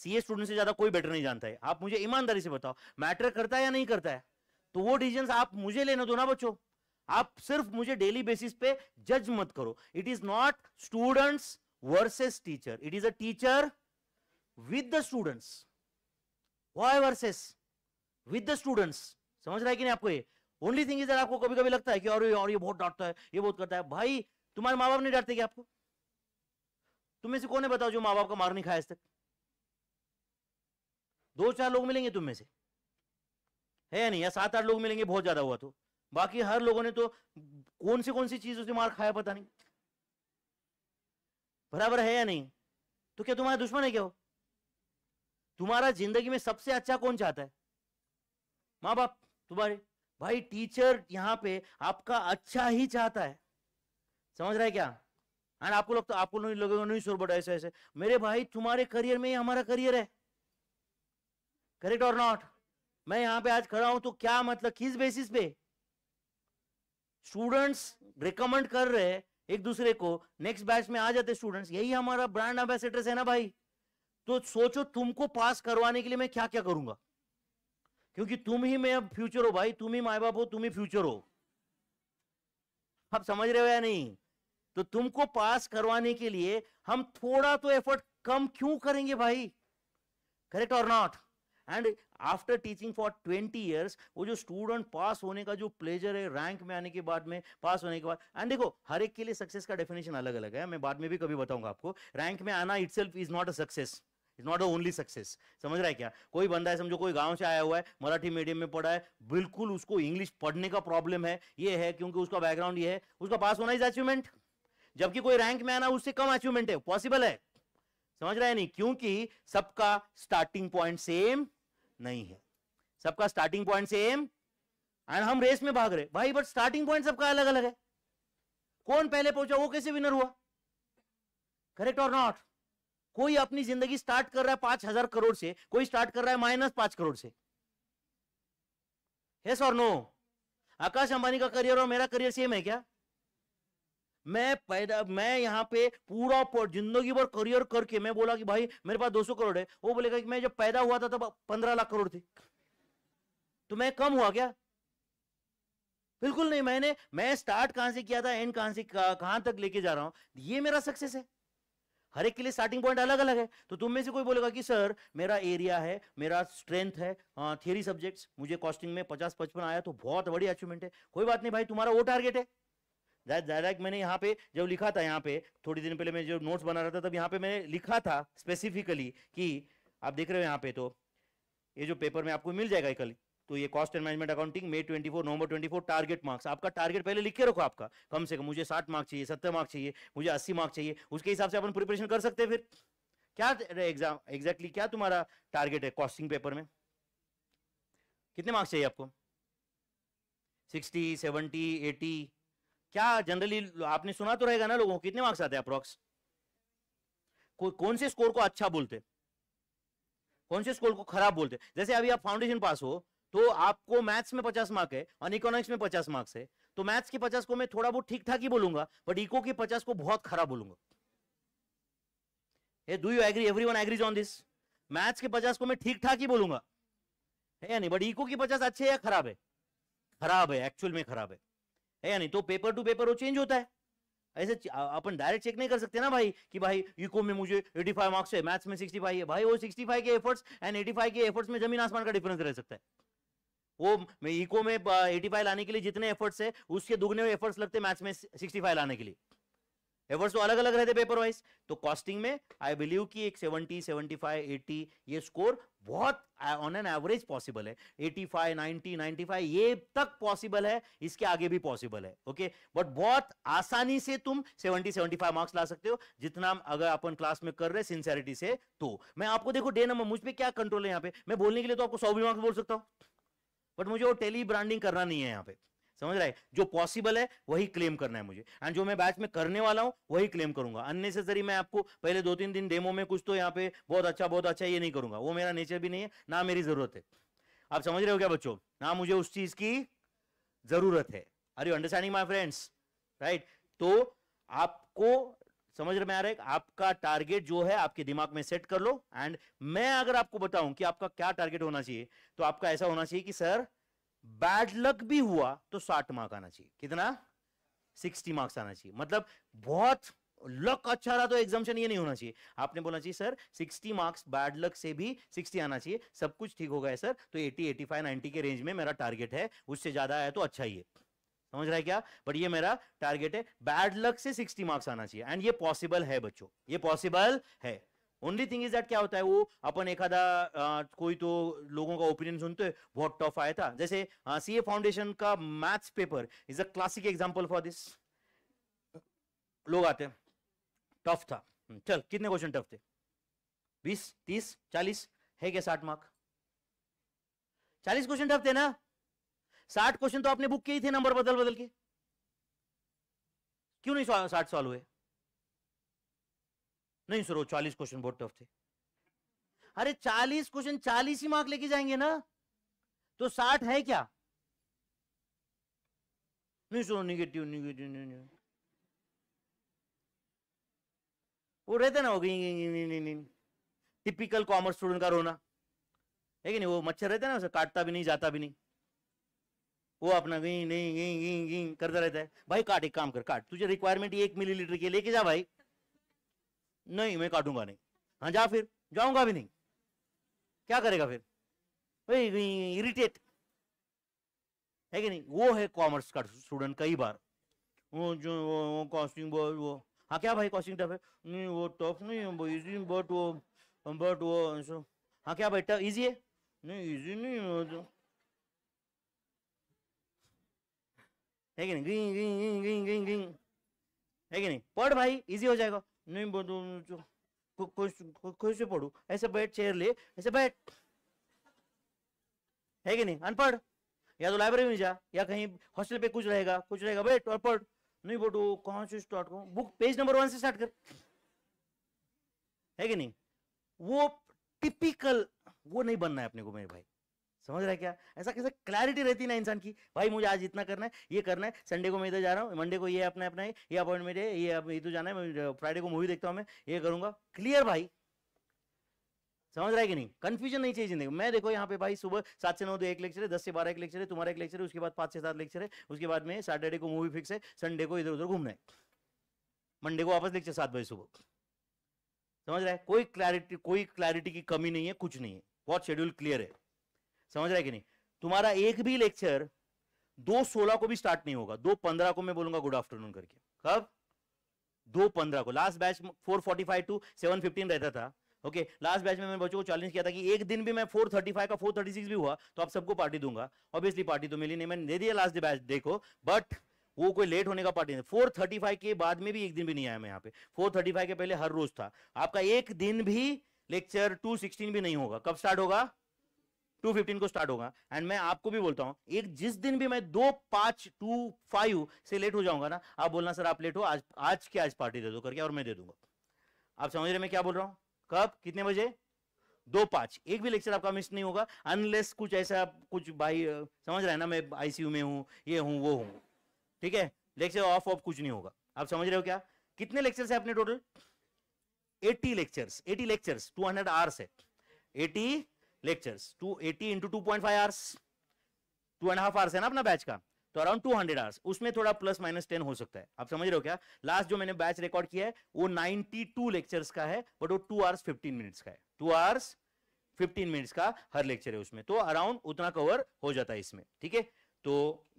S1: सीए स्टूडेंट से ज्यादा कोई बेटर नहीं जानता है आप मुझे ईमानदारी से बताओ मैटर करता है या नहीं करता है तो वो डिसीजन आप मुझे लेने दो ना बच्चों आप सिर्फ मुझे डेली बेसिस पे जज मत करो it is not students versus teacher it is a teacher with the students why versus with the students समझ रहा है कि नहीं आपको ये ओनली थिंग इज दैट आपको कभी कभी लगता है कि और ये और ये बहुत डांटता है ये बहुत करता है भाई तुम्हारे माँ बाप नहीं डांटते क्या आपको तुम्हें से कौन है बताओ जो माँ बाप का मार नहीं खाया आज तक दो चार लोग मिलेंगे तुम में से है या नहीं या सात आठ लोग मिलेंगे बहुत ज्यादा हुआ तो बाकी हर लोगों ने तो कौन सी कौन सी चीज से मार खाया पता नहीं बराबर है या नहीं तो क्या तुम्हारा दुश्मन है क्या हो तुम्हारा जिंदगी में सबसे अच्छा कौन चाहता है माँ बाप तुम्हारे भाई टीचर यहाँ पे आपका अच्छा ही चाहता है समझ रहा है क्या एंड आपको लोग तो आपको नहीं लोगों नहीं शोर बढ़ा ऐसे ऐसे मेरे भाई तुम्हारे करियर में ही हमारा करियर है करेक्ट और नॉट मैं यहाँ पे आज खड़ा हूं तो क्या मतलब किस बेसिस पे स्टूडेंट्स रिकमेंड कर रहे एक दूसरे को नेक्स्ट बैच में आ जाते स्टूडेंट्स यही हमारा ब्रांड एम्बेसडर है ना भाई तो सोचो तुमको पास करवाने के लिए मैं क्या क्या करूंगा क्योंकि तुम ही मैं फ्यूचर हो भाई तुम ही माए बाप हो तुम ही फ्यूचर हो आप समझ रहे हो या नहीं तो तुमको पास करवाने के लिए हम थोड़ा तो एफर्ट कम क्यों करेंगे भाई करेक्ट और not and after teaching for twenty years वो जो स्टूडेंट पास होने का जो प्लेजर है रैंक में आने के बाद में पास होने के बाद एंड देखो हर एक के लिए सक्सेस का डेफिनेशन अलग अलग है मैं बाद में भी कभी बताऊंगा आपको रैंक में आना it is not a success is not only success समझ रहा है क्या कोई बंदा है समझो कोई गांव से आया हुआ है मराठी मीडियम में पढ़ा है बिल्कुल उसको इंग्लिश पढ़ने का प्रॉब्लम है ये है क्योंकि उसका बैकग्राउंड ये है उसका पास होना इज अचीवमेंट जबकि कोई रैंक में आना उससे कम अचीवमेंट है पॉसिबल है समझ रहा है नहीं क्योंकि सबका स्टार्टिंग पॉइंट सेम नहीं है सबका स्टार्टिंग पॉइंट सेम एंड हम रेस में भाग रहे भाई बट स्टार्टिंग पॉइंट सबका अलग अलग है कौन पहले पहुंचा वो कैसे विनर हुआ करेक्ट और नॉट कोई अपनी जिंदगी स्टार्ट कर रहा है पांच हजार करोड़ से कोई स्टार्ट कर रहा है माइनस पांच करोड़ से yes और नो आकाश अंबानी का करियर और मेरा करियर सेम है क्या मैं पैदा मैं यहाँ पे पूरा जिंदगी भर करियर करके मैं बोला कि भाई मेरे पास 200 करोड़ है वो बोलेगा कि मैं जब पैदा हुआ था तब तो पंद्रह लाख करोड़ थे तो मैं कम हुआ क्या बिल्कुल नहीं मैंने मैं स्टार्ट कहां से किया था एंड कहां से कहां तक लेके जा रहा हूं ये मेरा सक्सेस है हर एक के लिए स्टार्टिंग पॉइंट अलग अलग है तो तुम में से कोई बोलेगा कि सर मेरा एरिया है मेरा स्ट्रेंथ है थियरी हाँ, सब्जेक्ट्स मुझे कॉस्टिंग में पचास पचपन आया तो बहुत बड़ी अचीवमेंट है कोई बात नहीं भाई तुम्हारा वो टारगेट है डायरेक्ट मैंने यहाँ पे जब लिखा था यहाँ पे थोड़ी दिन पहले मैं जो नोट्स बना रहा था तब यहाँ पे मैंने लिखा था स्पेसिफिकली कि आप देख रहे हो यहाँ पे तो ये जो पेपर में आपको मिल जाएगा कल तो ये cost and management accounting May 24 November 24 target marks आपका टारगेट पहले लिख के रखो आपका कम से कम मुझे साठ मार्क्स चाहिए सत्तर मार्क्स चाहिए मुझे अस्सी मार्क्स चाहिए उसके हिसाब से अपन प्रिपरेशन कर सकते हैं फिर क्या एग्जाम एग्जैक्टली क्या तुम्हारा टारगेट है कॉस्टिंग पेपर में कितने मार्क्स चाहिए आपको सिक्सटी सेवेंटी एटी क्या जनरली आपने सुना तो रहेगा ना लोगों कितने मार्क्स आते हैं अप्रॉक्स कौन से स्कोर को अच्छा बोलते कौन से स्कोर को खराब बोलते जैसे अभी आप फाउंडेशन पास हो तो आपको मैथ्स में पचास मार्क है और इकोनॉमिक्स में पचास मार्क्स है तो मैथ्स के पचास को मैं थोड़ा बहुत ठीक ठाक ही बोलूंगा बट इको के पचास को बहुत खराब बोलूंगा do you agree every one agrees on this maths के पचास को मैं ठीक ठाक ही बोलूंगा है या नहीं बट इको की पचास अच्छे या खराब है खराब है एक्चुअल में खराब है है या नहीं तो पेपर टू पेपर वो चेंज होता है ऐसे अपन डायरेक्ट चेक नहीं कर सकते ना भाई कि भाई इको में मुझे 85 मार्क्स है मैथ्स में 65 है भाई वो 65 के एफर्ट्स एंड 85 के एफर्ट्स में जमीन आसमान का डिफरेंस रह सकता है वो इको में एटी फाइव लाने के लिए जितने एफर्ट्स है उसके दुगने एफर्ट्स लगते मैथ्स में सिक्सटी फाइव लाने के लिए एफर्ट्स तो अलग अलग रहते पेपर वाइज तो कॉस्टिंग में आई बिलीव कि एक सेवेंटी सेवेंटी फाइव एटी ये स्कोर बहुत ऑन एन एवरेज पॉसिबल है eighty five ninety ninety five ये तक पॉसिबल है इसके आगे भी पॉसिबल है ओके बट बहुत आसानी से तुम सेवेंटी सेवेंटी फाइव मार्क्स ला सकते हो जितना अगर अपन क्लास में कर रहे हैं सिंसेरिटी से तो मैं आपको देखो डे नंबर मुझ पर क्या कंट्रोल है यहाँ पे मैं बोलने के लिए तो आपको सौ भी मार्क्स बोल सकता हूँ बट मुझे वो टेली ब्रांडिंग करना नहीं है यहाँ पे समझ रहा है जो पॉसिबल है वही क्लेम करना है मुझे एंड जो मैं बैच में करने वाला हूँ वही क्लेम करूंगा अननेसेसरी मैं आपको पहले दो तीन दिन डेमो में कुछ तो यहाँ पे बहुत अच्छा बहुत अच्छा ये नहीं करूंगा वो मेरा नेचर भी नहीं है ना मेरी जरूरत है आप समझ रहे हो क्या बच्चों ना मुझे उस चीज की जरूरत है are you understanding my friends right तो आपको समझ में आ रहा है आपका टारगेट जो है आपके दिमाग में सेट कर लो एंड मैं अगर आपको बताऊं कि आपका क्या टारगेट होना चाहिए तो आपका ऐसा होना चाहिए कि सर बैड लक भी हुआ तो साठ मार्क आना चाहिए कितना सिक्सटी मार्क्स आना चाहिए मतलब बहुत लक अच्छा रहा तो एग्जामेशन ये नहीं होना चाहिए आपने बोलना चाहिए सर 60 मार्क्स बैड लक से भी 60 आना चाहिए सब कुछ ठीक हो गया सर तो 80 85 90 के रेंज में मेरा टारगेट है उससे ज्यादा आया तो अच्छा ही है समझ रहा है क्या बट ये मेरा टारगेट है बैड लक से 60 मार्क्स आना चाहिए एंड ये पॉसिबल है बच्चों ये पॉसिबल है ओनली थिंग इज दैट क्या होता है वो अपन आधा कोई तो लोगों का ओपिनियन सुनते हैं बहुत टफ आया था जैसे सी ए फाउंडेशन का maths paper is a classic example for this लोग आते हैं टफ था हम्म, चल कितने क्वेश्चन टफ थे बीस तीस चालीस है क्या साठ मार्क चालीस क्वेश्चन टफ थे ना साठ क्वेश्चन तो आपने बुक किए थे नंबर बदल बदल के क्यों नहीं साठ सॉल्व हुए नहीं सर वो चालीस क्वेश्चन बहुत टफ थे अरे चालीस क्वेश्चन चालीस ही मार्क लेके जाएंगे ना तो साठ है क्या नहीं सुनो निगेटिव निगेटिव वो रहते ना हो टिपिकल कॉमर्स स्टूडेंट का रोना है कि नहीं वो मच्छर रहते ना उसे काटता भी नहीं जाता भी नहीं वो अपना गई नहीं गई गई गई करता रहता है भाई काट एक काम कर काट तुझे रिक्वायरमेंट एक मिली लीटर की लेके जा भाई नहीं मैं काटूंगा नहीं हाँ जा फिर जाऊंगा भी नहीं क्या करेगा फिर भाई इरिटेट है कि नहीं वो है कॉमर्स का स्टूडेंट कई बार वो जो वो, वो कॉस्टिंग बॉय वो हाँ क्या भाई कॉस्टिंग टफ है नहीं वो टफ नहीं है इजी बट वो बट वो हाँ क्या भाई टफ इजी है नहीं इजी नहीं है तो। है कि नहीं है कि नहीं पढ़ भाई इजी हो जाएगा नहीं तो पढ़ू ऐसे बैठ चेयर ले ऐसे बैठ है कि नहीं अनपढ़ या तो लाइब्रेरी में जा या कहीं हॉस्टल पे कुछ रहेगा कुछ रहेगा बैठ और पढ़ नहीं बोटू कहाँ से स्टार्ट करूँ बुक पेज नंबर वन से स्टार्ट कर है कि नहीं वो टिपिकल वो नहीं बनना है अपने को मेरे भाई समझ रहा है क्या ऐसा कैसे क्लैरिटी रहती ना इंसान की भाई मुझे आज इतना करना है ये करना है संडे को मैं इधर जा रहा हूँ मंडे को ये अपना अपना ये अपॉइंटमेंट है ये इधर जाना है फ्राइडे को मूवी देखता हूँ मैं ये करूंगा क्लियर भाई समझ रहा है कि नहीं कंफ्यूजन नहीं चाहिए जिंदगी मैं देखो यहाँ पे भाई सुबह सात से नौ दो एक लेक्चर है दस से बारह एक लेक्चर है तुम्हारा एक लेक्चर है उसके बाद पांच से सात लेक्चर है उसके बाद में सैटरडे को मूवी फिक्स है संडे को इधर उधर घूमना है मंडे को वापस लेक्चर सात बजे सुबह समझ रहा है कोई क्लैरिटी कोई क्लैरिटी की कमी नहीं है कुछ नहीं है बहुत शेड्यूल क्लियर है समझ रहा है कि नहीं तुम्हारा एक भी लेक्चर दो सोलह को भी स्टार्ट नहीं होगा दो पंद्रह को मैं बोलूंगा गुड आफ्टरनून करके कब दो पंद्रह को last batch four forty five to seven fifteen रहता था ओके लास्ट बैच में मैंने बच्चों को चैलेंज किया था कि एक दिन भी मैं फोर थर्टी फाइव का फोर थर्टी सिक्स भी हुआ तो आप सबको पार्टी दूंगा ऑब्वियसली पार्टी तो मिली नहीं मैंने दे दिया लास्ट बैच देखो बट वो कोई लेट होने का पार्टी नहीं फोर थर्टी फाइव के बाद में भी एक दिन भी नहीं आया मैं यहाँ पे फोर थर्टी फाइव के पहले हर रोज था आपका एक दिन भी लेक्चर टू सिक्सटीन भी नहीं होगा कब स्टार्ट होगा टू फिफ्टीन को स्टार्ट होगा एंड मैं आपको भी बोलता हूँ एक जिस दिन भी मैं दो पांच टू फाइव से लेट हो जाऊंगा ना आप बोलना सर आप लेट हो आज आज की आज पार्टी दे दो करके और मैं दे दूंगा आप समझ रहे मैं क्या बोल रहा हूँ कब कितने बजे दो पांच एक भी लेक्चर आपका मिस नहीं होगा अनलेस कुछ ऐसा कुछ भाई समझ रहे हैं ना मैं आईसीयू में हूँ ये हूँ वो हूँ ठीक है लेक्चर ऑफ ऑफ कुछ नहीं होगा आप समझ रहे हो क्या कितने लेक्चर्स है अपने टोटल 80 लेक्चर्स 80 लेक्चर्स 200 आवर्स है lectures eighty into two point five hours two and half hours है ना अपना बैच का तो अराउंड टू हंड्रेड आवर्स उसमें थोड़ा प्लस माइनस टेन हो सकता है आप समझ रहे हो क्या लास्ट जो मैंने बैच रिकॉर्ड किया है वो नाइनटी टू लेक्चर्स का है बट वो टू आवर्स फिफ्टीन मिनट्स का है टू आवर्स फिफ्टीन मिनट्स का हर लेक्चर है उसमें तो अराउंड उतना कवर हो जाता है इसमें ठीक है तो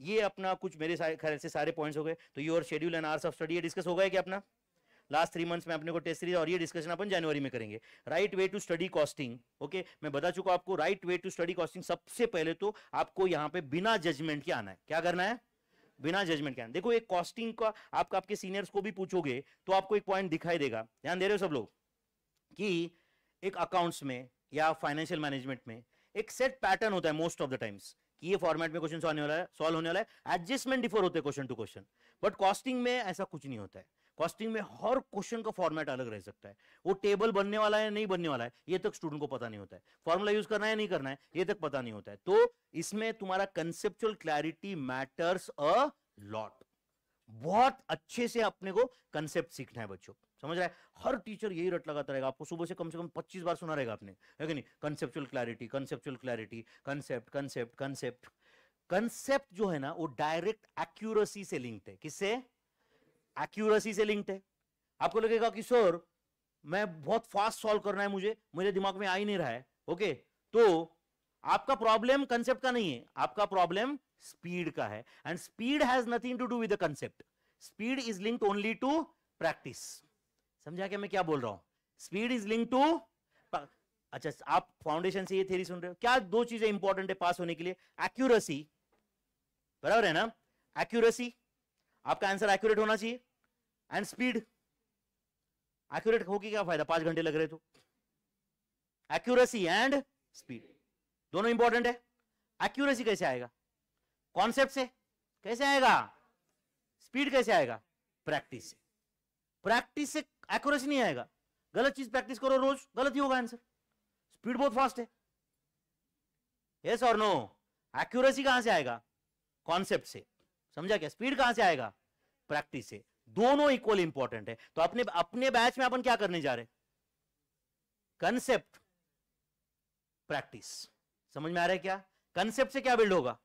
S1: ये अपना कुछ मेरे सारे खैर से सारे पॉइंट्स हो गए तो your schedule and hours of study discuss हो गया क्या अपना लास्ट थ्री मंथ्स में अपने को टेस्ट सीरीज और ये डिस्कशन अपन जनवरी में करेंगे right way to study costing okay मैं बता चुका आपको right way to study costing सबसे पहले तो आपको यहाँ पे बिना जजमेंट के आना है क्या करना है बिना जजमेंट के आना देखो एक कॉस्टिंग का आप आपके सीनियर्स को भी पूछोगे तो आपको एक पॉइंट दिखाई देगा ध्यान दे रहे हो सब लोग कि एक अकाउंट्स में या फाइनेंशियल मैनेजमेंट में एक सेट पैटर्न होता है मोस्ट ऑफ द टाइम्स कि ये फॉर्मेट में क्वेश्चन सॉल्व होने वाला है एडजस्टमेंट डिफर होते हैं question to question but costing में ऐसा कुछ नहीं होता है कॉस्टिंग में हर क्वेश्चन का फॉर्मेट अलग रह सकता है वो टेबल बनने वाला है नहीं बनने वाला है ये तक स्टूडेंट को पता नहीं होता है फॉर्मूला यूज करना है नहीं करना है ये तक पता नहीं होता है तो इसमें तुम्हारा conceptual clarity matters a lot बहुत अच्छे से अपने को कंसेप्ट सीखना है बच्चों समझ रहा है हर टीचर यही रट लगाता रहेगा आपको सुबह से कम से कम 25 बार सुना रहेगा आपने है कि नहीं conceptual clarity conceptual clarity concept concept concept concept जो है ना वो डायरेक्ट एक्यूरेसी से लिंक्ड है किससे एक्यूरेसी से लिंक्ड है आपको लगेगा कि सर मैं बहुत फास्ट सॉल्व करना है मुझे मेरे दिमाग में आ ही नहीं रहा है ओके तो आपका प्रॉब्लम कंसेप्ट का नहीं है आपका प्रॉब्लम स्पीड का है and speed has nothing to do with the concept speed is linked only to practice समझा क्या मैं क्या बोल रहा हूं स्पीड इज लिंक टू अच्छा आप फाउंडेशन से ये थ्योरी सुन रहे हो क्या दो चीजें इंपॉर्टेंट है पास होने के लिए एक्यूरेसी बराबर है ना एक्यूरेसी आपका आंसर एक्यूरेट होना चाहिए एंड स्पीड एक्यूरेट होगी क्या फायदा पांच घंटे लग रहे तो एक्यूरेसी एंड स्पीड दोनों इंपॉर्टेंट है एक्यूरेसी कैसे आएगा कॉन्सेप्ट से कैसे आएगा स्पीड कैसे आएगा प्रैक्टिस से प्रैक्टिस से एक्यूरेसी नहीं आएगा गलत चीज प्रैक्टिस करो रोज गलत ही होगा आंसर स्पीड बहुत फास्ट है यस और नो एक्यूरेसी कहां से आएगा कॉन्सेप्ट से समझा क्या स्पीड कहां से आएगा प्रैक्टिस से दोनों इक्वल इंपॉर्टेंट है तो अपने अपने बैच में अपन क्या करने जा रहे कंसेप्ट प्रैक्टिस समझ में आ रहा है क्या कंसेप्ट से क्या बिल्ड होगा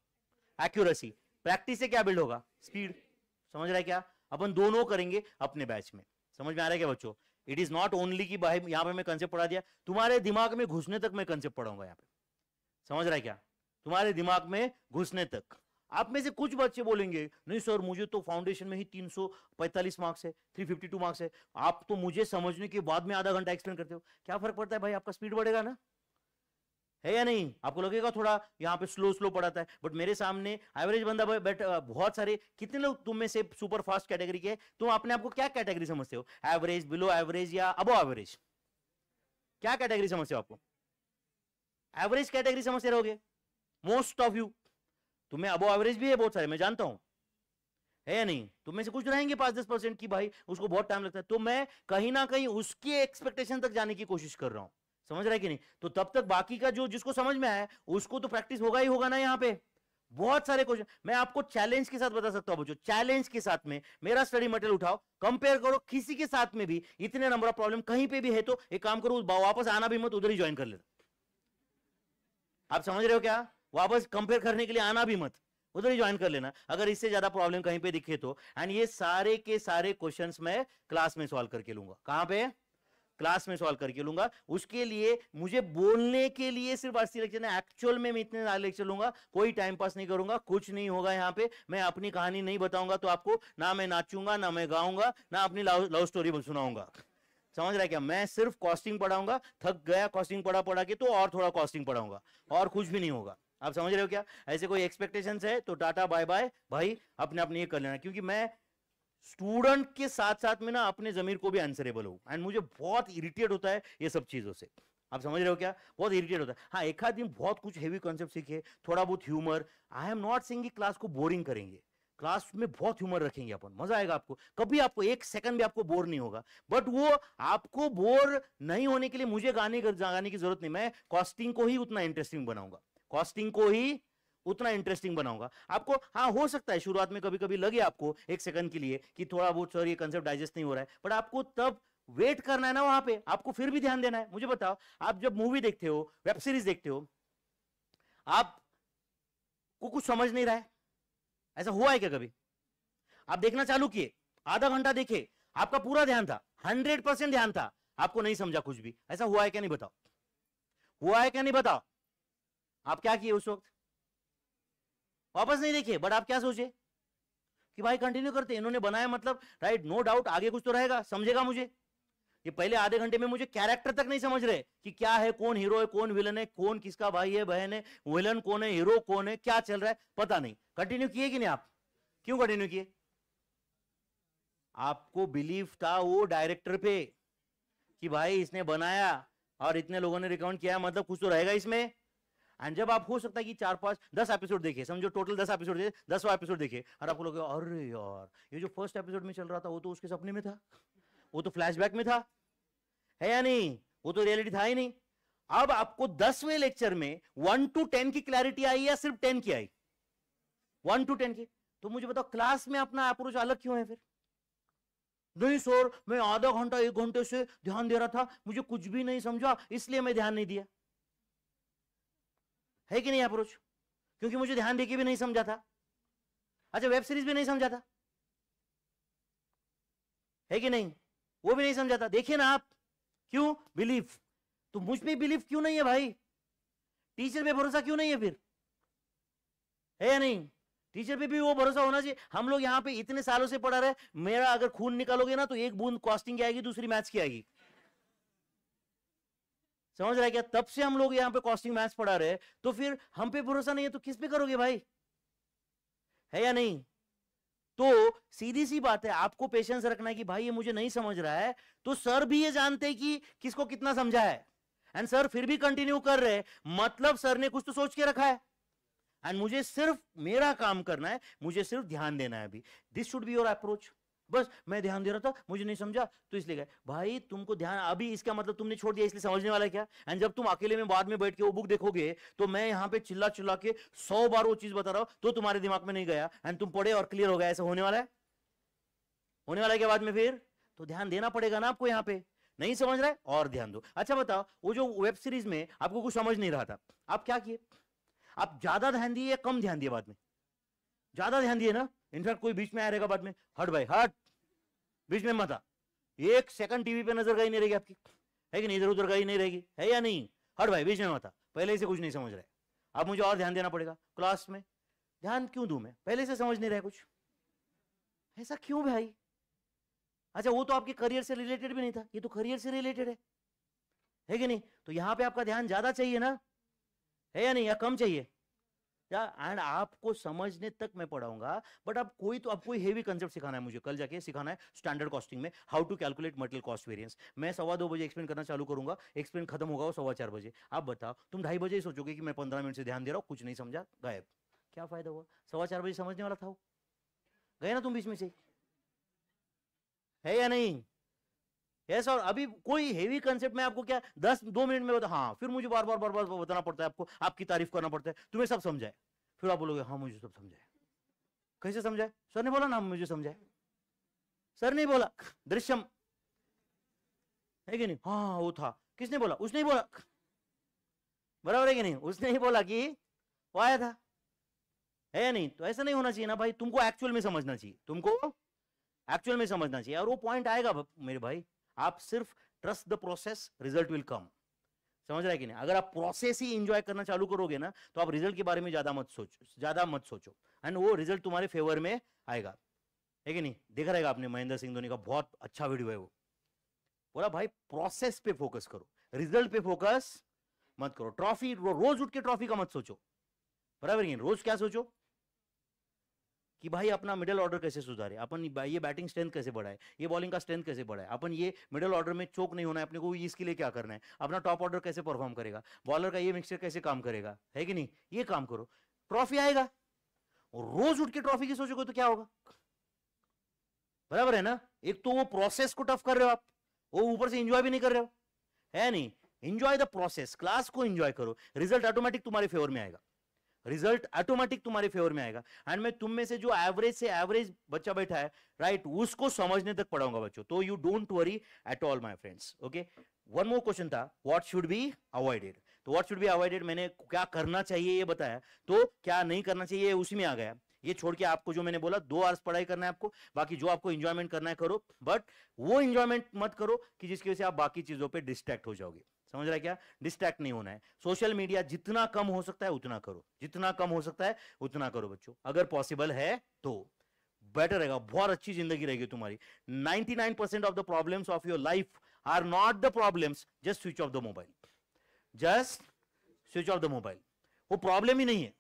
S1: एक्यूरेसी प्रैक्टिस से क्या बिल्ड होगा स्पीड समझ रहा है क्या अपन दोनों करेंगे अपने बैच में समझ में आ रहा है क्या बच्चों इट इज नॉट ओनली कि भाई यहां पे मैं कंसेप्ट पढ़ा दिया तुम्हारे दिमाग में घुसने तक मैं कंसेप्ट पढ़ाऊंगा यहां पे समझ रहा है क्या तुम्हारे दिमाग में घुसने तक आप में से कुछ बच्चे बोलेंगे नहीं सर मुझे तो फाउंडेशन में ही 345 मार्क्स है 352 मार्क्स है आप तो मुझे समझने के बाद में आधा घंटा एक्सप्लेन करते हो क्या फर्क पड़ता है भाई आपका स्पीड बढ़ेगा ना है या नहीं आपको लगेगा थोड़ा यहाँ पे स्लो स्लो पढ़ाता है बट मेरे सामने एवरेज बंदा बैठ बहुत सारे कितने लोग तुम में से सुपर फास्ट कैटेगरी के तुम अपने आपको क्या कैटेगरी समझते हो एवरेज बिलो एवरेज या अबो एवरेज क्या कैटेगरी समझते हो आपको एवरेज कैटेगरी समझते रहोगे मोस्ट ऑफ यू तुम्हें अबो एवरेज भी है बहुत सारे मैं जानता हूं है या नहीं तुम में से कुछ तो रहेंगे पांच दस परसेंट की भाई उसको बहुत टाइम लगता है तो मैं कहीं ना कहीं उसके एक्सपेक्टेशन तक जाने की कोशिश कर रहा हूं समझ रहा है कि नहीं तो तब तक बाकी का जो जिसको समझ में आया उसको तो प्रैक्टिस होगा ही होगा ना यहाँ पे बहुत सारे क्वेश्चन मैं आपको चैलेंज के साथ बता सकता हूं बच्चों चैलेंज के साथ में मेरा स्टडी मटेरियल उठाओ कंपेयर करो किसी के साथ में भी इतने नंबर ऑफ प्रॉब्लम कहीं पे भी है तो एक काम करो वापस आना भी मत उधर ही ज्वाइन कर लेना आप समझ रहे हो क्या वापस कंपेयर करने के लिए आना भी मत उधर ही ज्वाइन कर लेना अगर इससे ज्यादा प्रॉब्लम कहीं पे दिखे तो एंड ये सारे के सारे क्वेश्चन मैं क्लास में सॉल्व करके लूंगा कहाँ पे क्लास में सॉल्व करके लूंगा उसके लिए मुझे बोलने के लिए सिर्फ अस्सी लेक्चर एक्चुअल में मैं इतने सारे लेक्चर लूंगा कोई टाइम पास नहीं करूंगा कुछ नहीं होगा यहाँ पे मैं अपनी कहानी नहीं बताऊंगा तो आपको ना मैं नाचूंगा ना मैं गाऊंगा ना अपनी लव स्टोरी सुनाऊंगा समझ रहा है क्या मैं सिर्फ कॉस्टिंग पढ़ाऊंगा थक गया कॉस्टिंग पढ़ा पढ़ा के तो और थोड़ा कॉस्टिंग पढ़ाऊंगा और कुछ भी नहीं होगा आप समझ रहे हो क्या ऐसे कोई एक्सपेक्टेशन है तो टाटा बाय बाय भाई अपने अपने ये कर लेना क्योंकि मैं स्टूडेंट के साथ साथ में ना अपने जमीर को भी आंसरेबल हूँ एंड मुझे बहुत इरिटेट होता है ये सब चीज़ों से आप समझ रहे हो क्या बहुत इरिटेट होता है हाँ एक आध दिन बहुत कुछ हेवी कॉन्सेप्ट सीखे थोड़ा बहुत humour I am not sing class को बोरिंग करेंगे क्लास में बहुत ह्यूमर रखेंगे अपन मजा आएगा आपको कभी आपको एक सेकंड भी आपको बोर नहीं होगा बट वो आपको बोर नहीं होने के लिए मुझे गाने गाने की जरूरत नहीं मैं कॉस्टिंग को ही उतना इंटरेस्टिंग बनाऊंगा कॉस्टिंग को ही उतना इंटरेस्टिंग बनाऊंगा आपको हाँ हो सकता है शुरुआत में कभी कभी लगे आपको एक सेकंड के लिए कि थोड़ा बहुत सर ये कंसेप्ट डाइजेस्ट नहीं हो रहा है बट आपको तब वेट करना है ना वहां पे आपको फिर भी ध्यान देना है मुझे बताओ आप जब मूवी देखते हो वेब सीरीज देखते हो आप को कुछ समझ नहीं रहा है ऐसा हुआ है क्या कभी आप देखना चालू किए आधा घंटा देखे आपका पूरा ध्यान था हंड्रेड परसेंट ध्यान था आपको नहीं समझा कुछ भी ऐसा हुआ है क्या नहीं बताओ हुआ है क्या नहीं बताओ आप क्या किए उस वक्त वापस नहीं देखे बट आप क्या सोचे कि भाई कंटिन्यू करते इन्होंने बनाया मतलब राइट नो डाउट आगे कुछ तो रहेगा समझेगा मुझे ये पहले आधे घंटे में मुझे कैरेक्टर तक नहीं समझ रहे कि क्या है कौन हीरो है कौन विलन है कौन किसका भाई है बहन है विलन कौन है हीरो कौन है क्या चल रहा है पता नहीं कंटिन्यू किए कि नहीं आप क्यों कंटिन्यू किए आपको बिलीव था वो डायरेक्टर पे कि भाई इसने बनाया और इतने लोगों ने रिकमेंड किया मतलब कुछ तो रहेगा इसमें एंड जब आप हो सकता है कि चार पांच दस एपिसोड देखे समझो टोटल दस एपिसोड देखे दसवा एपिसोड देखे और आपको लगे अरे यार ये जो फर्स्ट एपिसोड में चल रहा था वो तो उसके सपने में था वो तो फ्लैशबैक में था है या नहीं वो तो रियलिटी था ही नहीं अब आपको दसवें लेक्चर में वन टू टेन की क्लैरिटी आई या सिर्फ टेन की आई वन टू टेन की तो मुझे बताओ क्लास में अपना अप्रोच अलग क्यों है फिर नहीं सर मैं आधा घंटा एक घंटे से ध्यान दे रहा था मुझे कुछ भी नहीं समझा इसलिए मैं ध्यान नहीं दिया है कि नहीं अप्रोच क्योंकि मुझे ध्यान देके भी नहीं समझा था अच्छा वेब सीरीज भी नहीं समझा था है कि नहीं वो भी नहीं समझा था देखिए ना आप क्यों बिलीफ तो मुझ पर बिलीफ क्यों नहीं है भाई टीचर पे भरोसा क्यों नहीं है फिर है या नहीं टीचर पे भी वो भरोसा होना चाहिए हम लोग यहाँ पे इतने सालों से पढ़ा रहे मेरा अगर खून निकालोगे ना तो एक बूंद कॉस्टिंग की आएगी दूसरी मैच की आएगी समझ रहा है क्या तब से हम लोग यहाँ पे कॉस्टिंग मैथ्स पढ़ा रहे तो फिर हम पे भरोसा नहीं है तो किस पे करोगे भाई है या नहीं तो सीधी सी बात है आपको पेशेंस रखना है कि भाई ये मुझे नहीं समझ रहा है तो सर भी ये जानते हैं कि किसको कितना समझा है एंड सर फिर भी कंटिन्यू कर रहे मतलब सर ने कुछ तो सोच के रखा है एंड मुझे सिर्फ मेरा काम करना है मुझे सिर्फ ध्यान देना है अभी this should be your approach बस मैं ध्यान दे रहा था मुझे नहीं समझा तो इसलिए गए भाई तुमको ध्यान अभी इसका मतलब तुमने छोड़ दिया इसलिए समझने वाला क्या एंड जब तुम अकेले में बाद में बैठ के वो बुक देखोगे तो मैं यहाँ पे चिल्ला चिल्ला के सौ बार वो चीज बता रहा हूँ तो तुम्हारे दिमाग में नहीं गया एंड तुम पढ़े और क्लियर हो गया ऐसा होने वाला है होने वाला है क्या बाद में फिर तो ध्यान देना पड़ेगा ना आपको यहाँ पे नहीं समझ रहा है और ध्यान दो अच्छा बताओ वो जो वेब सीरीज में आपको कुछ समझ नहीं रहा था आप क्या किए आप ज्यादा ध्यान दिए या कम ध्यान दिए बाद में ज्यादा ध्यान दिए ना इनफैक्ट कोई बीच में आ रहेगा बाद में हट भाई हट बीच में मत आ एक सेकंड टीवी पे नजर गई नहीं रहेगी आपकी है कि नहीं इधर उधर गई नहीं रहेगी है या नहीं हट भाई बीच में मत आ पहले से कुछ नहीं समझ रहे अब मुझे और ध्यान देना पड़ेगा क्लास में ध्यान क्यों दू मैं पहले से समझ नहीं रहा कुछ ऐसा क्यों भाई अच्छा वो तो आपके करियर से रिलेटेड भी नहीं था ये तो करियर से रिलेटेड है है कि नहीं तो यहाँ पे आपका ध्यान ज्यादा चाहिए ना है या नहीं या कम चाहिए एंड आपको समझने तक मैं पढ़ाऊंगा बट आप कोई तो आप कोई हेवी कंसेप्ट सिखाना है मुझे कल जाके सिखाना है स्टैंडर्ड कॉस्टिंग में how to calculate material cost variance मैं सवा दो बजे एक्सप्लेन करना चालू करूंगा एक्सप्लेन खत्म होगा वो सवा चार बजे आप बताओ तुम ढाई बजे ही सोचोगे कि मैं पंद्रह मिनट से ध्यान दे रहा हूँ कुछ नहीं समझा गायब क्या फायदा हुआ सवा चार बजे समझने वाला था वो गए ना तुम बीच में से है या नहीं yes, और अभी कोई हेवी कंसेप्ट में आपको क्या दस दो मिनट में बता हाँ फिर मुझे बार बार बार बार बताना पड़ता है आपको आपकी तारीफ करना पड़ता है तुम्हें सब समझाए फिर आप बोलोगे हाँ मुझे सब समझाए कैसे समझाए सर ने बोला ना मुझे समझाए सर ने बोला दृश्यम है कि नहीं हाँ वो था किसने बोला उसने ही बोला बराबर है कि नहीं उसने ही बोला कि वो आया था है नहीं तो ऐसा नहीं होना चाहिए ना भाई तुमको एक्चुअल में समझना चाहिए तुमको एक्चुअल में समझना चाहिए और वो पॉइंट आएगा मेरे भाई आप सिर्फ trust the process result will come समझ रहे कि नहीं अगर आप प्रोसेस ही इंजॉय करना चालू करोगे ना तो आप रिजल्ट के बारे में ज्यादा मत सोचो ज्यादा मत सोचो एंड वो रिजल्ट तुम्हारे फेवर में आएगा है कि नहीं देख रहेगा आपने महेंद्र सिंह धोनी का बहुत अच्छा वीडियो है वो बोला भाई प्रोसेस पे फोकस करो रिजल्ट पे फोकस मत करो ट्रॉफी रो, रोज उठ के ट्रॉफी का मत सोचो बराबर रोज क्या सोचो कि भाई अपना मिडिल ऑर्डर कैसे सुधारे अपन ये बैटिंग स्ट्रेंथ कैसे बढ़ाए ये बॉलिंग का स्ट्रेंथ कैसे बढ़ाए अपन ये मिडिल ऑर्डर में चोक नहीं होना है अपने को इसके लिए क्या करना है अपना टॉप ऑर्डर कैसे परफॉर्म करेगा बॉलर का ये मिक्सचर कैसे काम करेगा है कि नहीं ये काम करो ट्रॉफी आएगा रोज उठ के ट्रॉफी की सोचोगे तो क्या होगा बराबर है ना एक तो वो प्रोसेस को टफ कर रहे हो आप वो ऊपर से इंजॉय भी नहीं कर रहे हो है नहीं इंजॉय द प्रोसेस क्लास को इंजॉय करो रिजल्ट ऑटोमेटिक तुम्हारे फेवर में आएगा रिजल्ट ऑटोमेटिक तुम्हारे फेवर में आएगा एंड मैं तुम में से जो एवरेज से एवरेज बच्चा बैठा है राइट right, उसको समझने तक पढ़ाऊंगा बच्चों तो you don't worry at all my friends okay one more question था व्हाट शुड बी अवॉइडेड तो व्हाट शुड बी अवॉइडेड मैंने क्या करना चाहिए ये बताया तो क्या नहीं करना चाहिए उसी में आ गया ये छोड़ के आपको जो मैंने बोला दो आवर्स पढ़ाई करना है आपको बाकी जो आपको इंजॉयमेंट करना है करो बट वो इंजॉयमेंट मत करो कि जिसकी वजह से आप बाकी चीजों पर डिस्ट्रैक्ट हो जाओगे समझ रहा है क्या डिस्ट्रैक्ट नहीं होना है सोशल मीडिया जितना कम हो सकता है उतना करो जितना कम हो सकता है उतना करो बच्चों अगर पॉसिबल है तो बेटर रहेगा बहुत अच्छी जिंदगी रहेगी तुम्हारी 99% of the problems of your life are not the problems just switch off the mobile just switch off the mobile वो प्रॉब्लम ही नहीं है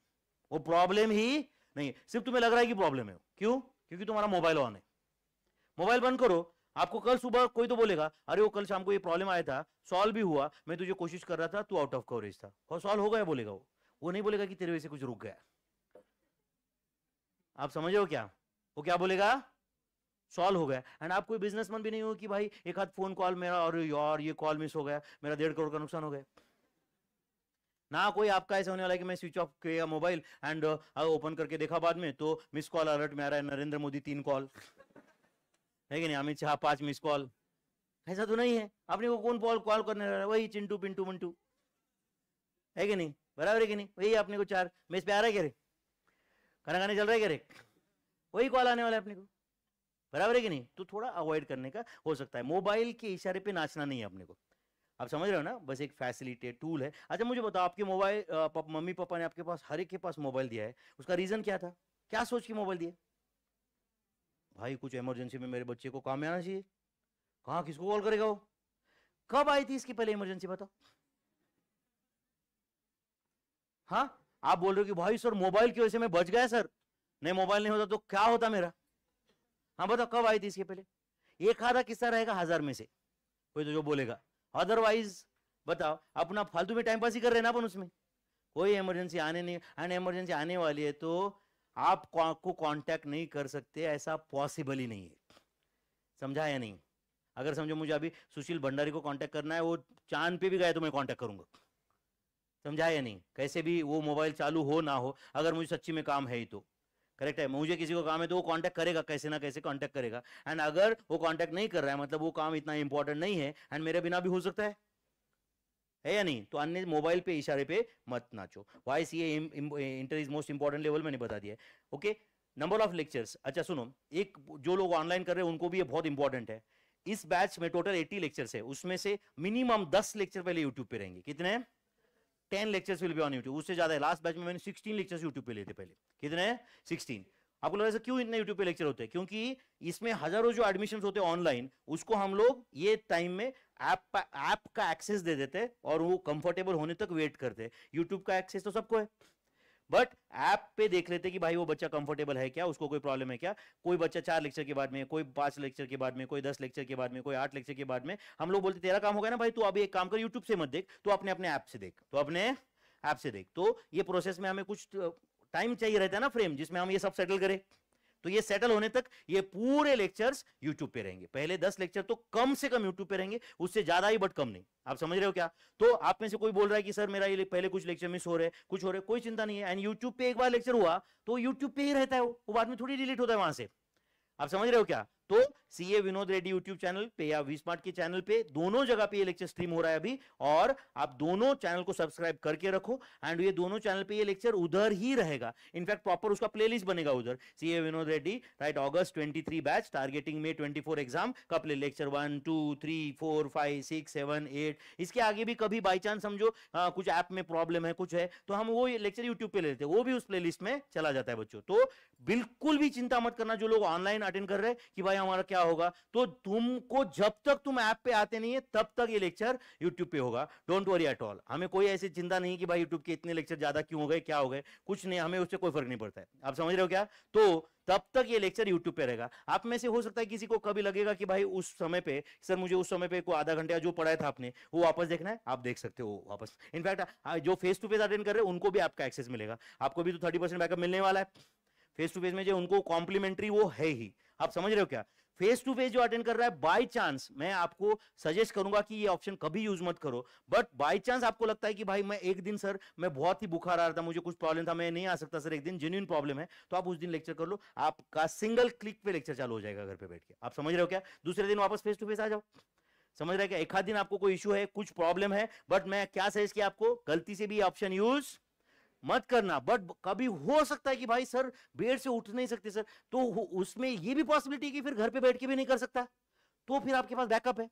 S1: वो प्रॉब्लम ही नहीं है सिर्फ तुम्हें लग रहा है कि प्रॉब्लम है क्यों क्योंकि तुम्हारा मोबाइल ऑन है मोबाइल बंद करो आपको कल सुबह कोई तो बोलेगा अरे वो कल शाम को ये प्रॉब्लम आया था सॉल्व भी हुआ मैं तुझे कोशिश कर रहा था तू आउट ऑफ कवरेज था और सॉल्व हो गया बोलेगा वो वो नहीं बोलेगा कि तेरे वजह से कुछ रुक गया आप समझे हो क्या वो क्या बोलेगा सॉल्व हो गया एंड आप कोई बिजनेसमैन भी नहीं हो कि भाई एक हाथ फोन कॉल मेरा और यार ये कॉल मिस हो गया मेरा डेढ़ करोड़ का नुकसान हो गया ना कोई आपका ऐसा होने वाला है कि मैं स्विच ऑफ किया मोबाइल एंड ओपन करके देखा बाद में तो मिस कॉल अलर्ट में आ रहा है नरेंद्र मोदी तीन कॉल है कि नहीं अमित शाह पांच मिस कॉल ऐसा तो नहीं है अपने को कौन कॉल कॉल करने रहा है वही चिंटू पिंटू मिंटू है कि नहीं बराबर है कि नहीं वही अपने को चार मेज पे आ रहा है खाना खाने चल रहा है वही कॉल आने वाला है अपने को बराबर है कि नहीं तो थोड़ा अवॉइड करने का हो सकता है मोबाइल के इशारे पे नाचना नहीं है अपने को आप समझ रहे हो ना बस एक फैसिलिटी टूल है अच्छा मुझे बताओ आपके मोबाइल मम्मी पापा ने आपके पास हर एक के पास मोबाइल दिया है उसका रीजन क्या था क्या सोच के मोबाइल दिया भाई कुछ इमरजेंसी में मेरे बच्चे को काम में आना चाहिए कहाँ किसको कॉल करेगा वो कब आई थी इसकी पहले इमरजेंसी बताओ हाँ आप बोल रहे हो कि भाई सर मोबाइल की वजह से मैं बच गया सर नहीं मोबाइल नहीं होता तो क्या होता मेरा हाँ बताओ कब आई थी इसके पहले एक आधा किस्सा रहेगा हजार में से कोई तो जो बोलेगा अदरवाइज बताओ अपना फालतू में टाइम पास ही कर रहे ना अपन उसमें कोई इमरजेंसी आने नहीं एंड इमरजेंसी आने वाली है तो आप को कांटेक्ट नहीं कर सकते ऐसा पॉसिबल ही नहीं है समझा या नहीं अगर समझो मुझे अभी सुशील भंडारी को कांटेक्ट करना है वो चांद पे भी गए तो मैं कांटेक्ट करूंगा समझा या नहीं कैसे भी वो मोबाइल चालू हो ना हो अगर मुझे सच्ची में काम है ही तो करेक्ट है मुझे किसी को काम है तो वो कांटेक्ट करेगा कैसे ना कैसे कांटेक्ट करेगा एंड अगर वो कांटेक्ट नहीं कर रहा है मतलब वो काम इतना इंपॉर्टेंट नहीं है एंड मेरे बिना भी हो सकता है है या नहीं तो अन्य मोबाइल पे इशारे पे मत नाचो वॉइस ये inter is most important level मैंने बता दिया ओके नंबर ऑफ लेक्चर्स अच्छा सुनो एक जो लोग ऑनलाइन कर रहे हैं उनको भी ये बहुत इंपॉर्टेंट है इस बैच में टोटल 80 लेक्चर्स है उसमें से मिनिमम 10 लेक्चर पहले यूट्यूब पे रहेंगे कितने ten lectures will be on YouTube उससे ज्यादा है लास्ट बैच में मैंने 16 लेक्चर्स यूट्यूब पे लेते पहले कितने 16 आपको लग रहा है क्यों इतने यूट्यूब पे लेक्चर होते हैं क्योंकि इसमें हजारों जो एडमिशन होते हैं ऑनलाइन उसको हम लोग ये टाइम में ऐप का एक्सेस दे देते और वो कंफर्टेबल होने तक वेट करते यूट्यूब का एक्सेस तो सबको है बट ऐप पे देख लेते कि भाई वो बच्चा कंफर्टेबल है क्या उसको कोई प्रॉब्लम है क्या कोई बच्चा चार लेक्चर के बाद में कोई पांच लेक्चर के बाद में कोई दस लेक्चर के बाद में कोई आठ लेक्चर के बाद में हम लोग बोलते तेरा काम हो गया ना भाई तू अभी एक काम कर यूट्यूब से मत देख तो अपने अपने ऐप से देख तो अपने ऐप से देख तो ये प्रोसेस में हमें कुछ टाइम चाहिए रहता है ना फ्रेम जिसमें हम ये सब सेटल करें तो ये सेटल होने तक ये पूरे लेक्चर्स यूट्यूब पे रहेंगे पहले दस लेक्चर तो कम से कम यूट्यूब पे रहेंगे उससे ज्यादा ही बट कम नहीं आप समझ रहे हो क्या तो आप में से कोई बोल रहा है कि सर मेरा ये पहले कुछ लेक्चर मिस हो रहे कुछ हो रहे कोई चिंता नहीं है एंड यूट्यूब पे एक बार लेक्चर हुआ तो यूट्यूब पे ही रहता है वो बाद में थोड़ी डिलीट होता है वहां से आप समझ रहे हो क्या तो CA Vinod Reddy YouTube channel पे या वी स्मार्ट के चैनल पे दोनों जगह पे ये लेक्चर स्ट्रीम हो रहा है अभी और आप दोनों चैनल को सब्सक्राइब करके रखो एंड ये दोनों चैनल पे ये लेक्चर उधर ही रहेगा इनफैक्ट प्रॉपर उसका प्लेलिस्ट बनेगा उधर CA Vinod Reddy right August twenty batch targeting में ट्वेंटी एग्जाम का play lecture one two three four five six seven eight इसके आगे भी कभी बाई चांस समझो आ, कुछ ऐप में प्रॉब्लम है कुछ है तो हम वो लेक्चर यूट्यूब पे ले लेते हैं वो भी उस प्ले में चला जाता है बच्चों तो बिल्कुल भी चिंता मत करना जो लोग ऑनलाइन अटेंड कर रहे हैं कि भाई हमारा क्या होगा तो तुमको जब तक तुम ऐप पे आते नहीं है तब तक ये लेक्चर यूट्यूब पे होगा डोंट वरी एट ऑल हमें कोई ऐसी चिंता नहीं कि भाई यूट्यूब के इतने लेक्चर ज्यादा क्यों हो गए क्या हो गए कुछ नहीं हमें उससे कोई फर्क नहीं पड़ता है आप समझ रहे हो क्या तो तब तक ये लेक्चर यूट्यूब पे रहेगा आप में से हो सकता है किसी को कभी लगेगा कि भाई उस समय पे सर मुझे उस समय पे को आधा घंटा जो पढ़ाया था आपने वो वापस देखना है आप देख सकते हो वापस इनफैक्ट हाँ, जो फेस टू फेस अटेंड कर रहे हैं उनको भी आपका एक्सेस मिलेगा आपको भी तो थर्टी परसेंट बैकअप मिलने वाला है फेस टू फेस में जो उनको कॉम्प्लीमेंट्री वो है ही आप समझ रहे हो क्या फेस टू फेस जो अटेंड कर रहा है बाय चांस मैं आपको सजेस्ट करूंगा कि ये ऑप्शन कभी यूज मत करो बट बाय चांस आपको लगता है कि भाई मैं एक दिन सर मैं बहुत ही बुखार आ रहा था मुझे कुछ प्रॉब्लम था मैं नहीं आ सकता सर एक दिन जेन्यून प्रॉब्लम है तो आप उस दिन लेक्चर कर लो आपका सिंगल क्लिक पे लेक्चर चालू हो जाएगा घर पे बैठ के आप समझ रहे हो क्या दूसरे दिन वापस फेस टू फेस आ जाओ समझ रहे क्या एक आध दिन आपको कोई इशू है कुछ प्रॉब्लम है बट मैं क्या सजेस्ट किया आपको गलती से भी ऑप्शन यूज मत करना बट कभी हो सकता है कि भाई सर बेड से उठ नहीं सकते सर तो उसमें ये भी पॉसिबिलिटी कि फिर घर पे बैठ के भी नहीं कर सकता तो फिर आपके पास बैकअप है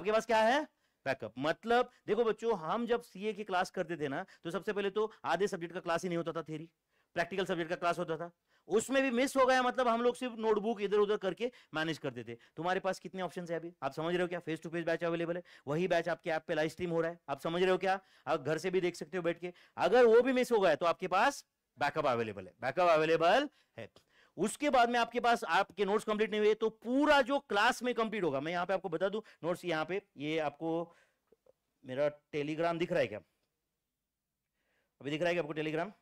S1: आपके पास क्या है बैकअप मतलब देखो बच्चों हम जब सीए की क्लास करते थे ना तो सबसे पहले तो आधे सब्जेक्ट का क्लास ही नहीं होता था थेरी प्रैक्टिकल सब्जेक्ट का क्लास होता था उसमें भी मिस हो गया मतलब हम लोग सिर्फ नोटबुक इधर उधर करके मैनेज करते थे तुम्हारे पास कितने ऑप्शन है अभी आप समझ रहे हो क्या face to face batch available है वही बैच आपके ऐप पे लाइव स्ट्रीम हो रहा है आप समझ रहे हो क्या आप घर से भी देख सकते हो बैठ के अगर वो भी मिस हो गया तो आपके पास बैकअप अवेलेबल है बैकअप अवेलेबल है उसके बाद में आपके पास आपके नोट्स कंप्लीट नहीं हुए तो पूरा जो क्लास में कंप्लीट होगा मैं यहाँ पे आपको बता दू नोट्स यहाँ पे ये आपको मेरा टेलीग्राम दिख रहा है क्या अभी दिख रहा है क्या आपको टेलीग्राम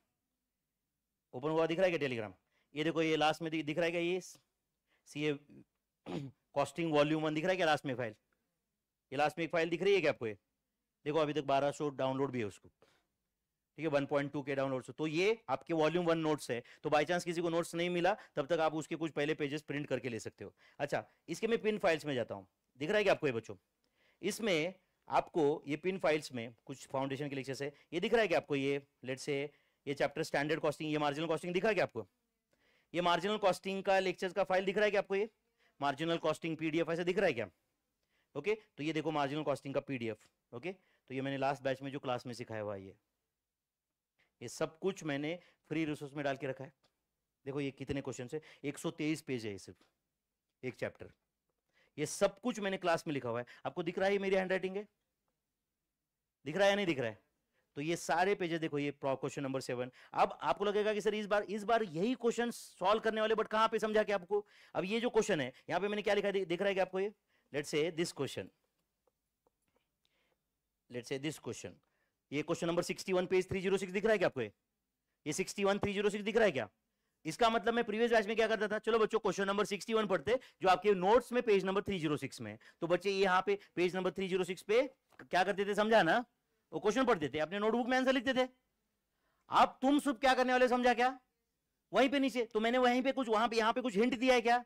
S1: ओपन हुआ दिख रहा है क्या टेलीग्राम ये देखो ये लास्ट में दिख रहा है क्या ये C A costing volume one दिख रहा है क्या लास्ट में फाइल ये लास्ट में एक फाइल दिख रही है क्या आपको ये देखो अभी तक 1200 डाउनलोड भी है उसको ठीक है 1.2 के डाउनलोड तो ये आपके वॉल्यूम वन नोट्स है तो बाई चांस किसी को नोट्स नहीं मिला तब तक आप उसके कुछ पहले पेजेस प्रिंट करके ले सकते हो अच्छा इसके मैं पिन फाइल्स में जाता हूँ दिख रहा है क्या आपको ये बच्चों इसमें आपको ये पिन फाइल्स में कुछ फाउंडेशन के लेक्चर है ये दिख रहा है कि आपको ये लेट से ये चैप्टर स्टैंडर्ड कॉस्टिंग ये मार्जिनल कॉस्टिंग दिखा है क्या आपको ये मार्जिनल कॉस्टिंग का लेक्चर का फाइल दिख रहा है क्या आपको ये मार्जिनल कॉस्टिंग पीडीएफ ऐसे दिख रहा है क्या ओके तो ये देखो मार्जिनल कॉस्टिंग का पीडीएफ ओके तो ये मैंने लास्ट बैच में जो क्लास में सिखाया हुआ ये ये सब कुछ मैंने फ्री रिसोर्स में डाल के रखा है देखो ये कितने क्वेश्चन है 123 पेज है ये सिर्फ एक चैप्टर ये सब कुछ मैंने क्लास में लिखा हुआ है आपको दिख रहा है मेरी हैंड राइटिंग है दिख रहा है या नहीं दिख रहा है तो ये सारे पेजेस देखो ये क्वेश्चन नंबर सेवन अब आपको लगेगा कि सर इस बार इस बार यही क्वेश्चन सॉल्व करने वाले बट कहां पे समझा के आपको अब ये जो क्वेश्चन है यहां पे मैंने क्या लिखा दिख रहा है आपको ये let's see this question let's see this question ये question number sixty one page three zero six दिख रहा है क्या आपको ये sixty one three zero six दिख रहा है क्या इसका मतलब मैं प्रीवियस बैच में क्या करता था चलो बच्चों क्वेश्चन नंबर 61 पढ़ते जो आपके नोट्स में पेज नंबर 306 में तो बच्चे यहाँ पे पेज नंबर 306 पे क्या करते थे समझा ना वो क्वेश्चन पढ़ते थे अपने नोटबुक में आंसर लिखते थे आप तुम सुब क्या करने वाले समझा क्या वहीं पे नीचे तो मैंने वहीं पे कुछ वहां पे यहाँ पे कुछ हिंट दिया है क्या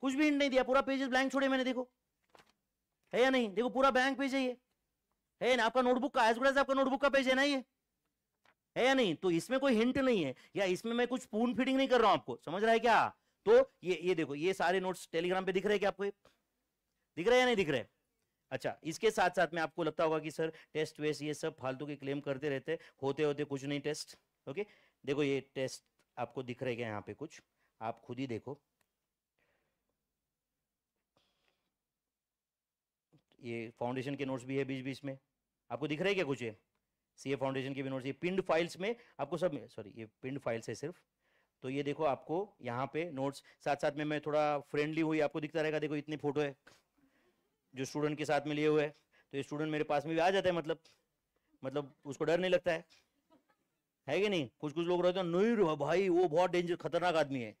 S1: कुछ भी हिंट नहीं दिया पूरा पेजेस ब्लैंक छोड़े मैंने देखो है या नहीं देखो पूरा ब्लैंक पेज है ये है ना आपका नोटबुक का एज गुड एज आपका नोटबुक का पेज है ना ये है या नहीं तो इसमें कोई हिंट नहीं है या इसमें मैं कुछ पूर्ण फीडिंग नहीं कर रहा हूं आपको समझ रहा है क्या तो ये ये देखो ये सारे नोट्स टेलीग्राम पे दिख रहे हैं क्या आपको दिख रहे हैं या नहीं दिख रहे हैं अच्छा इसके साथ साथ में आपको लगता होगा कि सर टेस्ट वेस्ट ये सब फालतू के क्लेम करते रहते होते होते कुछ नहीं टेस्ट ओके देखो ये टेस्ट आपको दिख रहेगा यहाँ पे कुछ आप खुद ही देखो ये फाउंडेशन के नोट्स भी है बीच बीच में आपको दिख रहे क्या कुछ ये सी फाउंडेशन के भी नोट्स ये पिंड फाइल्स में आपको सब सॉरी ये पिंड फाइल्स है सिर्फ तो ये देखो आपको यहाँ पे नोट्स साथ साथ में मैं थोड़ा फ्रेंडली हुई आपको दिखता रहेगा देखो इतनी फोटो है जो स्टूडेंट के साथ में लिए हुए है तो स्टूडेंट मेरे पास में भी आ जाता है मतलब मतलब उसको डर नहीं लगता है है कि नहीं कुछ कुछ लोग रहते हैं नहीं भाई वो बहुत डेंजर खतरनाक आदमी है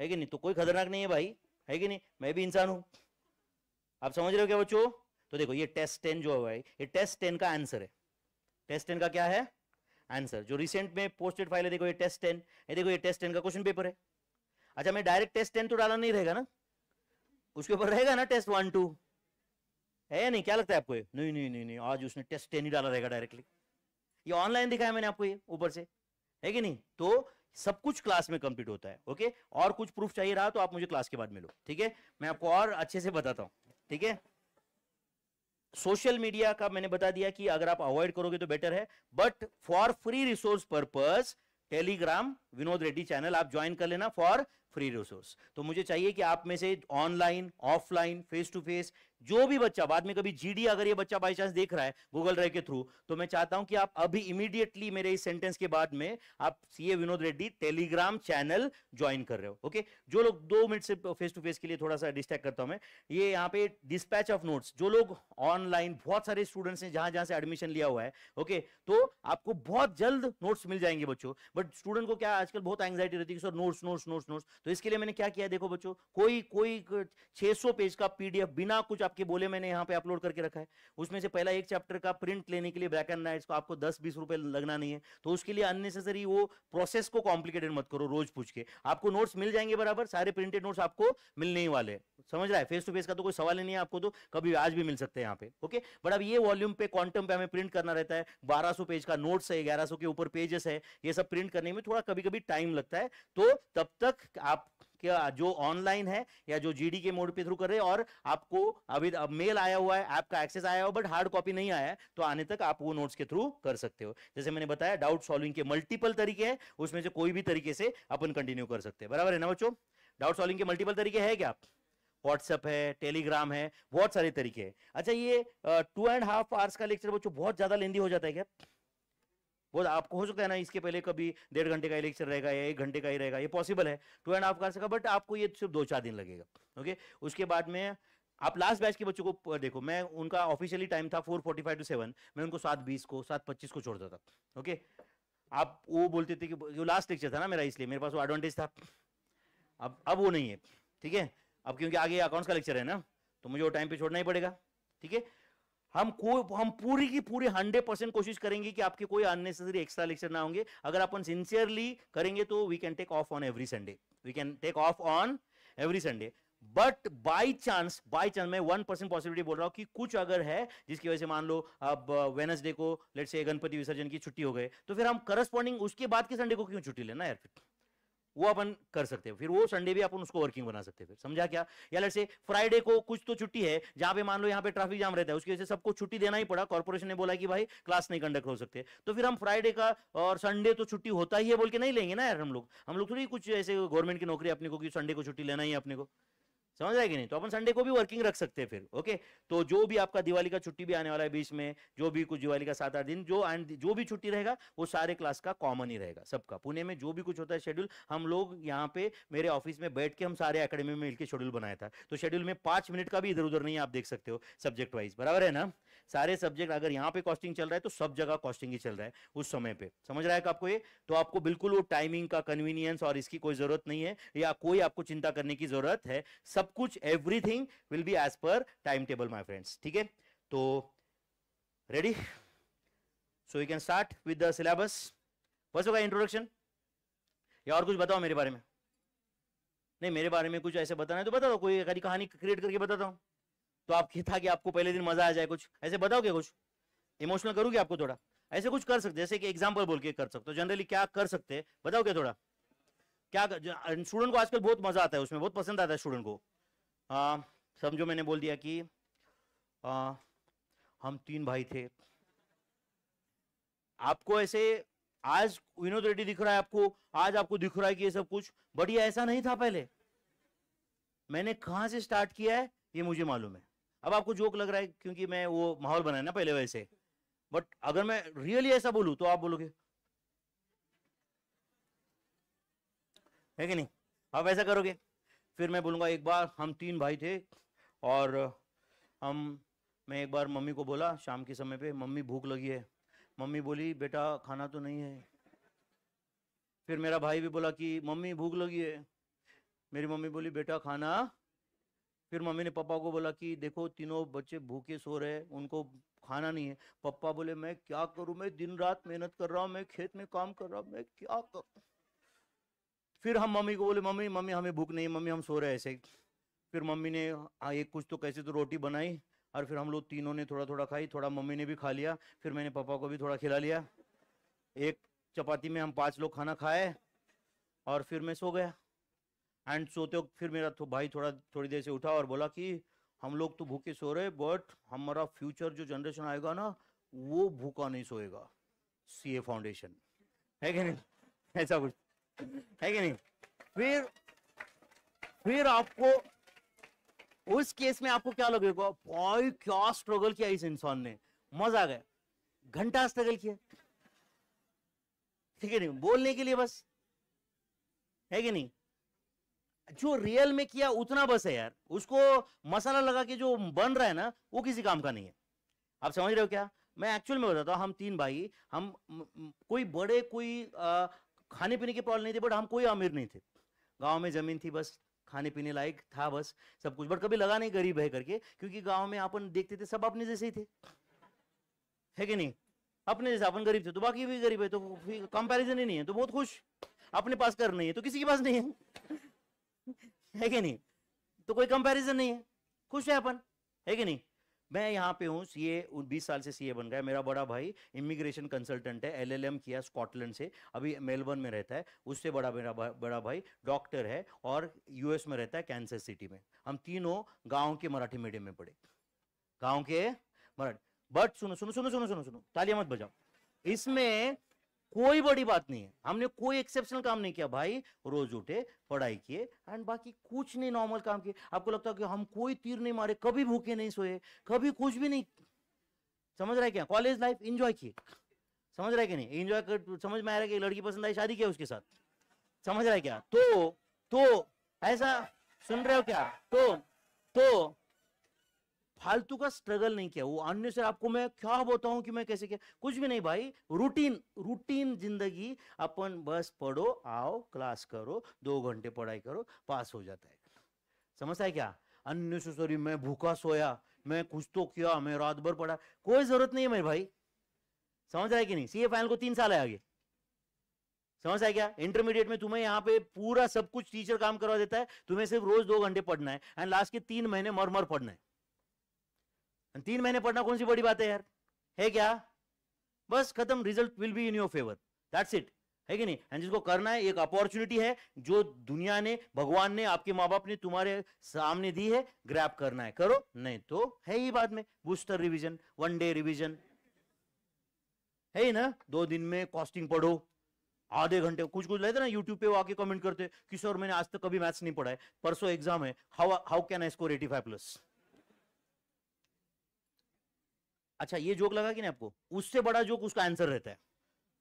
S1: है कि नहीं तो कोई खतरनाक नहीं है भाई है कि नहीं मैं भी इंसान हूँ आप समझ रहे हो क्या बच्चों तो देखो ये टेस्ट टेन जो है ये टेस्ट टेन का आंसर है टेस्ट टेन का क्या है आंसर जो रिसेंट में पोस्टेड फाइल है देखो ये टेस्ट टेन ये देखो ये टेस्ट टेन का क्वेश्चन पेपर है अच्छा मैं डायरेक्ट टेस्ट टेन तो डाला नहीं रहेगा ना उसके ऊपर रहेगा ना टेस्ट वन टू है या नहीं क्या लगता है आपको ये नहीं नहीं नहीं नहीं आज उसने टेस्ट ही डाला रहेगा डायरेक्टली ये ऑनलाइन दिखाया मैंने आपको ये ऊपर से है कि नहीं तो सब कुछ क्लास में कंप्लीट होता है ओके और कुछ प्रूफ चाहिए रहा तो आप मुझे क्लास के बाद मिलो ठीक है मैं आपको और अच्छे से बताता हूँ ठीक है सोशल मीडिया का मैंने बता दिया कि अगर आप अवॉइड करोगे तो बेटर है but for free resource purpose Telegram Vinod Reddy channel आप ज्वाइन कर लेना फॉर फ्री रिसोर्स तो मुझे चाहिए कि आप में से online offline face to face जो भी बच्चा बाद में कभी जीडी अगर ये बच्चा बाई चांस देख रहा है गूगल ड्राइव के थ्रू तो मैं चाहता हूं कि आप अभी इमीडिएटली मेरे इस सेंटेंस के बाद में आप CA Vinod Reddy Telegram channel join कर रहे हो ओके जो लोग दो मिनट से फेस टू फेस के लिए थोड़ा सा डिस्ट्रैक्ट करता हूं मैं ये यहाँ पे डिस्पैच ऑफ नोट्स जो लोग ऑनलाइन बहुत सारे स्टूडेंट्स हैं जहां जहां से एडमिशन लिया हुआ है ओके तो आपको बहुत जल्द नोट्स मिल जाएंगे बच्चों बट स्टूडेंट को क्या आजकल बहुत एंग्जाइटी रहती है sir notes notes notes notes तो इसके लिए मैंने क्या किया देखो बच्चों कोई कोई छह पेज का पीडीएफ बिना कुछ आपके बोले मैंने यहाँ पे अपलोड करके रखा है उसमें से पहला एक चैप्टर का प्रिंट लेने के लिए ब्लैक एंड नाइट को आपको दस बीस रुपए लगना नहीं है तो उसके लिए अननेसेसरी वो प्रोसेस को कॉम्प्लिकेटेड मत करो रोज पूछ के आपको नोट्स मिल जाएंगे बराबर सारे प्रिंटेड नोट्स आपको मिलने ही वाले समझ रहा है फेस टू फेस का तो कोई सवाल ही नहीं है आपको तो कभी आज भी मिल सकते हैं यहाँ पे ओके बट अब ये वॉल्यूम पे क्वांटम पे हमें प्रिंट करना रहता है 1200 पेज का नोट्स है 1100 के ऊपर पेजेस है ये सब प्रिंट करने में थोड़ा कभी कभी टाइम लगता है तो तब तक आप क्या जो ऑनलाइन है या जो जी के मोड पे थ्रू कर रहे हैं और आपको अभी अब मेल आया हुआ है ऐप का एक्सेस आया हुआ बट हार्ड कॉपी नहीं आया है तो आने तक आप वो नोट्स के थ्रू कर सकते हो जैसे मैंने बताया डाउट सॉल्विंग के मल्टीपल तरीके हैं उसमें से कोई भी तरीके से अपन कंटिन्यू कर सकते हैं बराबर है ना बच्चों डाउट सॉल्विंग के मल्टीपल तरीके है क्या व्हाट्सएप है टेलीग्राम है बहुत सारे तरीके हैं अच्छा ये टू एंड हाफ आवर्स का लेक्चर बच्चों बहुत ज्यादा लेंदी हो जाता है क्या वो आपको हो सकता है ना इसके पहले कभी डेढ़ घंटे का ही लेक्चर रहेगा या एक घंटे का ही रहेगा ये पॉसिबल है टू एंड हाफ कर सका बट आपको ये सिर्फ दो चार दिन लगेगा ओके उसके बाद में आप लास्ट बैच के बच्चों को देखो मैं उनका ऑफिशियली टाइम था four forty five to seven मैं उनको सात बीस को सात पच्चीस को छोड़ता था ओके आप वो बोलते थे कि जो लास्ट लेक्चर था ना मेरा इसलिए मेरे पास वो एडवांटेज था अब अब वो नहीं है ठीक है अब क्योंकि आगे अकाउंट्स का लेक्चर है ना तो मुझे वो टाइम पे छोड़ना ही पड़ेगा ठीक है हम कोई हम पूरी की पूरी हंड्रेड परसेंट कोशिश करेंगे कि आपके कोई अननेसेसरी एक्स्ट्रा लेक्चर ना होंगे अगर अपन सिंसियरली करेंगे तो we can take off on every Sunday we can take off on every Sunday but by chance by chance मैं वन परसेंट पॉसिबिलिटी बोल रहा हूँ कि कुछ अगर है जिसकी वजह से मान लो अब वेनसडे को लेट से गणपति विसर्जन की छुट्टी हो गए तो फिर हम करस्पॉन्डिंग उसके बाद के संडे को क्यों छुट्टी लेना यार फिर वो अपन कर सकते हैं फिर वो संडे भी अपन उसको वर्किंग बना सकते हैं फिर समझा क्या या लड़से से फ्राइडे को कुछ तो छुट्टी है जहां पे मान लो यहाँ पे ट्रैफिक जाम रहता है उसकी वजह से सबको छुट्टी देना ही पड़ा कॉर्पोरेशन ने बोला कि भाई क्लास नहीं कंडक्ट हो सकते तो फिर हम फ्राइडे का और संडे तो छुट्टी होता ही है बोल के नहीं लेंगे ना यार हम लोग हम लोग थोड़ी कुछ ऐसे गवर्नमेंट की नौकरी अपने को कि संडे को छुट्टी लेना ही है अपने को समझ आएगी नहीं तो अपन संडे को भी वर्किंग रख सकते हैं फिर ओके तो जो भी आपका दिवाली का छुट्टी भी आने वाला है बीच में जो भी कुछ दिवाली का सात आठ दिन जो जो भी छुट्टी रहेगा वो सारे क्लास का कॉमन ही रहेगा सबका पुणे में जो भी कुछ होता है शेड्यूल हम लोग यहाँ पे मेरे ऑफिस में बैठ के हम सारे अकेडमी में मिलकर शेड्यूल बनाया था तो शेड्यूल में पांच मिनट का भी इधर उधर नहीं आप देख सकते हो सब्जेक्ट वाइज बराबर है ना सारे सब्जेक्ट अगर यहाँ पे कॉस्टिंग चल रहा है तो सब जगह कॉस्टिंग ही चल रहा है उस समय पे समझ रहा है आपको ये तो आपको बिल्कुल वो टाइमिंग का कन्वीनियंस और इसकी कोई जरूरत नहीं है या कोई आपको चिंता करने की जरूरत है सब कुछ everything will be as per timetable my friends ठीक है तो ready so you can start with the syllabus बस होगा इंट्रोडक्शन या और कुछ बताओ मेरे बारे में नहीं मेरे बारे में कुछ ऐसे बताना है तो बता दो कोई कहानी क्रिएट करके बताता हूँ तो आप था कि आपको पहले दिन मजा आ जाए कुछ ऐसे बताओगे कुछ इमोशनल करोगे आपको थोड़ा ऐसे कुछ कर सकते जैसे कि एग्जाम्पल बोल के कर सकते हो जनरली तो क्या कर सकते हैं बताओगे थोड़ा क्या स्टूडेंट को आजकल बहुत मजा आता है उसमें बहुत पसंद आता है स्टूडेंट को समझो मैंने बोल दिया कि आ, हम तीन भाई थे आपको ऐसे आज विनोद रेड्डी दिख रहा है आपको आज आपको दिख रहा है कि ये सब कुछ बढ़िया ऐसा नहीं था पहले मैंने कहा से स्टार्ट किया है ये मुझे मालूम है अब आपको जोक लग रहा है क्योंकि मैं वो माहौल बनाया ना पहले वैसे बट अगर मैं रियली ऐसा बोलूँ तो आप बोलोगे है कि नहीं आप ऐसा करोगे फिर मैं बोलूंगा एक बार हम तीन भाई थे और हम मैं एक बार मम्मी को बोला शाम के समय पे मम्मी भूख लगी है मम्मी बोली बेटा खाना तो नहीं है फिर मेरा भाई भी बोला कि मम्मी भूख लगी है मेरी मम्मी बोली बेटा खाना फिर मम्मी ने पापा को बोला कि देखो तीनों बच्चे भूखे सो रहे हैं उनको खाना नहीं है पप्पा बोले मैं क्या करूं मैं दिन रात मेहनत कर रहा हूं मैं खेत में काम कर रहा हूं मैं क्या करूं फिर हम मम्मी को बोले मम्मी मम्मी हमें भूख नहीं मम्मी हम सो रहे ऐसे फिर मम्मी ने हाँ, एक कुछ तो कैसे तो रोटी बनाई और फिर हम लोग तीनों ने थोड़ा थोड़ा खाई थोड़ा मम्मी ने भी खा लिया फिर मैंने पापा को भी थोड़ा खिला लिया एक चपाती में हम पांच लोग खाना खाए और फिर मैं सो गया एंड सोते वक्त फिर मेरा तो भाई थोड़ा थोड़ी देर से उठा और बोला कि हम लोग तो भूखे सो रहे बट हमारा फ्यूचर जो जनरेशन आएगा ना वो भूखा नहीं सोएगा सी ए फाउंडेशन है कि नहीं ऐसा कुछ है कि नहीं फिर फिर आपको उस केस में आपको क्या लगेगा भाई क्या स्ट्रगल किया इस इंसान ने मजा आ गया घंटा स्ट्रगल किया ठीक है नहीं बोलने के लिए बस है कि नहीं जो रियल में किया उतना बस है यार उसको मसाला लगा के जो बन रहा है ना वो किसी काम का नहीं है आप समझ रहे हो क्या मैं एक्चुअल में बताता हूँ हम तीन भाई हम कोई बड़े कोई आ, खाने पीने के प्रॉब्लम नहीं थे बट हम कोई अमीर नहीं थे गाँव में जमीन थी बस खाने पीने लायक था बस सब कुछ बट कभी लगा नहीं गरीब है करके क्योंकि गाँव में अपन देखते थे सब अपने जैसे ही थे है कि नहीं अपने जैसे अपन गरीब थे तो बाकी भी गरीब है तो कंपैरिजन ही नहीं है तो बहुत खुश अपने पास कर नहीं है तो किसी के पास नहीं है है कि नहीं तो कोई कंपैरिजन नहीं है खुश है अपन है कि नहीं मैं यहाँ पे हूँ सीए बीस साल से सीए बन गया मेरा बड़ा भाई इमिग्रेशन कंसल्टेंट है एलएलएम किया स्कॉटलैंड से अभी मेलबर्न में रहता है उससे बड़ा मेरा बड़ा भाई डॉक्टर है और यूएस में रहता है कैंसर सिटी में हम तीनों गाँव के मराठी मीडियम में पढ़े गाँव के मराठी बट सुनो सुनो सुनो सुनो सुनो सुनो तालियां मत बजाओ इसमें कोई बड़ी बात नहीं है हमने कोई एक्सेप्शनल काम नहीं किया भाई रोज उठे पढ़ाई किए एंड बाकी कुछ नहीं नॉर्मल काम किए आपको लगता है कि हम कोई तीर नहीं मारे कभी भूखे नहीं सोए कभी कुछ भी नहीं समझ रहे क्या कॉलेज लाइफ इंजॉय किए समझ रहे है कि नहीं इंजॉय कर समझ में आ रहा है कि लड़की पसंद आई शादी किया उसके साथ समझ रहे क्या तो तो ऐसा सुन रहे हो क्या तो तो फालतू का स्ट्रगल नहीं किया वो अन्य से आपको मैं क्या बताऊं कि मैं कैसे किया कुछ भी नहीं भाई रूटीन रूटीन जिंदगी अपन बस पढ़ो आओ क्लास करो दो घंटे पढ़ाई करो पास हो जाता है समझता है क्या अन्य से सॉरी मैं भूखा सोया मैं कुछ तो किया मैं रात भर पढ़ा कोई जरूरत नहीं है मेरे भाई समझ आए कि नहीं सीए फाइनल को तीन साल है आगे समझ आया क्या इंटरमीडिएट में तुम्हें यहाँ पे पूरा सब कुछ टीचर काम करवा देता है तुम्हें सिर्फ रोज दो घंटे पढ़ना है एंड लास्ट के तीन महीने मर मर पढ़ना है तीन महीने पढ़ना कौन सी बड़ी बात है यार है क्या बस खत्म result will be in your favour that's it है कि नहीं जिसको करना है एक अपॉर्चुनिटी है जो दुनिया ने भगवान ने आपके माँ बाप ने तुम्हारे सामने दी है ग्रैप करना है करो नहीं तो है ही बाद में booster revision one day revision है ही ना दो दिन में कॉस्टिंग पढ़ो आधे घंटे कुछ कुछ लेते ना यूट्यूब पे वो आके कमेंट करते कि सर मैंने आज तक कभी मैथ्स नहीं पढ़ा है परसों एग्जाम है how how can I score eighty five plus अच्छा ये जोक लगा कि नहीं आपको उससे बड़ा जोक उसका आंसर रहता है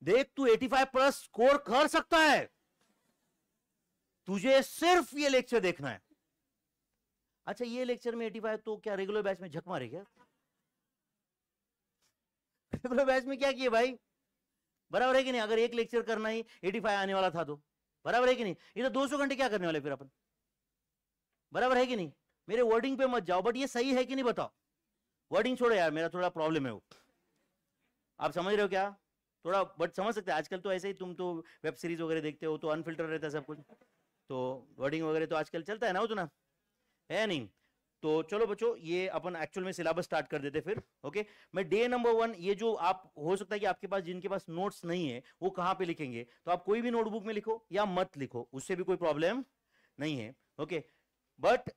S1: देख तू 85 प्लस स्कोर कर सकता है तुझे सिर्फ ये लेक्चर देखना है अच्छा ये लेक्चर में 85 तो क्या रेगुलर बैच में झक मारे क्या रेगुलर बैच में क्या किए भाई बराबर है कि नहीं अगर एक लेक्चर करना ही 85 आने वाला था तो बराबर है कि नहीं ये तो दो घंटे क्या करने वाले फिर अपन बराबर है कि नहीं मेरे वर्डिंग पे मत जाओ बट ये सही है कि नहीं बताओ वर्डिंग छोड़ो यार मेरा थोड़ा प्रॉब्लम है वो आप समझ रहे हो क्या थोड़ा बट समझ सकते हैं आजकल तो ऐसे ही तुम तो वेब सीरीज वगैरह देखते हो तो अनफिल्टर रहता है सब कुछ तो वर्डिंग वगैरह तो आजकल चलता है ना उतना है नहीं तो चलो बच्चों ये अपन एक्चुअल में सिलेबस स्टार्ट कर देते फिर ओके मैं डे नंबर वन ये जो आप हो सकता है कि आपके पास जिनके पास नोट्स नहीं है वो कहाँ पे लिखेंगे तो आप कोई भी नोटबुक में लिखो या मत लिखो उससे भी कोई प्रॉब्लम नहीं है ओके बट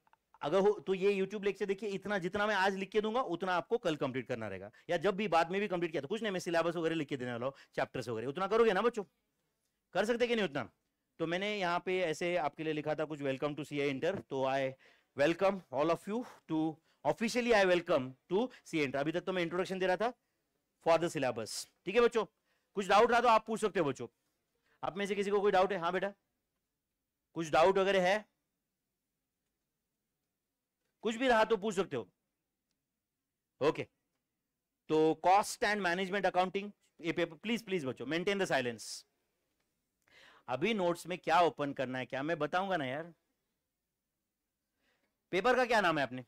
S1: अगर हो तो ये यूट्यूब लेक्चर देखिए इतना जितना मैं आज लिख के दूंगा उतना आपको कल कंप्लीट करना रहेगा या जब भी बाद में भी कंप्लीट किया तो कुछ नहीं मैं सिलेबस वगैरह लिख के देने वाला हूँ चैप्टर्स वगैरह उतना करोगे ना बच्चों कर सकते कि नहीं उतना तो मैंने यहाँ पे ऐसे आपके लिए लिखा था कुछ वेलकम टू सी इंटर तो I welcome all of you to officially I welcome to C inter अभी तक तो मैं इंट्रोडक्शन दे रहा था फॉर द सिलेबस ठीक है बच्चों कुछ डाउट रहा तो आप पूछ सकते हो बच्चों आप में से किसी को कोई डाउट है हाँ बेटा कुछ डाउट वगैरह है कुछ भी रहा तो पूछ सकते हो ओके तो कॉस्ट एंड मैनेजमेंट अकाउंटिंग ये पेपर प्लीज प्लीज बचो मेंटेन द साइलेंस अभी नोट्स में क्या ओपन करना है क्या मैं बताऊंगा ना यार पेपर का क्या नाम है आपने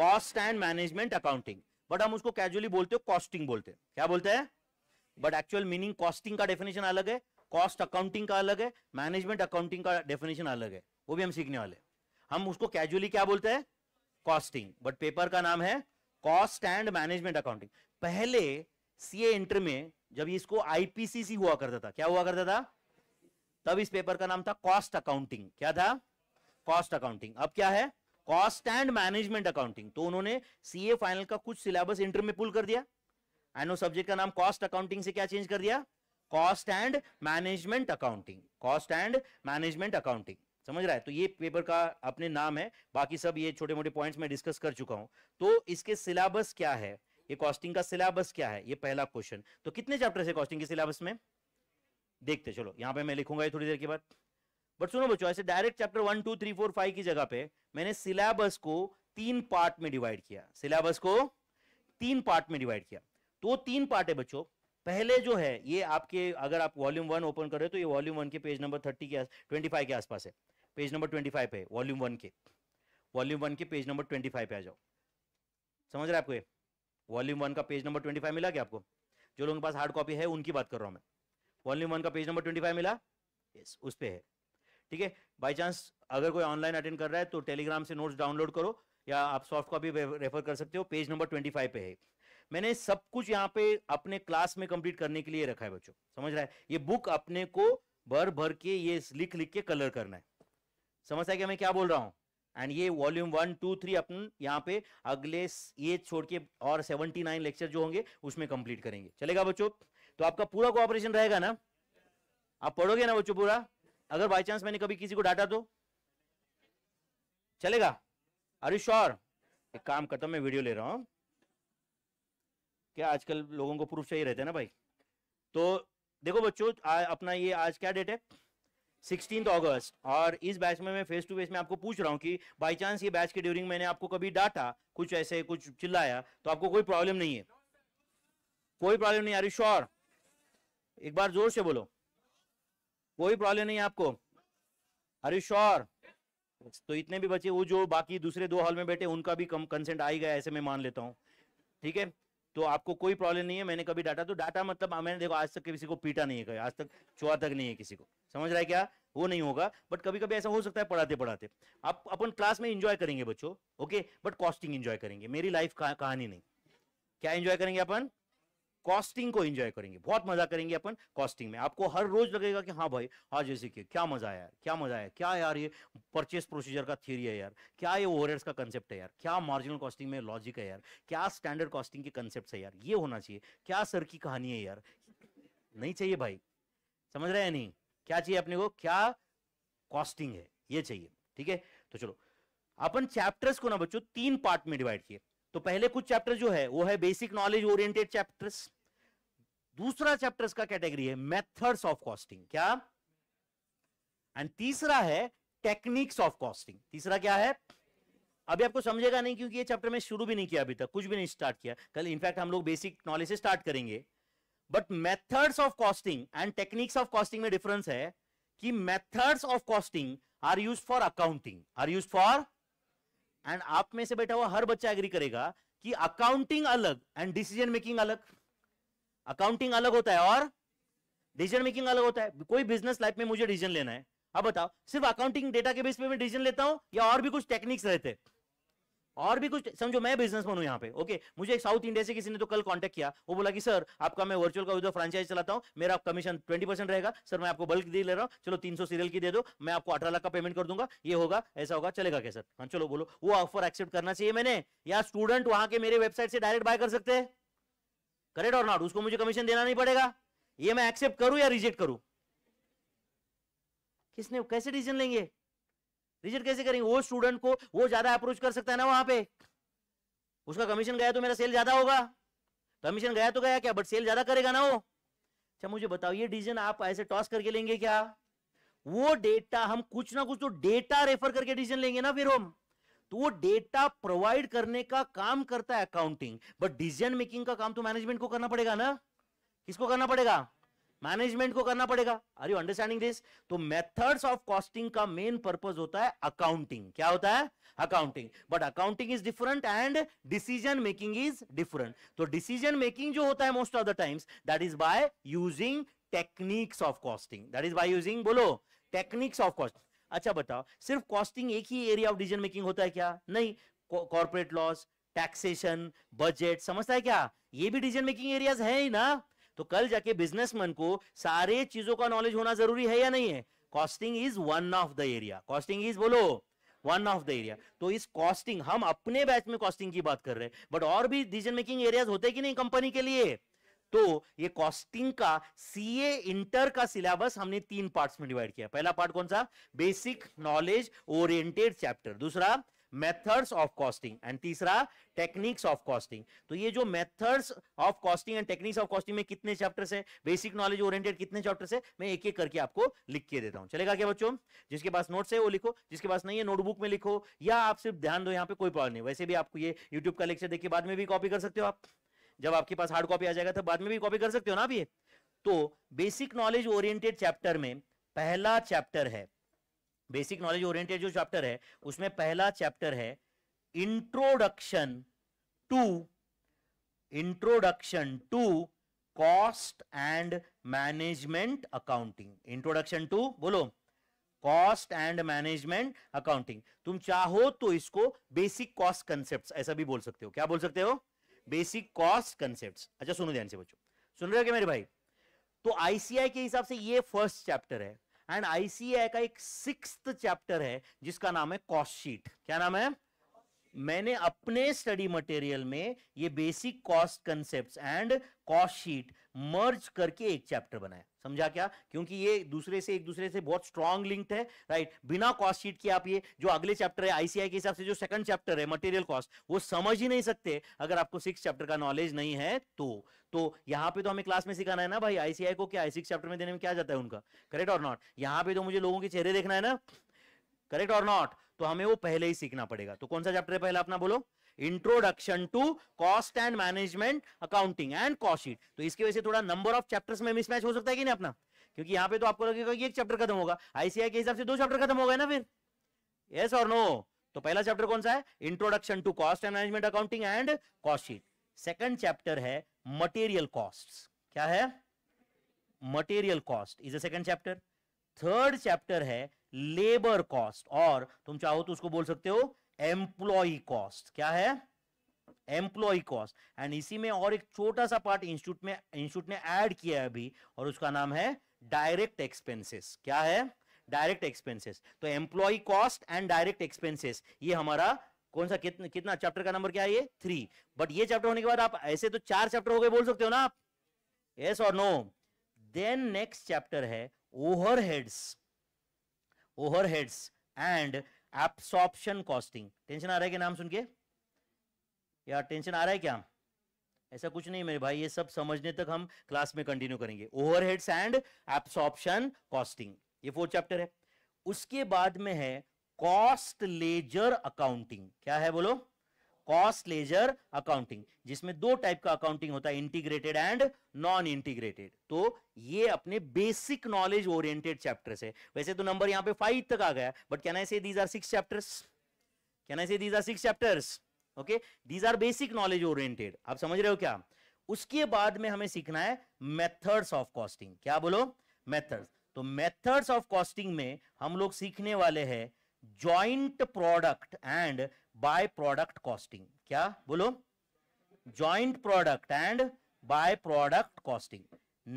S1: cost and management accounting but हम उसको कैजुअली बोलते हो कॉस्टिंग बोलते हैं क्या बोलते हैं बट एक्चुअल मीनिंग कॉस्टिंग का डेफिनेशन अलग है कॉस्ट अकाउंटिंग का अलग है मैनेजमेंट अकाउंटिंग का डेफिनेशन अलग है वो भी हम सीखने वाले हैं हम उसको कैजुअली क्या बोलते हैं कॉस्टिंग बट पेपर का नाम है कॉस्ट एंड मैनेजमेंट अकाउंटिंग पहले सीए इंटर में जब इसको आईपीसीसी हुआ करता था क्या हुआ करता था तब इस पेपर का नाम था कॉस्ट अकाउंटिंग क्या था कॉस्ट अकाउंटिंग अब क्या है कॉस्ट एंड मैनेजमेंट अकाउंटिंग तो उन्होंने सीए फाइनल का कुछ सिलेबस इंटर में पुल कर दिया एनो सब्जेक्ट का नाम कॉस्ट अकाउंटिंग से क्या चेंज कर दिया cost and management accounting cost and management accounting समझ रहा है तो ये पेपर का अपने नाम है बाकी सब ये छोटे मोटे पॉइंट्स मैं डिस्कस कर चुका हूं तो इसके सिलेबस क्या है ये कॉस्टिंग का सिलेबस क्या है ये पहला क्वेश्चन तो कितने चैप्टर्स है कॉस्टिंग के सिलेबस में देखते चलो यहाँ पे मैं लिखूंगा थोड़ी देर के बाद बट सुनो बच्चों ऐसे direct chapter one two three four five की जगह पे मैंने सिलेबस को तीन पार्ट में डिवाइड किया सिलेबस को तीन पार्ट में डिवाइड किया तो तीन पार्ट है बच्चों पहले जो है ये आपके अगर आप वॉल्यूम वन ओपन कर रहे हो तो ये वॉल्यूम वन के पेज नंबर थर्टी के ट्वेंटी फाइव के आसपास है पेज नंबर ट्वेंटी फाइव पे वॉल्यूम वन के वॉल्यूम वन के पेज नंबर ट्वेंटी फाइव पे आ जाओ समझ रहे आपको ये वॉल्यूम वन का पेज नंबर ट्वेंटी फाइव मिला क्या आपको जो लोगों के पास हार्ड कॉपी है उनकी बात कर रहा हूँ मैं वॉल्यूम वन का पेज नंबर ट्वेंटी फाइव मिला यस उस पर है ठीक है बाई चांस अगर कोई ऑनलाइन अटेंड कर रहा है तो टेलीग्राम से नोट्स डाउनलोड करो या आप सॉफ्ट कॉपी रेफर कर सकते हो पेज नंबर ट्वेंटी फाइव पे है मैंने सब कुछ यहाँ पे अपने क्लास में कंप्लीट करने के लिए रखा है बच्चों समझ रहा है ये बुक अपने को भर भर के ये लिख लिख के कलर करना है समझ आया मैं क्या बोल रहा हूँ एंड ये वॉल्यूम वन टू थ्री अपन यहाँ पे अगले ये छोड़ के और सेवेंटी नाइन लेक्चर जो होंगे उसमें कंप्लीट करेंगे चलेगा बच्चों तो आपका पूरा कोऑपरेशन रहेगा ना आप पढ़ोगे ना बच्चों पूरा अगर बाई चांस मैंने कभी किसी को डाटा तो चलेगा अरे श्योर एक काम करता हूँ मैं वीडियो ले रहा हूँ क्या आजकल लोगों को प्रूफ चाहिए रहते हैं ना भाई तो देखो बच्चों अपना ये आज क्या डेट है सिक्सटीन अगस्त और इस बैच में मैं फेस टू फेस में आपको पूछ रहा हूँ कि बाई चांस ये बैच के ड्यूरिंग मैंने आपको कभी डांटा कुछ ऐसे कुछ चिल्लाया तो आपको कोई प्रॉब्लम नहीं है कोई प्रॉब्लम नहीं आ रही श्योर एक बार जोर से बोलो कोई प्रॉब्लम नहीं आपको अरे श्योर तो इतने भी बचे वो जो बाकी दूसरे दो हॉल में बैठे उनका भी कम कंसेंट आ ही गया ऐसे मैं मान लेता हूँ ठीक है तो आपको कोई प्रॉब्लम नहीं है मैंने कभी डाटा तो डाटा मतलब मैंने देखो आज तक किसी को पीटा नहीं है आज तक छुआ तक नहीं है किसी को समझ रहा है क्या वो नहीं होगा बट कभी कभी ऐसा हो सकता है पढ़ाते पढ़ाते आप अपन क्लास में इंजॉय करेंगे बच्चों ओके बट कॉस्टिंग एंजॉय करेंगे मेरी लाइफ कहानी नहीं क्या इंजॉय करेंगे अपन कॉस्टिंग को एंजॉय करेंगे बहुत मजा करेंगे अपन कॉस्टिंग में आपको हर रोज लगेगा कि हाँ भाई हाँ जैसे कि क्या मजा आया यार क्या मजा आया क्या यार ये परचेस प्रोसीजर का थियरी है यार क्या ये ओवरहेड्स का कंसेप्ट है यार क्या मार्जिनल कॉस्टिंग में लॉजिक है यार क्या स्टैंडर्ड कॉस्टिंग के कंसेप्ट है यार ये होना चाहिए क्या सर की कहानी है यार नहीं चाहिए भाई समझ रहे हैं नहीं क्या चाहिए अपने को क्या कॉस्टिंग है ये चाहिए ठीक है तो चलो अपन चैप्टर्स को ना बच्चों तीन पार्ट में डिवाइड किए तो पहले कुछ चैप्टर जो है वो है बेसिक नॉलेज ओरिएंटेड चैप्टर्स दूसरा चैप्टर्स का कैटेगरी है मेथड्स ऑफ कॉस्टिंग क्या एंड तीसरा है टेक्निक्स ऑफ कॉस्टिंग तीसरा क्या है अभी आपको समझेगा नहीं क्योंकि ये चैप्टर में शुरू भी नहीं किया अभी तक कुछ भी नहीं स्टार्ट किया कल इनफैक्ट हम लोग बेसिक नॉलेज से स्टार्ट करेंगे but methods of costing and techniques of costing में डिफरेंस है कि methods of costing are use for accounting are use for and आप में से बैठा हुआ हर बच्चा एग्री करेगा कि अकाउंटिंग अलग एंड डिसीजन मेकिंग अलग अकाउंटिंग अलग होता है और डिसीजन मेकिंग अलग होता है कोई बिजनेस लाइफ में मुझे डिसीजन लेना है अब बताओ सिर्फ अकाउंटिंग डेटा के बेस पे मैं डिसीजन लेता हूं या और भी कुछ टेक्निक्स रहते हैं और भी कुछ समझो मैं बिजनेसमैन हूँ यहाँ पे ओके मुझे साउथ इंडिया से किसी ने तो कल कांटेक्ट किया वो बोला कि सर आपका मैं वर्चुअल का उधर फ्रांचाइज चलाता हूँ मेरा कमीशन ट्वेंटी परसेंट रहेगा सर मैं आपको बल्क दे ले रहा हूँ चलो तीन सौ सीरियल की दे दो मैं आपको अठारह लाख का पेमेंट कर दूंगा ये होगा ऐसा होगा चलेगा क्या सर हाँ चलो बोलो वो ऑफर एक्सेप्ट करना चाहिए मैंने या स्टूडेंट वहां के मेरे वेबसाइट से डायरेक्ट बाय कर सकते हैं करेक्ट और नॉट उसको मुझे कमीशन देना नहीं पड़ेगा ये मैं एक्सेप्ट करूं या रिजेक्ट करूं किसने कैसे डिसीजन लेंगे रिजेक्ट कैसे करेंगे वो स्टूडेंट को वो ज्यादा अप्रोच कर सकता है ना वहां पे उसका कमीशन गया तो मेरा सेल ज्यादा होगा कमीशन गया तो गया क्या बट सेल ज्यादा करेगा ना वो अच्छा मुझे बताओ ये डिसीजन आप ऐसे टॉस करके लेंगे क्या वो डेटा हम कुछ ना कुछ तो डेटा रेफर करके डिसीजन लेंगे ना फिर हम तो वो डेटा प्रोवाइड करने का काम करता है अकाउंटिंग बट डिसीजन मेकिंग का काम तो मैनेजमेंट को करना पड़ेगा ना किसको करना पड़ेगा मैनेजमेंट को करना पड़ेगा आर यू अंडरस्टैंडिंग दिस तो मेथड्स ऑफ कॉस्टिंग का मेन पर्पज होता है अकाउंटिंग क्या होता है accounting but accounting is different and decision making is different तो डिसीजन मेकिंग जो होता है most of the times that is by using techniques of costing that is by using बोलो टेक्निक्स ऑफ कॉस्ट अच्छा बताओ सिर्फ कॉस्टिंग एक ही एरिया ऑफ डिसीजन मेकिंग होता है क्या नहीं कॉर्पोरेट लॉस टैक्सेशन बजट समझता है क्या ये भी डिसीजन मेकिंग एरियाज है ही ना तो कल जाके बिजनेसमैन को सारे चीजों का नॉलेज होना जरूरी है या नहीं है costing is one of the area costing is बोलो वन ऑफ द एरिया तो इस कॉस्टिंग हम अपने बैच में कॉस्टिंग की बात कर रहे हैं बट और भी डिसीजन मेकिंग एरियाज होते कि नहीं कंपनी के लिए तो ये कॉस्टिंग का सीए इंटर का सिलेबस हमने तीन पार्ट्स में डिवाइड किया पहला पार्ट कौन सा बेसिक नॉलेज ओरिएंटेड चैप्टर दूसरा मेथड्स ऑफ कॉस्टिंग एंड तीसरा टेक्निक्स ऑफ कॉस्टिंग तो ये जो methods of costing and techniques of costing में कितने चैप्टर्स है बेसिक नॉलेज ओरिएंटेड कितने चैप्टर्स है मैं एक एक करके आपको लिख के देता हूं चलेगा क्या बच्चों जिसके पास नोट्स है वो लिखो जिसके पास नहीं है नोटबुक में लिखो या आप सिर्फ ध्यान दो यहाँ पे कोई प्रॉब्लम नहीं वैसे भी आपको ये यूट्यूब का लेक्चर देखिए बाद में भी कॉपी कर सकते हो आप जब आपके पास हार्ड कॉपी आ जाएगा तो बाद में भी कॉपी कर सकते हो ना आप ये तो बेसिक नॉलेज ओरिएंटेड चैप्टर में पहला चैप्टर है बेसिक नॉलेज ओरिएंटेड जो चैप्टर है उसमें पहला चैप्टर है introduction to introduction to cost and management accounting introduction to बोलो कॉस्ट एंड मैनेजमेंट अकाउंटिंग तुम चाहो तो इसको बेसिक कॉस्ट कंसेप्ट ऐसा भी बोल सकते हो क्या बोल सकते हो बेसिक कॉस्ट कंसेप्ट अच्छा सुनो ध्यान से बच्चों सुन रहे हो क्या मेरे भाई तो आईसीआई के हिसाब से ये फर्स्ट चैप्टर है एंड आईसीए का एक सिक्स चैप्टर है जिसका नाम है कॉस्ट शीट क्या नाम है मैंने अपने स्टडी मटेरियल में ये basic cost concept and cost sheet merge करके एक चैप्टर बनाया समझा क्या क्योंकि ये दूसरे से एक दूसरे से बहुत स्ट्रॉन्ग लिंक्ड है राइट बिना कॉस्ट शीट के आप ये जो अगले चैप्टर है आईसीआई के हिसाब से जो सेकंड चैप्टर है मटेरियल कॉस्ट वो समझ ही नहीं सकते अगर आपको सिक्स चैप्टर का नॉलेज नहीं है तो तो यहाँ पे तो हमें क्लास में सिखाना है ना भाई आईसीआई को क्या सिक्स चैप्टर में देने में क्या जाता है उनका करेक्ट और नॉट यहाँ पे तो मुझे लोगों के चेहरे देखना है ना करेक्ट और नॉट तो हमें वो पहले ही सीखना पड़ेगा तो कौन सा चैप्टर है पहला अपना बोलो introduction to cost and management accounting and cost sheet तो इसकी वजह से थोड़ा नंबर ऑफ चैप्टर्स में मिसमैच हो सकता है कि नहीं अपना क्योंकि यहाँ पे तो आपको लगेगा कि एक चैप्टर खत्म होगा आईसीआई के हिसाब से दो चैप्टर खत्म हो गए ना फिर यस और नो तो पहला चैप्टर कौन सा है introduction to cost and management accounting and cost sheet second chapter है मटेरियल कॉस्ट क्या है material cost is a second chapter third chapter है लेबर कॉस्ट और तुम चाहो तो उसको बोल सकते हो एम्प्लॉय कॉस्ट क्या है एम्प्लॉय कॉस्ट एंड इसी में और एक छोटा सा पार्ट इंस्टीट्यूट में इंस्टीट्यूट ने ऐड किया है अभी और उसका नाम है डायरेक्ट एक्सपेंसेस क्या है डायरेक्ट एक्सपेंसेस तो employee cost and direct expenses ये हमारा कौन सा कितन, कितना चैप्टर का नंबर क्या है ये थ्री बट ये चैप्टर होने के बाद आप ऐसे तो चार चैप्टर हो गए बोल सकते हो ना आप यस और नो देन नेक्स्ट चैप्टर है overheads overheads and absorption costing tension आ रहा है क्या नाम सुन के यार टेंशन आ रहा है क्या ऐसा कुछ नहीं मेरे भाई ये सब समझने तक हम क्लास में कंटिन्यू करेंगे ओवरहेड्स एंड एब्सॉर्प्शन कॉस्टिंग ये फोर्थ चैप्टर है उसके बाद में है कॉस्ट लेजर अकाउंटिंग क्या है बोलो कॉस्ट लेजर अकाउंटिंग जिसमें दो टाइप का अकाउंटिंग होता है इंटीग्रेटेड एंड नॉन इंटीग्रेटेड तो ये अपने बेसिक नॉलेज ओरिएंटेड चैप्टर्स है वैसे तो नंबर यहां पे फाइव तक आ गया but can I say these are six chapters can I say these are six chapters okay these are basic knowledge oriented आप समझ रहे हो क्या उसके बाद में हमें सीखना है मेथड्स ऑफ कॉस्टिंग क्या बोलो मेथड्स तो मेथड्स ऑफ कॉस्टिंग में हम लोग सीखने वाले हैं joint product and by product costing क्या बोलो joint product and by product costing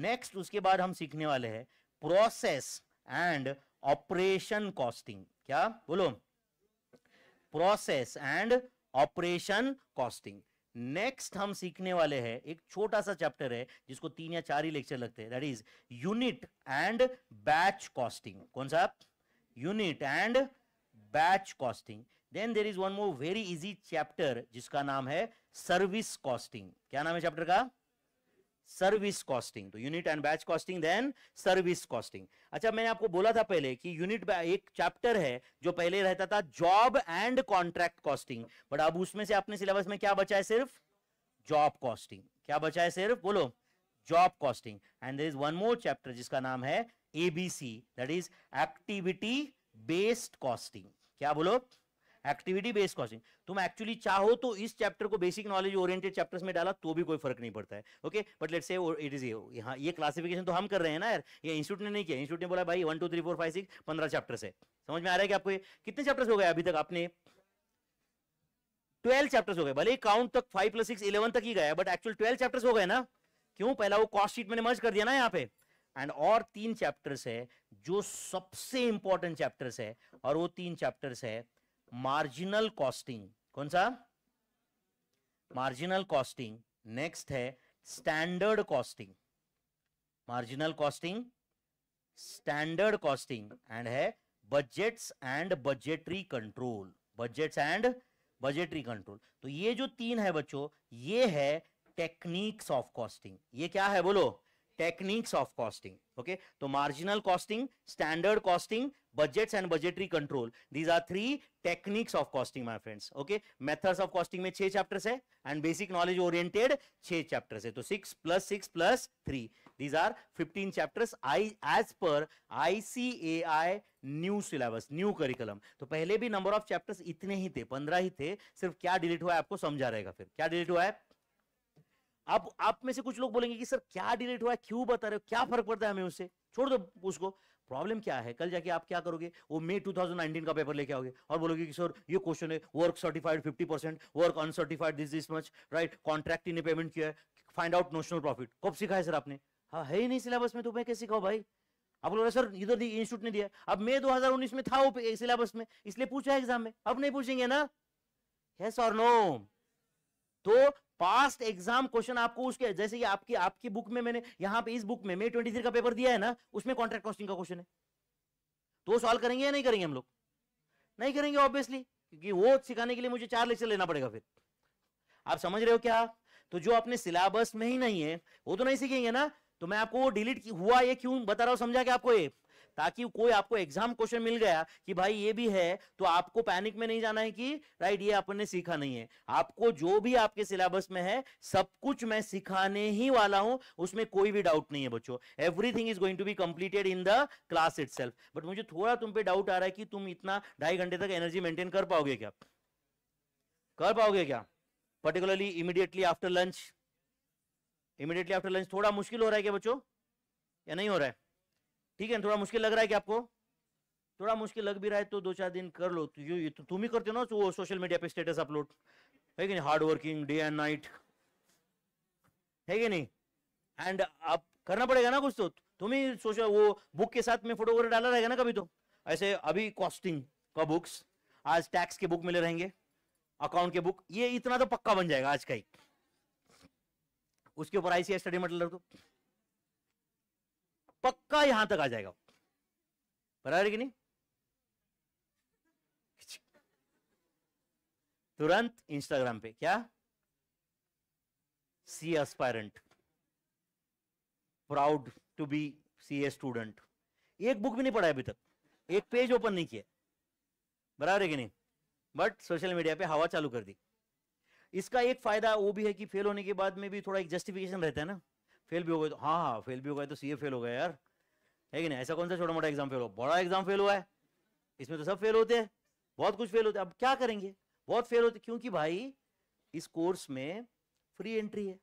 S1: next उसके बाद हम सीखने वाले हैं प्रोसेस एंड ऑपरेशन कॉस्टिंग क्या बोलो process and operation costing next हम सीखने वाले हैं एक छोटा सा चैप्टर है जिसको तीन या चार ही लेक्चर लगते हैं that is unit and batch costing कौन सा unit and batch costing then there is one more very easy chapter जिसका नाम है सर्विस कॉस्टिंग क्या नाम है चैप्टर का सर्विस कॉस्टिंग तो unit and batch costing then service costing अच्छा मैंने आपको बोला था पहले कि यूनिट एक चैप्टर है जो पहले रहता था job and contract costing but अब उसमें से अपने सिलेबस में क्या बचा है सिर्फ जॉब कॉस्टिंग क्या बचा है सिर्फ बोलो job costing and there is one more chapter जिसका नाम है ABC that is activity based costing क्या बोलो एक्टिविटी बेस्ड कॉस्टिंग तुम एक्चुअली चाहो तो इस चैप्टर को बेसिक नॉलेज ओरिएंटेड चैप्टर्स में डाला तो भी कोई फर्क नहीं पड़ता है okay but let's say it is यहाँ ये क्लासिफिकेशन तो हम कर रहे हैं ना यार ये इंस्टीट्यूट ने नहीं किया इंस्टीट्यूट ने बोला भाई one two three four five six पंद्रह चैप्टर्स है समझ में आ रहा है कि आपको कितने चैप्टर्स हो गए अभी तक आपने ट्वेल्व चैप्टर्स हो गए भले काउंट तक फाइव प्लस सिक्स इलेवन तक ही गया बट एक्चुअल ट्वेल्व चैप्टर्स हो गए ना क्यों पहला वो कॉस्ट शीट मैंने मर्ज कर दिया ना यहाँ पे एंड और तीन चैप्टर्स है जो सबसे इंपॉर्टेंट चैप्टर्स है और वो तीन चैप्टर्स है मार्जिनल कॉस्टिंग कौन सा मार्जिनल कॉस्टिंग नेक्स्ट है standard costing marginal costing standard costing and है budgets and budgetary control budgets and budgetary control तो ये जो तीन है बच्चों ये है टेक्निक्स ऑफ कॉस्टिंग ये क्या है बोलो टेक्निक्स ऑफ कॉस्टिंग ओके तो marginal costing standard costing budgets and budgetary control these are three techniques of costing my friends okay methods of costing में छह चैप्टर्स है एंड बेसिक नॉलेज ओरिएंटेड छह चैप्टर्स है तो six plus six plus three these are fifteen chapters I as per ICA new syllabus new curriculum तो पहले भी नंबर ऑफ चैप्टर्स इतने ही थे पंद्रह ही थे सिर्फ क्या डिलीट हुआ है आपको समझा रहेगा फिर क्या डिलीट हुआ है आप आप में से कुछ लोग बोलेंगे कि सर क्या डिलीट हुआ है क्यों बता रहे हो क्या फर्क पड़ता है हमें उससे छोड़ दो उसको प्रॉब्लम क्या है कल जाके आप क्या करोगे वो मे 2019 का पेपर लेके आओगे और बोलोगे कि सर ये क्वेश्चन है work certified 50 percent work uncertified this this much right contract ने पेमेंट किया है फाइंड आउट नोशनल प्रॉफिट कब सीखा है सर आपने हाँ है ही नहीं सिलेबस में तो मैं कैसे सिखाओ भाई आप बोल रहे सर इधर दी इंस्टीट्यूट ने दिया अब मे 2019 में था वो सिलेबस में इसलिए पूछा एग्जाम में अब नहीं पूछेंगे ना यस और नो तो पास्ट एग्जाम क्वेश्चन आपको उसके जैसे ये आपकी आपकी बुक में मैंने यहां पे इस बुक में मे ट्वेंटी थ्री का पेपर दिया है ना उसमें कॉन्ट्रैक्ट कॉस्टिंग का क्वेश्चन है तो सॉल्व करेंगे या नहीं करेंगे हम लोग नहीं करेंगे ऑब्वियसली क्योंकि वो सिखाने के लिए मुझे चार लेक्चर लेना पड़ेगा फिर आप समझ रहे हो क्या तो जो अपने सिलेबस में ही नहीं है वो तो नहीं सीखेंगे ना तो मैं आपको वो डिलीट हुआ ये क्यों बता रहा हूं समझा कि आपको ये ताकि कोई आपको एग्जाम क्वेश्चन मिल गया कि भाई ये भी है तो आपको पैनिक में नहीं जाना है कि राइट ये आपने सीखा नहीं है आपको जो भी आपके सिलेबस में है सब कुछ मैं सिखाने ही वाला हूं उसमें कोई भी डाउट नहीं है बच्चों everything is going to be completed in the class it but मुझे थोड़ा तुम पे डाउट आ रहा है कि तुम इतना ढाई घंटे तक एनर्जी मेंटेन कर पाओगे क्या कर पाओगे क्या particularly immediately after lunch immediately after lunch थोड़ा मुश्किल हो रहा है क्या बच्चों या नहीं हो रहा है ठीक है थोड़ा मुश्किल लग रहा है क्या आपको थोड़ा मुश्किल लग भी रहा है तो दो चार दिन कर लो तो तुम ही करते हो ना तो वो सोशल मीडिया पे स्टेटस अपलोड है कि नहीं hard working day and night है कि नहीं एंड आप करना पड़ेगा ना कुछ तो तुम ही सोशल वो बुक के साथ में फोटो वगैरह डाला रहेगा ना कभी तो ऐसे अभी कॉस्टिंग का बुक्स आज टैक्स के बुक मिले रहेंगे अकाउंट के बुक ये इतना तो पक्का बन जाएगा आज का ही उसके ऊपर आईसीआई स्टडी मटेरियल रख दो पक्का यहां तक आ जाएगा बराबर कि नहीं तुरंत इंस्टाग्राम पे क्या C aspirant proud to be C A student एक बुक भी नहीं पढ़ा अभी तक एक पेज ओपन नहीं किया बराबर है कि नहीं बट सोशल मीडिया पे हवा चालू कर दी इसका एक फायदा वो भी है कि फेल होने के बाद में भी थोड़ा एक जस्टिफिकेशन रहता है ना फेल भी हो गए तो हाँ हाँ फेल भी हो गए तो सीए फेल हो गया यार है कि नहीं ऐसा कौन सा छोटा मोटा एग्जाम फेल हो बड़ा एग्जाम फेल हुआ है इसमें तो सब फेल होते हैं बहुत कुछ फेल होते हैं अब क्या करेंगे बहुत फेल होते क्योंकि भाई इस कोर्स में फ्री एंट्री है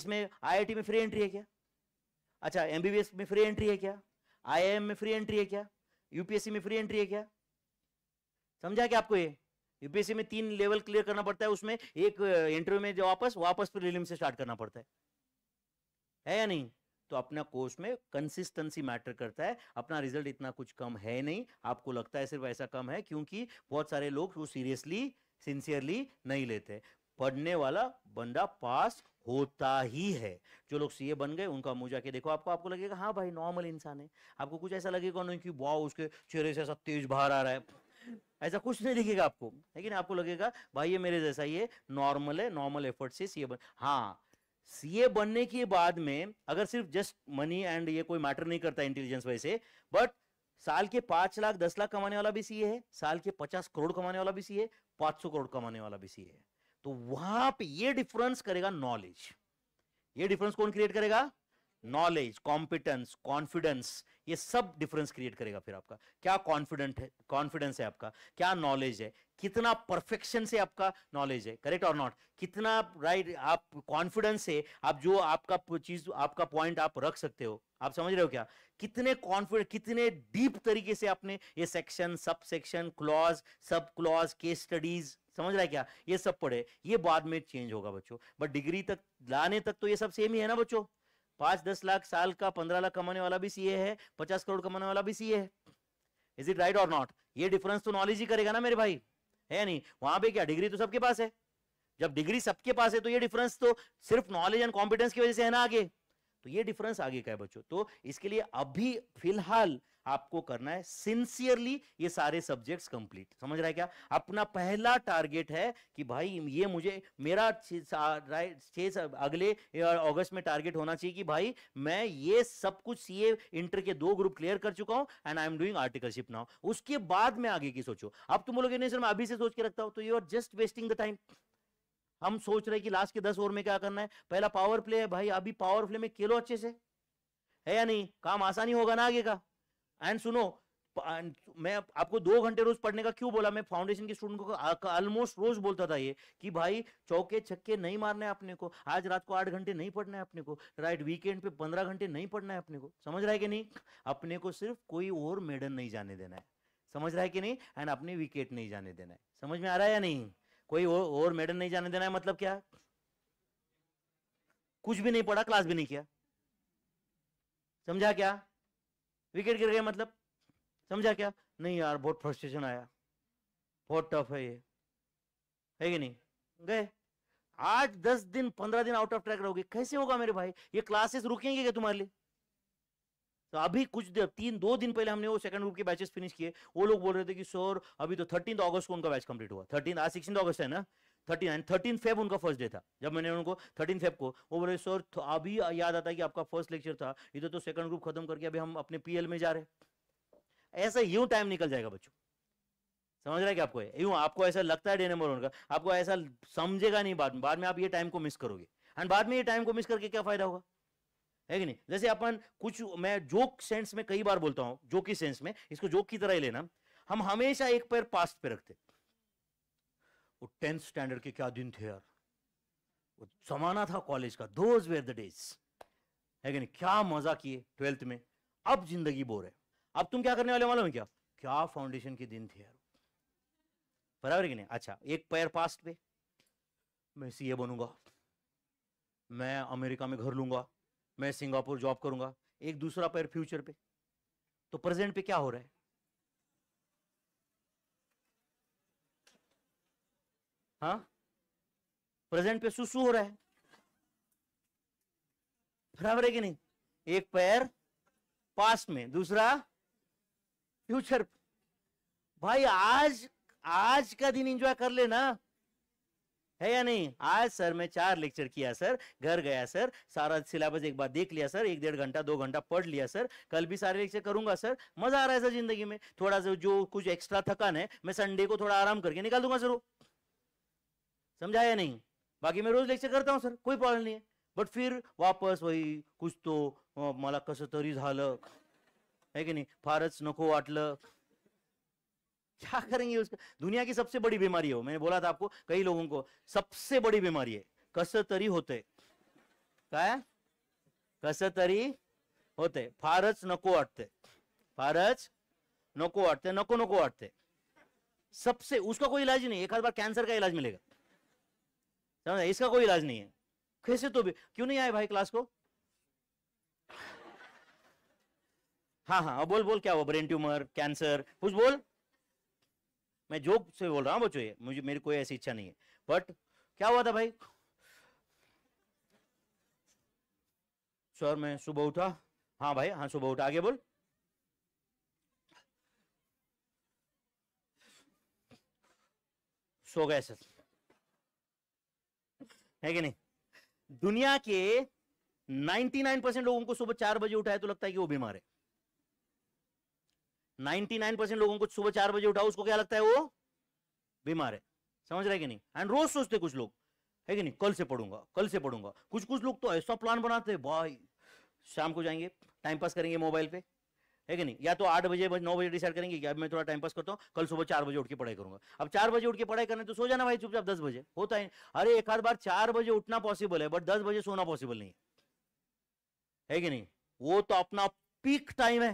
S1: इसमें आईआईटी में फ्री एंट्री है क्या अच्छा एमबीबीएस में फ्री एंट्री है क्या आईआईएम में फ्री एंट्री है क्या यूपीएससी में फ्री एंट्री है क्या समझा क्या आपको ये यूपीएससी में तीन लेवल क्लियर करना पड़ता है उसमें एक इंटरव्यू uh, में जो वापस वापस फिर रिलिम से स्टार्ट करना पड़ता है है या नहीं तो अपना कोर्स में कंसिस्टेंसी मैटर करता है अपना रिजल्ट इतना कुछ कम है नहीं आपको लगता है सिर्फ ऐसा कम है क्योंकि बहुत सारे लोग वो सीरियसली सिंसियरली नहीं लेते पढ़ने वाला बंदा पास होता ही है जो लोग सीए बन गए उनका मुंह जाके देखो आपको आपको लगेगा हाँ भाई नॉर्मल इंसान है आपको कुछ ऐसा लगेगा नहीं कि वाह उसके चेहरे से ऐसा तेज बाहर आ रहा है ऐसा कुछ नहीं दिखेगा आपको लेकिन आपको लगेगा भाई ये मेरे जैसा ये नॉर्मल है नॉर्मल एफर्ट से सीए बन हाँ सीए बनने के बाद में अगर सिर्फ जस्ट मनी एंड ये कोई मैटर नहीं करता इंटेलिजेंस वैसे बट साल के पांच लाख दस लाख कमाने वाला भी सीए है साल के पचास करोड़ कमाने वाला भी सीए पांच सौ करोड़ कमाने वाला भी सीए है तो वहां पे ये डिफरेंस करेगा नॉलेज ये डिफरेंस कौन क्रिएट करेगा नॉलेज कॉम्पिटेंस कॉन्फिडेंस ये सब डिफरेंस क्रिएट करेगा फिर आपका क्या कॉन्फिडेंट है कॉन्फिडेंस है आपका क्या नॉलेज है कितना परफेक्शन से आपका नॉलेज है करेक्ट और नॉट कितना राइट right, आप कॉन्फिडेंस से आप जो आपका चीज आपका पॉइंट आप रख सकते हो आप समझ रहे हो क्या कितने कॉन्फिडेंट कितने डीप तरीके से आपने ये section sub section clause sub clause के स्टडीज समझ रहा है क्या ये सब पढ़े ये बाद में चेंज होगा बच्चों बट डिग्री तक लाने तक तो ये सब सेम ही है ना बच्चों पांच दस लाख साल का पंद्रह लाख कमाने वाला भी सीए है पचास करोड़ कमाने वाला भी सीए है इज इट राइट और नॉट ये डिफरेंस तो नॉलेज ही करेगा ना मेरे भाई है नहीं वहां पे क्या डिग्री तो सबके पास है जब डिग्री सबके पास है तो ये डिफरेंस तो सिर्फ नॉलेज एंड कॉम्पिटेंस की वजह से है ना आगे तो ये डिफरेंस आगे का है बच्चों तो इसके लिए अभी फिलहाल आपको करना है सिंसियरली ये सारे सब्जेक्ट्स कंप्लीट समझ रहा है क्या अपना पहला टारगेट है कि भाई ये मुझे मेरा छः अगले अगस्त में टारगेट होना चाहिए कि भाई मैं ये सब कुछ सीए इंटर के दो ग्रुप क्लियर कर चुका हूं and I am doing articleship now उसके बाद में आगे की सोचो अब तुम लोग नहीं सर मैं अभी से सोच के रखता हूं तो you are just wasting the time हम सोच रहे कि लास्ट के दस ओवर में क्या करना है पहला पावर प्ले है भाई अभी पावर प्ले में खेलो अच्छे से है या नहीं काम आसानी होगा ना आगे का एंड सुनो मैं आपको दो घंटे रोज पढ़ने का क्यों बोला मैं फाउंडेशन के स्टूडेंट को ऑलमोस्ट रोज बोलता था ये कि भाई चौके छक्के नहीं मारने अपने को आज रात को आठ घंटे नहीं पढ़ना है अपने को राइट वीकेंड पे पंद्रह घंटे नहीं पढ़ना है अपने को समझ रहा है कि नहीं अपने को सिर्फ कोई और मेडल नहीं जाने देना है समझ रहा है कि नहीं एंड अपने विकेट नहीं जाने देना है समझ में आ रहा है या नहीं कोई और, और मैडम नहीं जाने देना है मतलब क्या कुछ भी नहीं पढ़ा क्लास भी नहीं किया समझा क्या विकेट गिर गए मतलब समझा क्या नहीं यार बहुत फ्रस्ट्रेशन आया बहुत टफ है ये है कि नहीं गए आज दस दिन पंद्रह दिन आउट ऑफ ट्रैक रहोगे कैसे होगा मेरे भाई ये क्लासेस रुकेंगे क्या तुम्हारे लिए तो अभी कुछ देर तीन दो दिन पहले हमने वो सेकंड ग्रुप के बैचेस फिनिश किए वो लोग बोल रहे थे कि सर अभी तो थर्टीन अगस्त को उनका बैच कंप्लीट हुआ थर्टीन आज सिक्सटीन अगस्त है ना थर्टीन एंड थर्टीन फेब उनका फर्स्ट डे था जब मैंने उनको थर्टीन फेब को वो बोले सर तो अभी याद आता है कि आपका फर्स्ट लेक्चर था इधर तो सेकंड ग्रुप खत्म करके अभी हम अपने पीएल में जा रहे ऐसा यूं टाइम निकल जाएगा बच्चों समझ रहा है कि आपको यूं आपको ऐसा लगता है डे नंबर वन का आपको ऐसा समझेगा नहीं बाद में बाद में आप ये टाइम को मिस करोगे एंड बाद में ये टाइम को मिस करके क्या फायदा होगा है कि नहीं जैसे अपन कुछ मैं जोक सेंस में कई बार बोलता हूँ जोक की सेंस में इसको जोक की तरह ही लेना हम हमेशा एक पैर पास्ट पे रखते वो टेंथ स्टैंडर्ड के क्या दिन थे यार वो जमाना था कॉलेज का दोज वेयर द डेज है कि नहीं क्या मजा किए ट्वेल्थ में अब जिंदगी बोर है अब तुम क्या करने वाले मालूम है क्या क्या फाउंडेशन के दिन थे यार बराबर कि नहीं अच्छा एक पैर पास्ट पे मैं सीए बनूंगा मैं अमेरिका में घर लूंगा मैं सिंगापुर जॉब करूंगा एक दूसरा पैर फ्यूचर पे तो प्रेजेंट पे क्या हो रहा है हा प्रेजेंट पे सुसु हो रहा है बराबर है कि नहीं एक पैर पास में दूसरा फ्यूचर भाई आज आज का दिन एंजॉय कर लेना है या नहीं आज सर मैं चार लेक्चर किया सर घर गया सर सारा सिलेबस एक बार देख लिया सर एक डेढ़ घंटा दो घंटा पढ़ लिया सर कल भी सारे लेक्चर करूंगा सर मजा आ रहा है सर जिंदगी में थोड़ा सा जो कुछ एक्स्ट्रा थकान है मैं संडे को थोड़ा आराम करके निकाल दूंगा सर वो समझाया नहीं बाकी मैं रोज लेक्चर करता हूँ सर कोई प्रॉब्लम नहीं है बट फिर वापस वही कुछ तो माला कस तरी है की नाही फारच नको वाटलं क्या करेंगे उसका दुनिया की सबसे बड़ी बीमारी हो मैंने बोला था आपको कई लोगों को सबसे बड़ी बीमारी है कसतरी होते काय कसतरी होते फारच नको वाटते फारच नको आटते नको नको वाटते सबसे उसका कोई इलाज नहीं एक आध बार कैंसर का इलाज मिलेगा समझ इसका कोई इलाज नहीं है कैसे तो भी क्यों नहीं आए भाई क्लास को हाँ हाँ बोल बोल क्या हुआ ब्रेन ट्यूमर कैंसर कुछ बोल मैं जो से बोल रहा हूँ वो चाहिए मुझे मेरी कोई ऐसी इच्छा नहीं है बट क्या हुआ था भाई सर मैं सुबह उठा हाँ भाई हाँ सुबह उठा आगे बोल सो गए सर है कि नहीं दुनिया के 99 परसेंट लोगों को सुबह चार बजे उठाए तो लगता है कि वो बीमार है 99 लोगों को सुबह चार बजे उठाओ उसको क्या लगता है वो बीमार है समझ रहे कि नहीं एंड रोज सोचते कुछ लोग है कि नहीं कल से पढ़ूंगा कल से पढ़ूंगा कुछ कुछ लोग तो ऐसा प्लान बनाते हैं भाई शाम को जाएंगे टाइम पास करेंगे मोबाइल पे है कि नहीं या तो आठ बजे नौ बजे डिसाइड करेंगे कि अब मैं थोड़ा टाइम पास करता हूँ कल सुबह चार बजे उठ के पढ़ाई करूंगा अब चार बजे उठ के पढ़ाई करने तो सो जाना भाई चुपचाप दस बजे होता है अरे एक आध बार चार बजे उठना पॉसिबल है बट दस बजे सोना पॉसिबल नहीं है कि नहीं वो तो अपना पीक टाइम है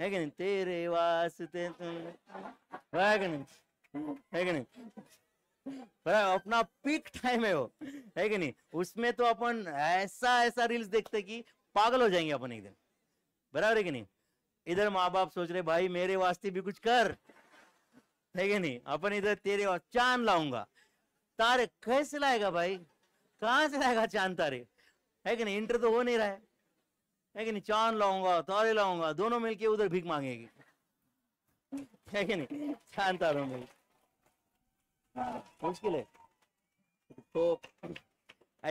S1: है कि नहीं तेरे वास्ते तुम है कि नहीं है कि नहीं अपना पीक टाइम है वो है कि नहीं उसमें तो अपन ऐसा ऐसा रील्स देखते कि पागल हो जाएंगे अपन एक दिन बराबर है कि नहीं इधर माँ बाप सोच रहे भाई मेरे वास्ते भी कुछ कर है कि नहीं अपन इधर तेरे चांद लाऊंगा तारे कैसे लाएगा भाई कहा से लाएगा चांद तारे है कि नहीं इंटर तो हो नहीं रहा है है कि नहीं चांद लाऊंगा तारे लाऊंगा दोनों मिलके उधर भीख मांगेगी है कि नहीं चांद तारों में मुश्किल है तो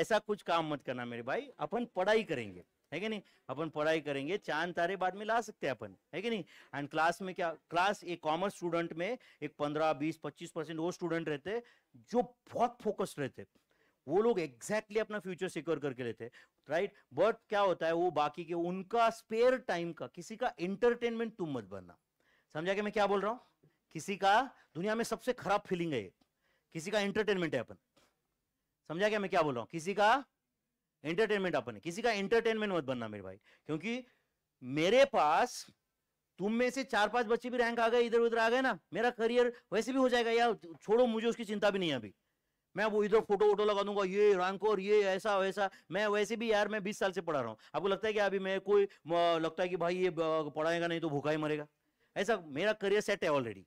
S1: ऐसा कुछ काम मत करना मेरे भाई अपन पढ़ाई करेंगे है कि नहीं अपन पढ़ाई करेंगे चांद तारे बाद में ला सकते हैं अपन है कि नहीं एंड क्लास में क्या क्लास एक कॉमर्स स्टूडेंट में एक पंद्रह बीस पच्चीस परसेंट वो स्टूडेंट रहते हैं जो बहुत फोकस्ड रहते हैं वो लोग एग्जैक्टली अपना फ्यूचर सिक्योर करके लेते हैं राइट बट क्या होता है वो बाकी के उनका स्पेयर टाइम का किसी का एंटरटेनमेंट तुम मत बनना समझा के मैं क्या बोल रहा हूँ किसी का दुनिया में सबसे खराब फीलिंग है किसी का एंटरटेनमेंट है अपन समझा क्या मैं क्या बोल रहा हूँ किसी का एंटरटेनमेंट अपन है किसी का एंटरटेनमेंट मत बनना मेरे भाई क्योंकि मेरे पास तुम में से चार पांच बच्चे भी रैंक आ गए इधर उधर आ गए ना मेरा करियर वैसे भी हो जाएगा यार छोड़ो मुझे उसकी चिंता भी नहीं है अभी मैं वो इधर फोटो वोटो लगा दूंगा ये रैंकोर ये ऐसा वैसा मैं वैसे भी यार मैं बीस साल से पढ़ा रहा हूँ आपको लगता है कि अभी मैं कोई लगता है कि भाई ये पढ़ाएगा नहीं तो भूखा ही मरेगा ऐसा मेरा करियर सेट है ऑलरेडी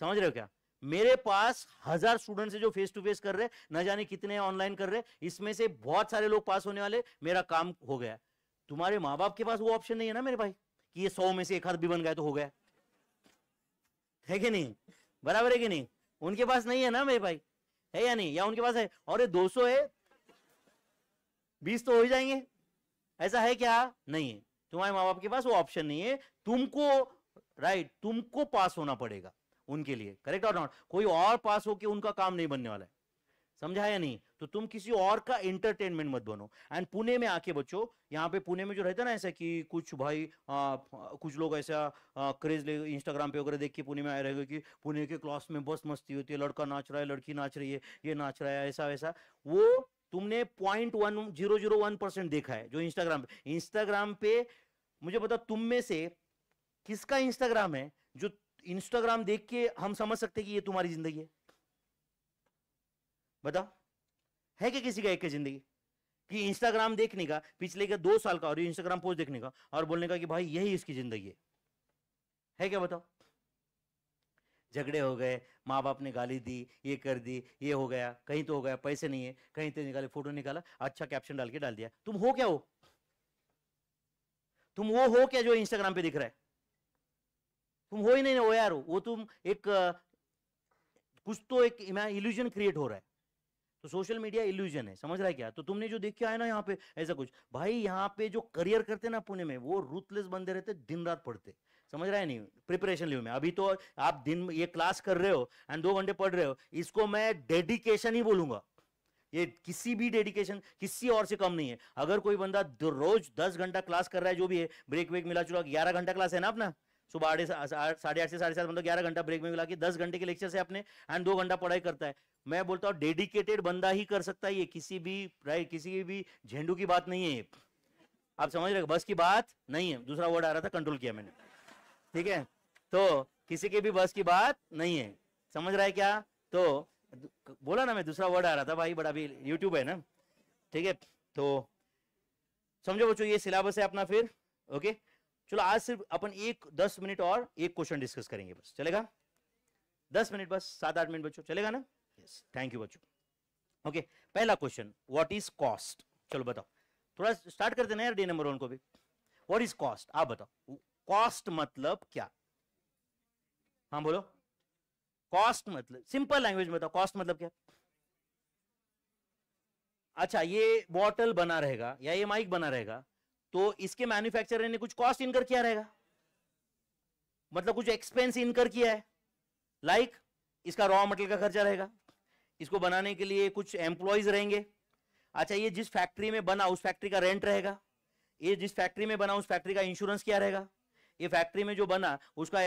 S1: समझ रहे हो क्या मेरे पास हजार स्टूडेंट से जो फेस टू फेस कर रहे न जाने कितने ऑनलाइन कर रहे इसमें से बहुत सारे लोग पास होने वाले मेरा काम हो गया तुम्हारे माँ बाप के पास वो ऑप्शन नहीं है ना मेरे भाई कि ये सौ में से एक हाथ भी बन गया तो हो गया है कि नहीं बराबर है कि नहीं उनके पास नहीं है ना मेरे भाई है या नहीं या उनके पास है और ये 200 है बीस तो हो ही जाएंगे ऐसा है क्या नहीं है तुम्हारे माँ बाप के पास वो ऑप्शन नहीं है तुमको राइट तुमको पास होना पड़ेगा उनके लिए करेक्ट और नॉट कोई और पास होके उनका काम नहीं बनने वाला है समझा या नहीं तो तुम किसी और का एंटरटेनमेंट मत बनो एंड पुणे में आके बच्चों यहाँ पे पुणे में जो रहता है ना ऐसा कि कुछ भाई आ, कुछ लोग ऐसा क्रेज ले इंस्टाग्राम पे वगैरह देख के पुणे में आए रहेगा कि पुणे के क्लास में बस मस्ती होती है लड़का नाच रहा है लड़की नाच रही है ये नाच रहा है ऐसा वैसा वो तुमने point one zero zero one percent देखा है जो इंस्टाग्राम पे इंस्टाग्राम पे मुझे पता तुम में से किसका इंस्टाग्राम है जो इंस्टाग्राम देख के हम समझ सकते हैं कि ये तुम्हारी जिंदगी है बता है क्या किसी का एक जिंदगी कि इंस्टाग्राम देखने का पिछले का दो साल का और इंस्टाग्राम पोस्ट देखने का और बोलने का कि भाई यही इसकी जिंदगी है है क्या बताओ झगड़े हो गए माँ बाप ने गाली दी ये कर दी ये हो गया कहीं तो हो गया पैसे नहीं है कहीं तो निकाले फोटो निकाला अच्छा कैप्शन डाल के डाल दिया तुम हो क्या हो तुम वो हो क्या जो इंस्टाग्राम पे दिख रहा है तुम हो ही नहीं हो यार वो तुम एक कुछ तो एक इल्यूजन क्रिएट हो रहा है तो सोशल मीडिया इल्यूजन है समझ रहा है क्या तो तुमने जो देख के आया ना यहाँ पे ऐसा कुछ भाई यहाँ पे जो करियर करते ना पुणे में वो रूथलेस बंदे रहते दिन रात पढ़ते समझ रहा है नहीं प्रिपरेशन लिव में अभी तो आप दिन ये क्लास कर रहे हो एंड दो घंटे पढ़ रहे हो इसको मैं डेडिकेशन ही बोलूंगा ये किसी भी डेडिकेशन किसी और से कम नहीं है अगर कोई बंदा रोज दस घंटा क्लास कर रहा है जो भी है ब्रेक वेक मिला चुका ग्यारह घंटा क्लास है ना अपना सुबह आठ साढ़े आठ से साढ़े सात मतलब ग्यारह घंटा ब्रेक में मिला के दस घंटे के लेक्चर से अपने एंड दो घंटा पढ़ाई करता है मैं बोलता हूँ डेडिकेटेड बंदा ही कर सकता है ये किसी भी राइट किसी भी झेंडू की बात नहीं है आप समझ रहे बस की बात नहीं है दूसरा वर्ड आ रहा था कंट्रोल किया मैंने ठीक है तो किसी के भी बस की बात नहीं है समझ रहा है क्या तो बोला ना मैं दूसरा वर्ड आ रहा था भाई बड़ा अभी यूट्यूब है ना ठीक है तो समझो बच्चों ये सिलेबस है अपना फिर ओके चलो आज सिर्फ अपन एक दस मिनट और एक क्वेश्चन डिस्कस करेंगे बस चलेगा दस मिनट बस सात आठ मिनट बच्चों चलेगा ना यस थैंक यू बच्चों ओके पहला क्वेश्चन व्हाट इज कॉस्ट चलो बताओ थोड़ा स्टार्ट करते देना यार डे नंबर वन को भी व्हाट इज कॉस्ट आप बताओ कॉस्ट मतलब क्या हाँ बोलो कॉस्ट मतलब सिंपल लैंग्वेज में बताओ कॉस्ट मतलब क्या अच्छा ये बॉटल बना रहेगा या ये माइक बना रहेगा तो इसके मैन्युफैक्चरर ने कुछ कॉस्ट इनकर किया रहेगा मतलब कुछ एक्सपेंस इनकर किया है लाइक like, इसका रॉ मटेरियल का खर्चा रहेगा इसको बनाने के लिए कुछ एम्प्लॉयज रहेंगे अच्छा ये जिस फैक्ट्री में बना उस फैक्ट्री का रेंट रहेगा ये जिस फैक्ट्री में बना उस फैक्ट्री का इंश्योरेंस क्या रहेगा ये फैक्ट्री में जो बना उसका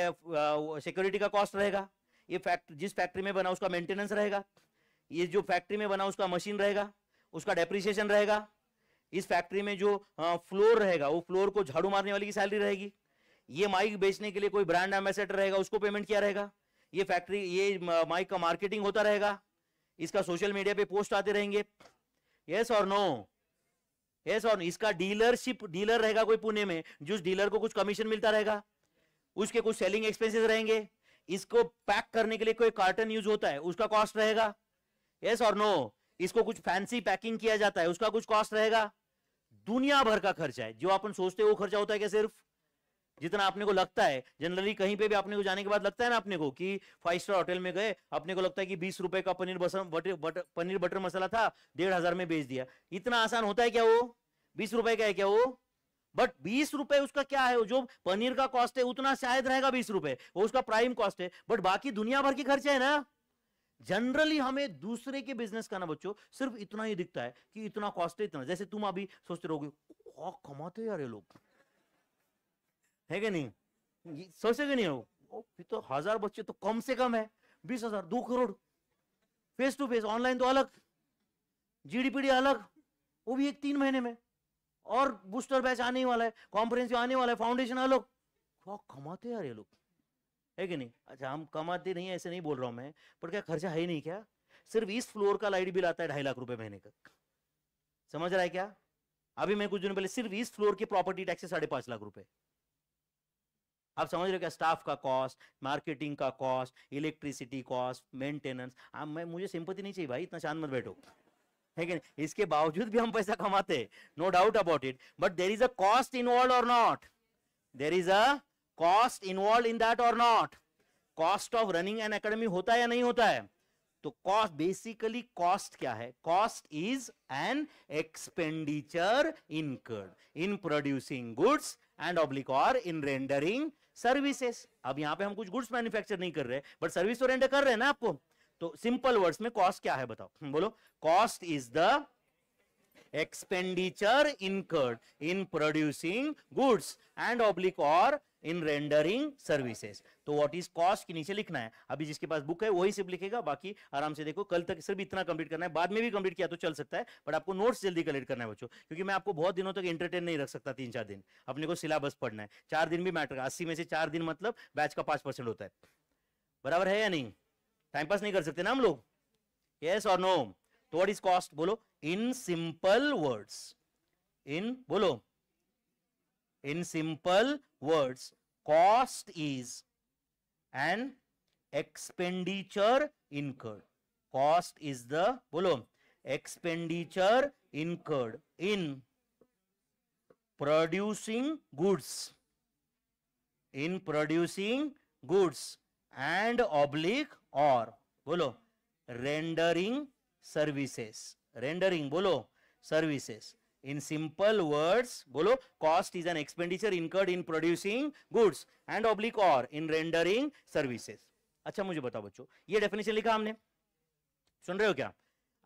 S1: सिक्योरिटी का कॉस्ट रहेगा ये फैक्ट्री जिस फैक्ट्री में बना उसका मेंटेनेंस रहेगा ये जो फैक्ट्री में बना उसका मशीन रहेगा उसका डेप्रिसिएशन रहेगा इस फैक्ट्री में जो फ्लोर रहेगा वो फ्लोर को झाड़ू मारने वाली की सैलरी रहेगी ये माइक बेचने के लिए कोई ब्रांड एम्बेसडर रहेगा उसको पेमेंट क्या रहेगा ये फैक्ट्री ये माइक का मार्केटिंग होता रहेगा इसका सोशल मीडिया पे पोस्ट आते रहेंगे यस और नो यस और इसका डीलरशिप डीलर रहेगा कोई पुणे में जिस डीलर को कुछ कमीशन मिलता रहेगा उसके कुछ सेलिंग एक्सपेंसेस रहेंगे इसको पैक करने के लिए कोई कार्टन यूज होता है उसका कॉस्ट रहेगा यस और नो इसको कुछ फैंसी पैकिंग किया जाता है उसका कुछ कॉस्ट रहेगा दुनिया भर का खर्चा है जो अपन सोचते हैं वो खर्चा होता है क्या सिर्फ जितना अपने को लगता है जनरली कहीं पे भी अपने को जाने के बाद लगता है ना अपने को कि फाइव स्टार होटल में गए अपने को लगता है कि बीस रुपए का पनीर बसर बटर बट, पनीर बटर मसाला था डेढ़ हजार में बेच दिया इतना आसान होता है क्या वो बीस रुपए का है क्या वो बट बीस रुपए उसका क्या है जो पनीर का कॉस्ट है उतना शायद रहेगा बीस रुपए वो उसका प्राइम कॉस्ट है बट बाकी दुनिया भर के खर्चे है ना जनरली हमें दूसरे के बिजनेस का ना बच्चों सिर्फ इतना ही दिखता है कि इतना कॉस्ट है इतना जैसे तुम अभी सोचते रहोगे कमाते यार ये लोग है कि नहीं सोचेगे नहीं फिर तो हजार बच्चे तो कम से कम है बीस हजार दो crore face to face online तो अलग जीडीपीडी अलग वो भी एक तीन महीने में और बूस्टर बैच आने वाला है कॉन्फ्रेंस आने वाला है फाउंडेशन अलग क्या तो कमाते यार ये लोग है कि नहीं अच्छा हम कमाते नहीं ऐसे नहीं बोल रहा हूँ मैं पर क्या खर्चा है ही नहीं क्या सिर्फ इस फ्लोर का लाइट बिल आता है ढाई लाख रुपए महीने का समझ रहा है क्या अभी मैं कुछ दिन पहले सिर्फ इस फ्लोर की प्रॉपर्टी टैक्स साढ़े पांच लाख रुपए आप समझ रहे हो क्या स्टाफ का कॉस्ट मार्केटिंग का कॉस्ट इलेक्ट्रिसिटी कॉस्ट मेंटेनेंस आप मैं मुझे सिंपति नहीं चाहिए भाई इतना शांत मत बैठो है कि नहीं इसके बावजूद भी हम पैसा कमाते no doubt about it but there is a cost involve or not there is a cost involve in that or not cost of running an academy होता है या नहीं होता है तो कॉस्ट बेसिकली कॉस्ट क्या है cost is an expenditure incurred in producing goods and oblique or in rendering services अब यहाँ पे हम कुछ गुड्स मैन्युफैक्चर नहीं कर रहे बट सर्विस ओरिएंटेड कर रहे हैं ना आपको तो सिंपल वर्ड्स में कॉस्ट क्या है बताओ (laughs) बोलो cost is the expenditure incurred in producing goods and oblique or in rendering services तो व्हाट इज कॉस्ट के नीचे लिखना है अभी जिसके पास बुक है वही सिर्फ लिखेगा बाकी आराम से देखो कल तक सिर्फ इतना कंप्लीट करना है बाद में भी कंप्लीट किया तो चल सकता है बट आपको नोट्स जल्दी कलेक्ट करना है बच्चों क्योंकि मैं आपको बहुत दिनों तक एंटरटेन नहीं रख सकता तीन चार दिन अपने को सिलेबस पढ़ना है चार दिन भी मैटर अस्सी में से चार दिन मतलब बैच का पांच होता है बराबर है या नहीं टाइम पास नहीं कर सकते ना हम लोग यस और नो तो वट इज कॉस्ट बोलो इन सिंपल वर्ड्स इन बोलो in simple words cost is an expenditure incurred cost is the bolo expenditure incurred in producing goods in producing goods and oblique or bolo rendering services rendering bolo services in simple words bolo cost is an expenditure incurred in producing goods and oblique or in rendering services अच्छा मुझे बताओ बच्चो ये डेफिनेशन लिखा हमने सुन रहे हो क्या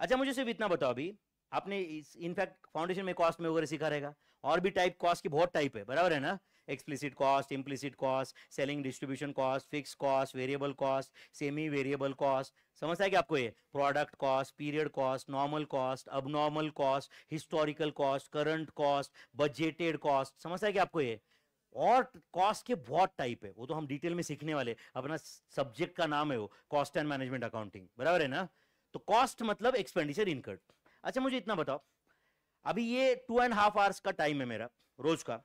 S1: अच्छा मुझे सिर्फ इतना बताओ अभी आपने इनफैक्ट फाउंडेशन में कॉस्ट में वगैरह सीखा रहेगा और भी टाइप कॉस्ट की बहुत टाइप है बराबर है ना explicit cost implicit cost selling distribution cost fix cost variable cost semi variable cost समझता है कि आपको ये product cost period cost normal cost abnormal cost historical cost current cost budgeted cost समझता है कि आपको ये और कॉस्ट के बहुत टाइप है वो तो हम डिटेल में सीखने वाले अपना सब्जेक्ट का नाम है वो कॉस्ट एंड मैनेजमेंट अकाउंटिंग बराबर है ना तो कॉस्ट मतलब एक्सपेंडिचर इनकर्ड अच्छा मुझे इतना बताओ अभी ये टू एंड हाफ आवर्स का टाइम है मेरा रोज का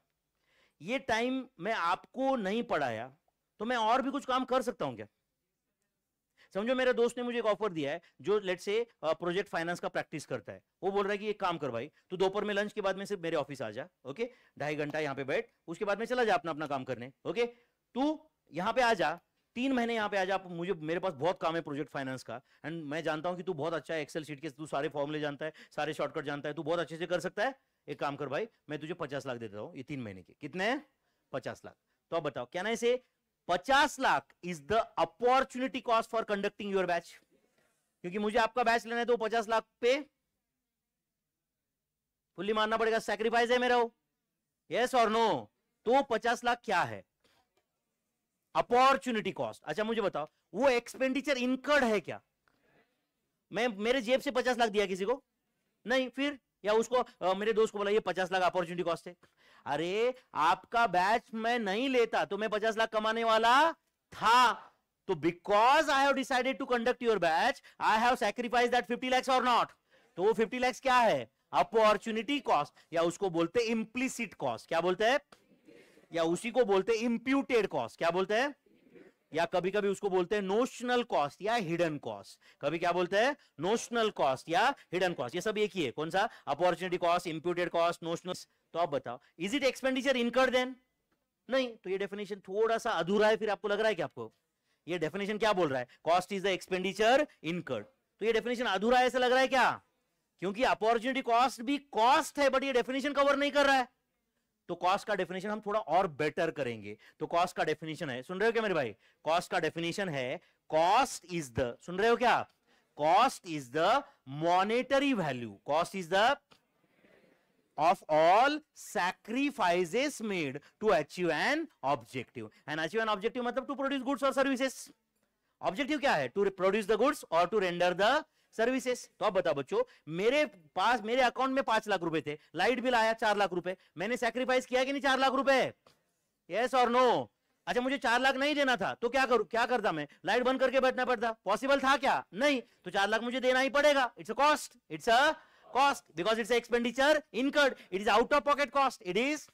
S1: ये टाइम मैं आपको नहीं पढ़ाया तो मैं और भी कुछ काम कर सकता हूं क्या समझो मेरे दोस्त ने मुझे एक ऑफर दिया है जो लेट से प्रोजेक्ट फाइनेंस का प्रैक्टिस करता है वो बोल रहा है कि एक काम कर भाई तू दोपहर में लंच के बाद में सिर्फ मेरे ऑफिस आ जा ओके ढाई घंटा यहाँ पे बैठ उसके बाद में चला जा अपना अपना काम करने ओके तू यहाँ पे आ जा तीन महीने यहाँ पे आ जा मुझे मेरे पास बहुत काम है प्रोजेक्ट फाइनेंस का एंड मैं जानता हूँ कि तू बहुत अच्छा है एक्सेल सीट के तू सारे फॉर्मूले जानता है सारे शॉर्टकट जानता है तू बहुत अच्छे से कर सकता है एक काम कर भाई मैं तुझे पचास लाख दे देता हूँ ये तीन महीने के कितने पचास लाख तो अब बताओ क्या ना इसे पचास lakh is the opportunity cost for conducting your batch क्योंकि मुझे आपका बैच लेना है तो पचास लाख पे फुल्ली मानना पड़ेगा सैक्रिफाइस है मेरा वो यस और नो तो पचास लाख क्या है अपॉर्चुनिटी कॉस्ट अच्छा मुझे बताओ वो एक्सपेंडिचर इनकर्ड है क्या मैं मेरे जेब से पचास लाख दिया किसी को नहीं फिर या उसको आ, मेरे दोस्त को बोला ये पचास लाख अपॉर्चुनिटी कॉस्ट है अरे आपका बैच मैं नहीं लेता तो मैं पचास लाख कमाने वाला था तो because I have decided to conduct your batch I have sacrifice that fifty lakhs or not तो वो फिफ्टी लैक्स क्या है अपॉर्चुनिटी कॉस्ट या उसको बोलते इम्प्लीसिट कॉस्ट क्या बोलते हैं या उसी को बोलते इंप्यूटेड कॉस्ट क्या बोलते हैं या कभी कभी उसको बोलते हैं नोशनल कॉस्ट या हिडन कॉस्ट कभी क्या बोलते हैं नोशनल कॉस्ट या हिडन कॉस्ट ये सब एक ही है कौन सा opportunity cost imputed cost notional तो आप बताओ is it expenditure incur then नहीं तो ये डेफिनेशन थोड़ा सा अधूरा है फिर आपको लग रहा है कि आपको ये डेफिनेशन क्या बोल रहा है cost is the expenditure incurred तो ये डेफिनेशन अधूरा ऐसा लग रहा है क्या क्योंकि अपॉर्चुनिटी कॉस्ट भी कॉस्ट है बट ये डेफिनेशन कवर नहीं कर रहा है तो कॉस्ट का डेफिनेशन हम थोड़ा और बेटर करेंगे तो कॉस्ट का डेफिनेशन है सुन रहे हो क्या मेरे भाई कॉस्ट का डेफिनेशन है कॉस्ट इज द सुन रहे हो क्या cost is the monetary value cost is the of all sacrifices made to achieve an objective an achieve an objective मतलब to produce goods or services objective क्या है to produce the goods or to render the services तो आप बताओ बच्चों मेरे पास मेरे अकाउंट में पांच लाख रुपए थे लाइट बिल आया चार लाख रुपए मैंने सेक्रीफाइस किया कि नहीं चार लाख रुपए यस और नो अच्छा मुझे चार लाख नहीं देना था तो क्या करूं क्या करता मैं लाइट बंद करके बैठना पड़ता पॉसिबल था क्या नहीं तो चार लाख मुझे देना ही पड़ेगा it's a cost it's a cost because it's expenditure incurred it is out of pocket cost it is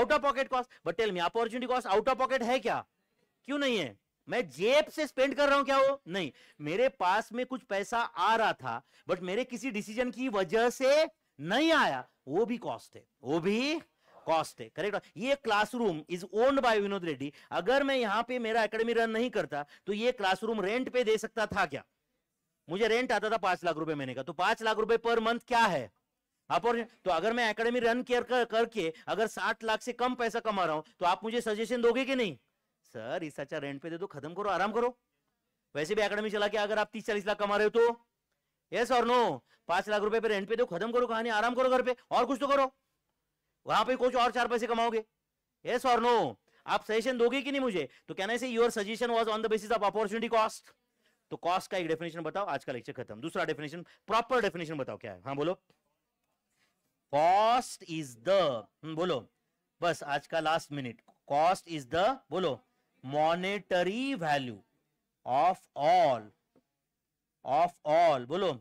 S1: out of pocket cost but tell me opportunity cost out of pocket है क्या क्यों नहीं है मैं जेब से स्पेंड कर रहा हूं क्या वो नहीं मेरे पास में कुछ पैसा आ रहा था बट मेरे किसी डिसीजन की वजह से नहीं आया वो भी कॉस्ट है वो भी कॉस्ट है करेक्ट ये classroom is owned by Vinod Reddy अगर मैं यहाँ पे मेरा एकेडमी रन नहीं करता तो ये क्लासरूम रेंट पे दे सकता था क्या मुझे रेंट आता था पांच लाख रुपए महीने का तो पांच लाख रुपए पर मंथ क्या है आप और तो अगर मैं एकेडमी रन कर, करके अगर साठ लाख से कम पैसा कमा रहा हूं तो आप मुझे सजेशन दोगे कि नहीं सर हिस्साचा अच्छा रेंट पे दे दो खत्म करो आराम करो वैसे भी अकेडमी चला के अगर आप तीस चालीस लाख कमा रहे हो तो यस और नो पांच लाख रुपए पे रेंट पे दो खत्म करो कहानी आराम करो घर पे और कुछ तो करो वहां पे कुछ और चार पैसे कमाओगे यस और नो आप सजेशन दोगे कि नहीं मुझे तो कहना say your suggestion was on the basis of opportunity cost तो कॉस्ट का एक डेफिनेशन बताओ आज का लेक्चर खत्म दूसरा डेफिनेशन प्रॉपर डेफिनेशन बताओ क्या है हाँ बोलो कॉस्ट इज द बोलो बस आज का last minute cost is the बोलो monetary value of all of all बोलो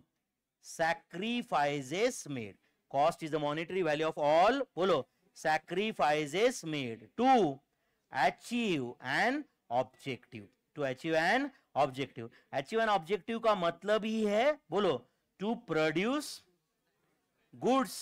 S1: sacrifices made cost is the monetary value of all बोलो sacrifices made to achieve an objective to achieve an objective achieve an objective का मतलब ही है बोलो टू प्रोड्यूस गुड्स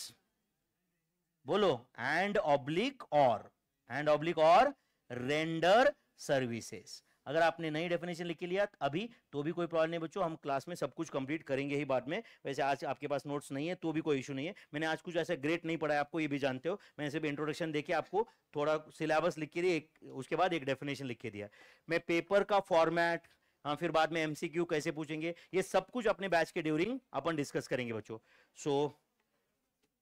S1: बोलो and oblique or and oblique or render services अगर आपने नई डेफिनेशन लिख लिया अभी तो भी कोई प्रॉब्लम नहीं बच्चों हम क्लास में सब कुछ कंप्लीट करेंगे ही बाद में वैसे आज आपके पास नोट्स नहीं है तो भी कोई इशू नहीं है मैंने आज कुछ ऐसा ग्रेट नहीं पढ़ाया आपको ये भी जानते हो मैंने सिर्फ इंट्रोडक्शन देके आपको थोड़ा सिलेबस लिख के दिया एक उसके बाद एक डेफिनेशन लिख के दिया मैं पेपर का फॉर्मेट हाँ फिर बाद में एमसीक्यू कैसे पूछेंगे ये सब कुछ अपने बैच के ड्यूरिंग अपन डिस्कस करेंगे बच्चों सो so,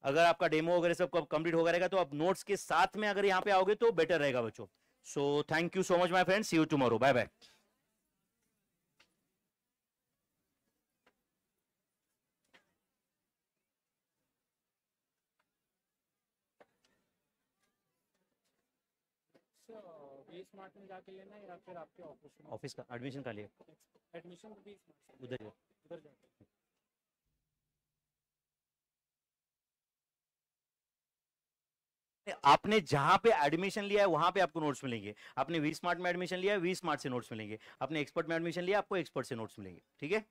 S1: अगर आपका डेमो वगैरह सब कंप्लीट हो रहेगा तो आप नोट्स के साथ में अगर यहाँ पे आओगे तो बेटर रहेगा बच्चों so thank you so much my friend see you tomorrow bye bye office का एडमिशन का लिए एडमिशन उधर उधर जाके आपने जहां पे एडमिशन लिया है वहां पे आपको नोट्स मिलेंगे आपने वी स्मार्ट में एडमिशन लिया है वी स्मार्ट से नोट्स मिलेंगे आपने एक्सपर्ट में एडमिशन लिया आपको एक्सपर्ट से नोट्स मिलेंगे ठीक है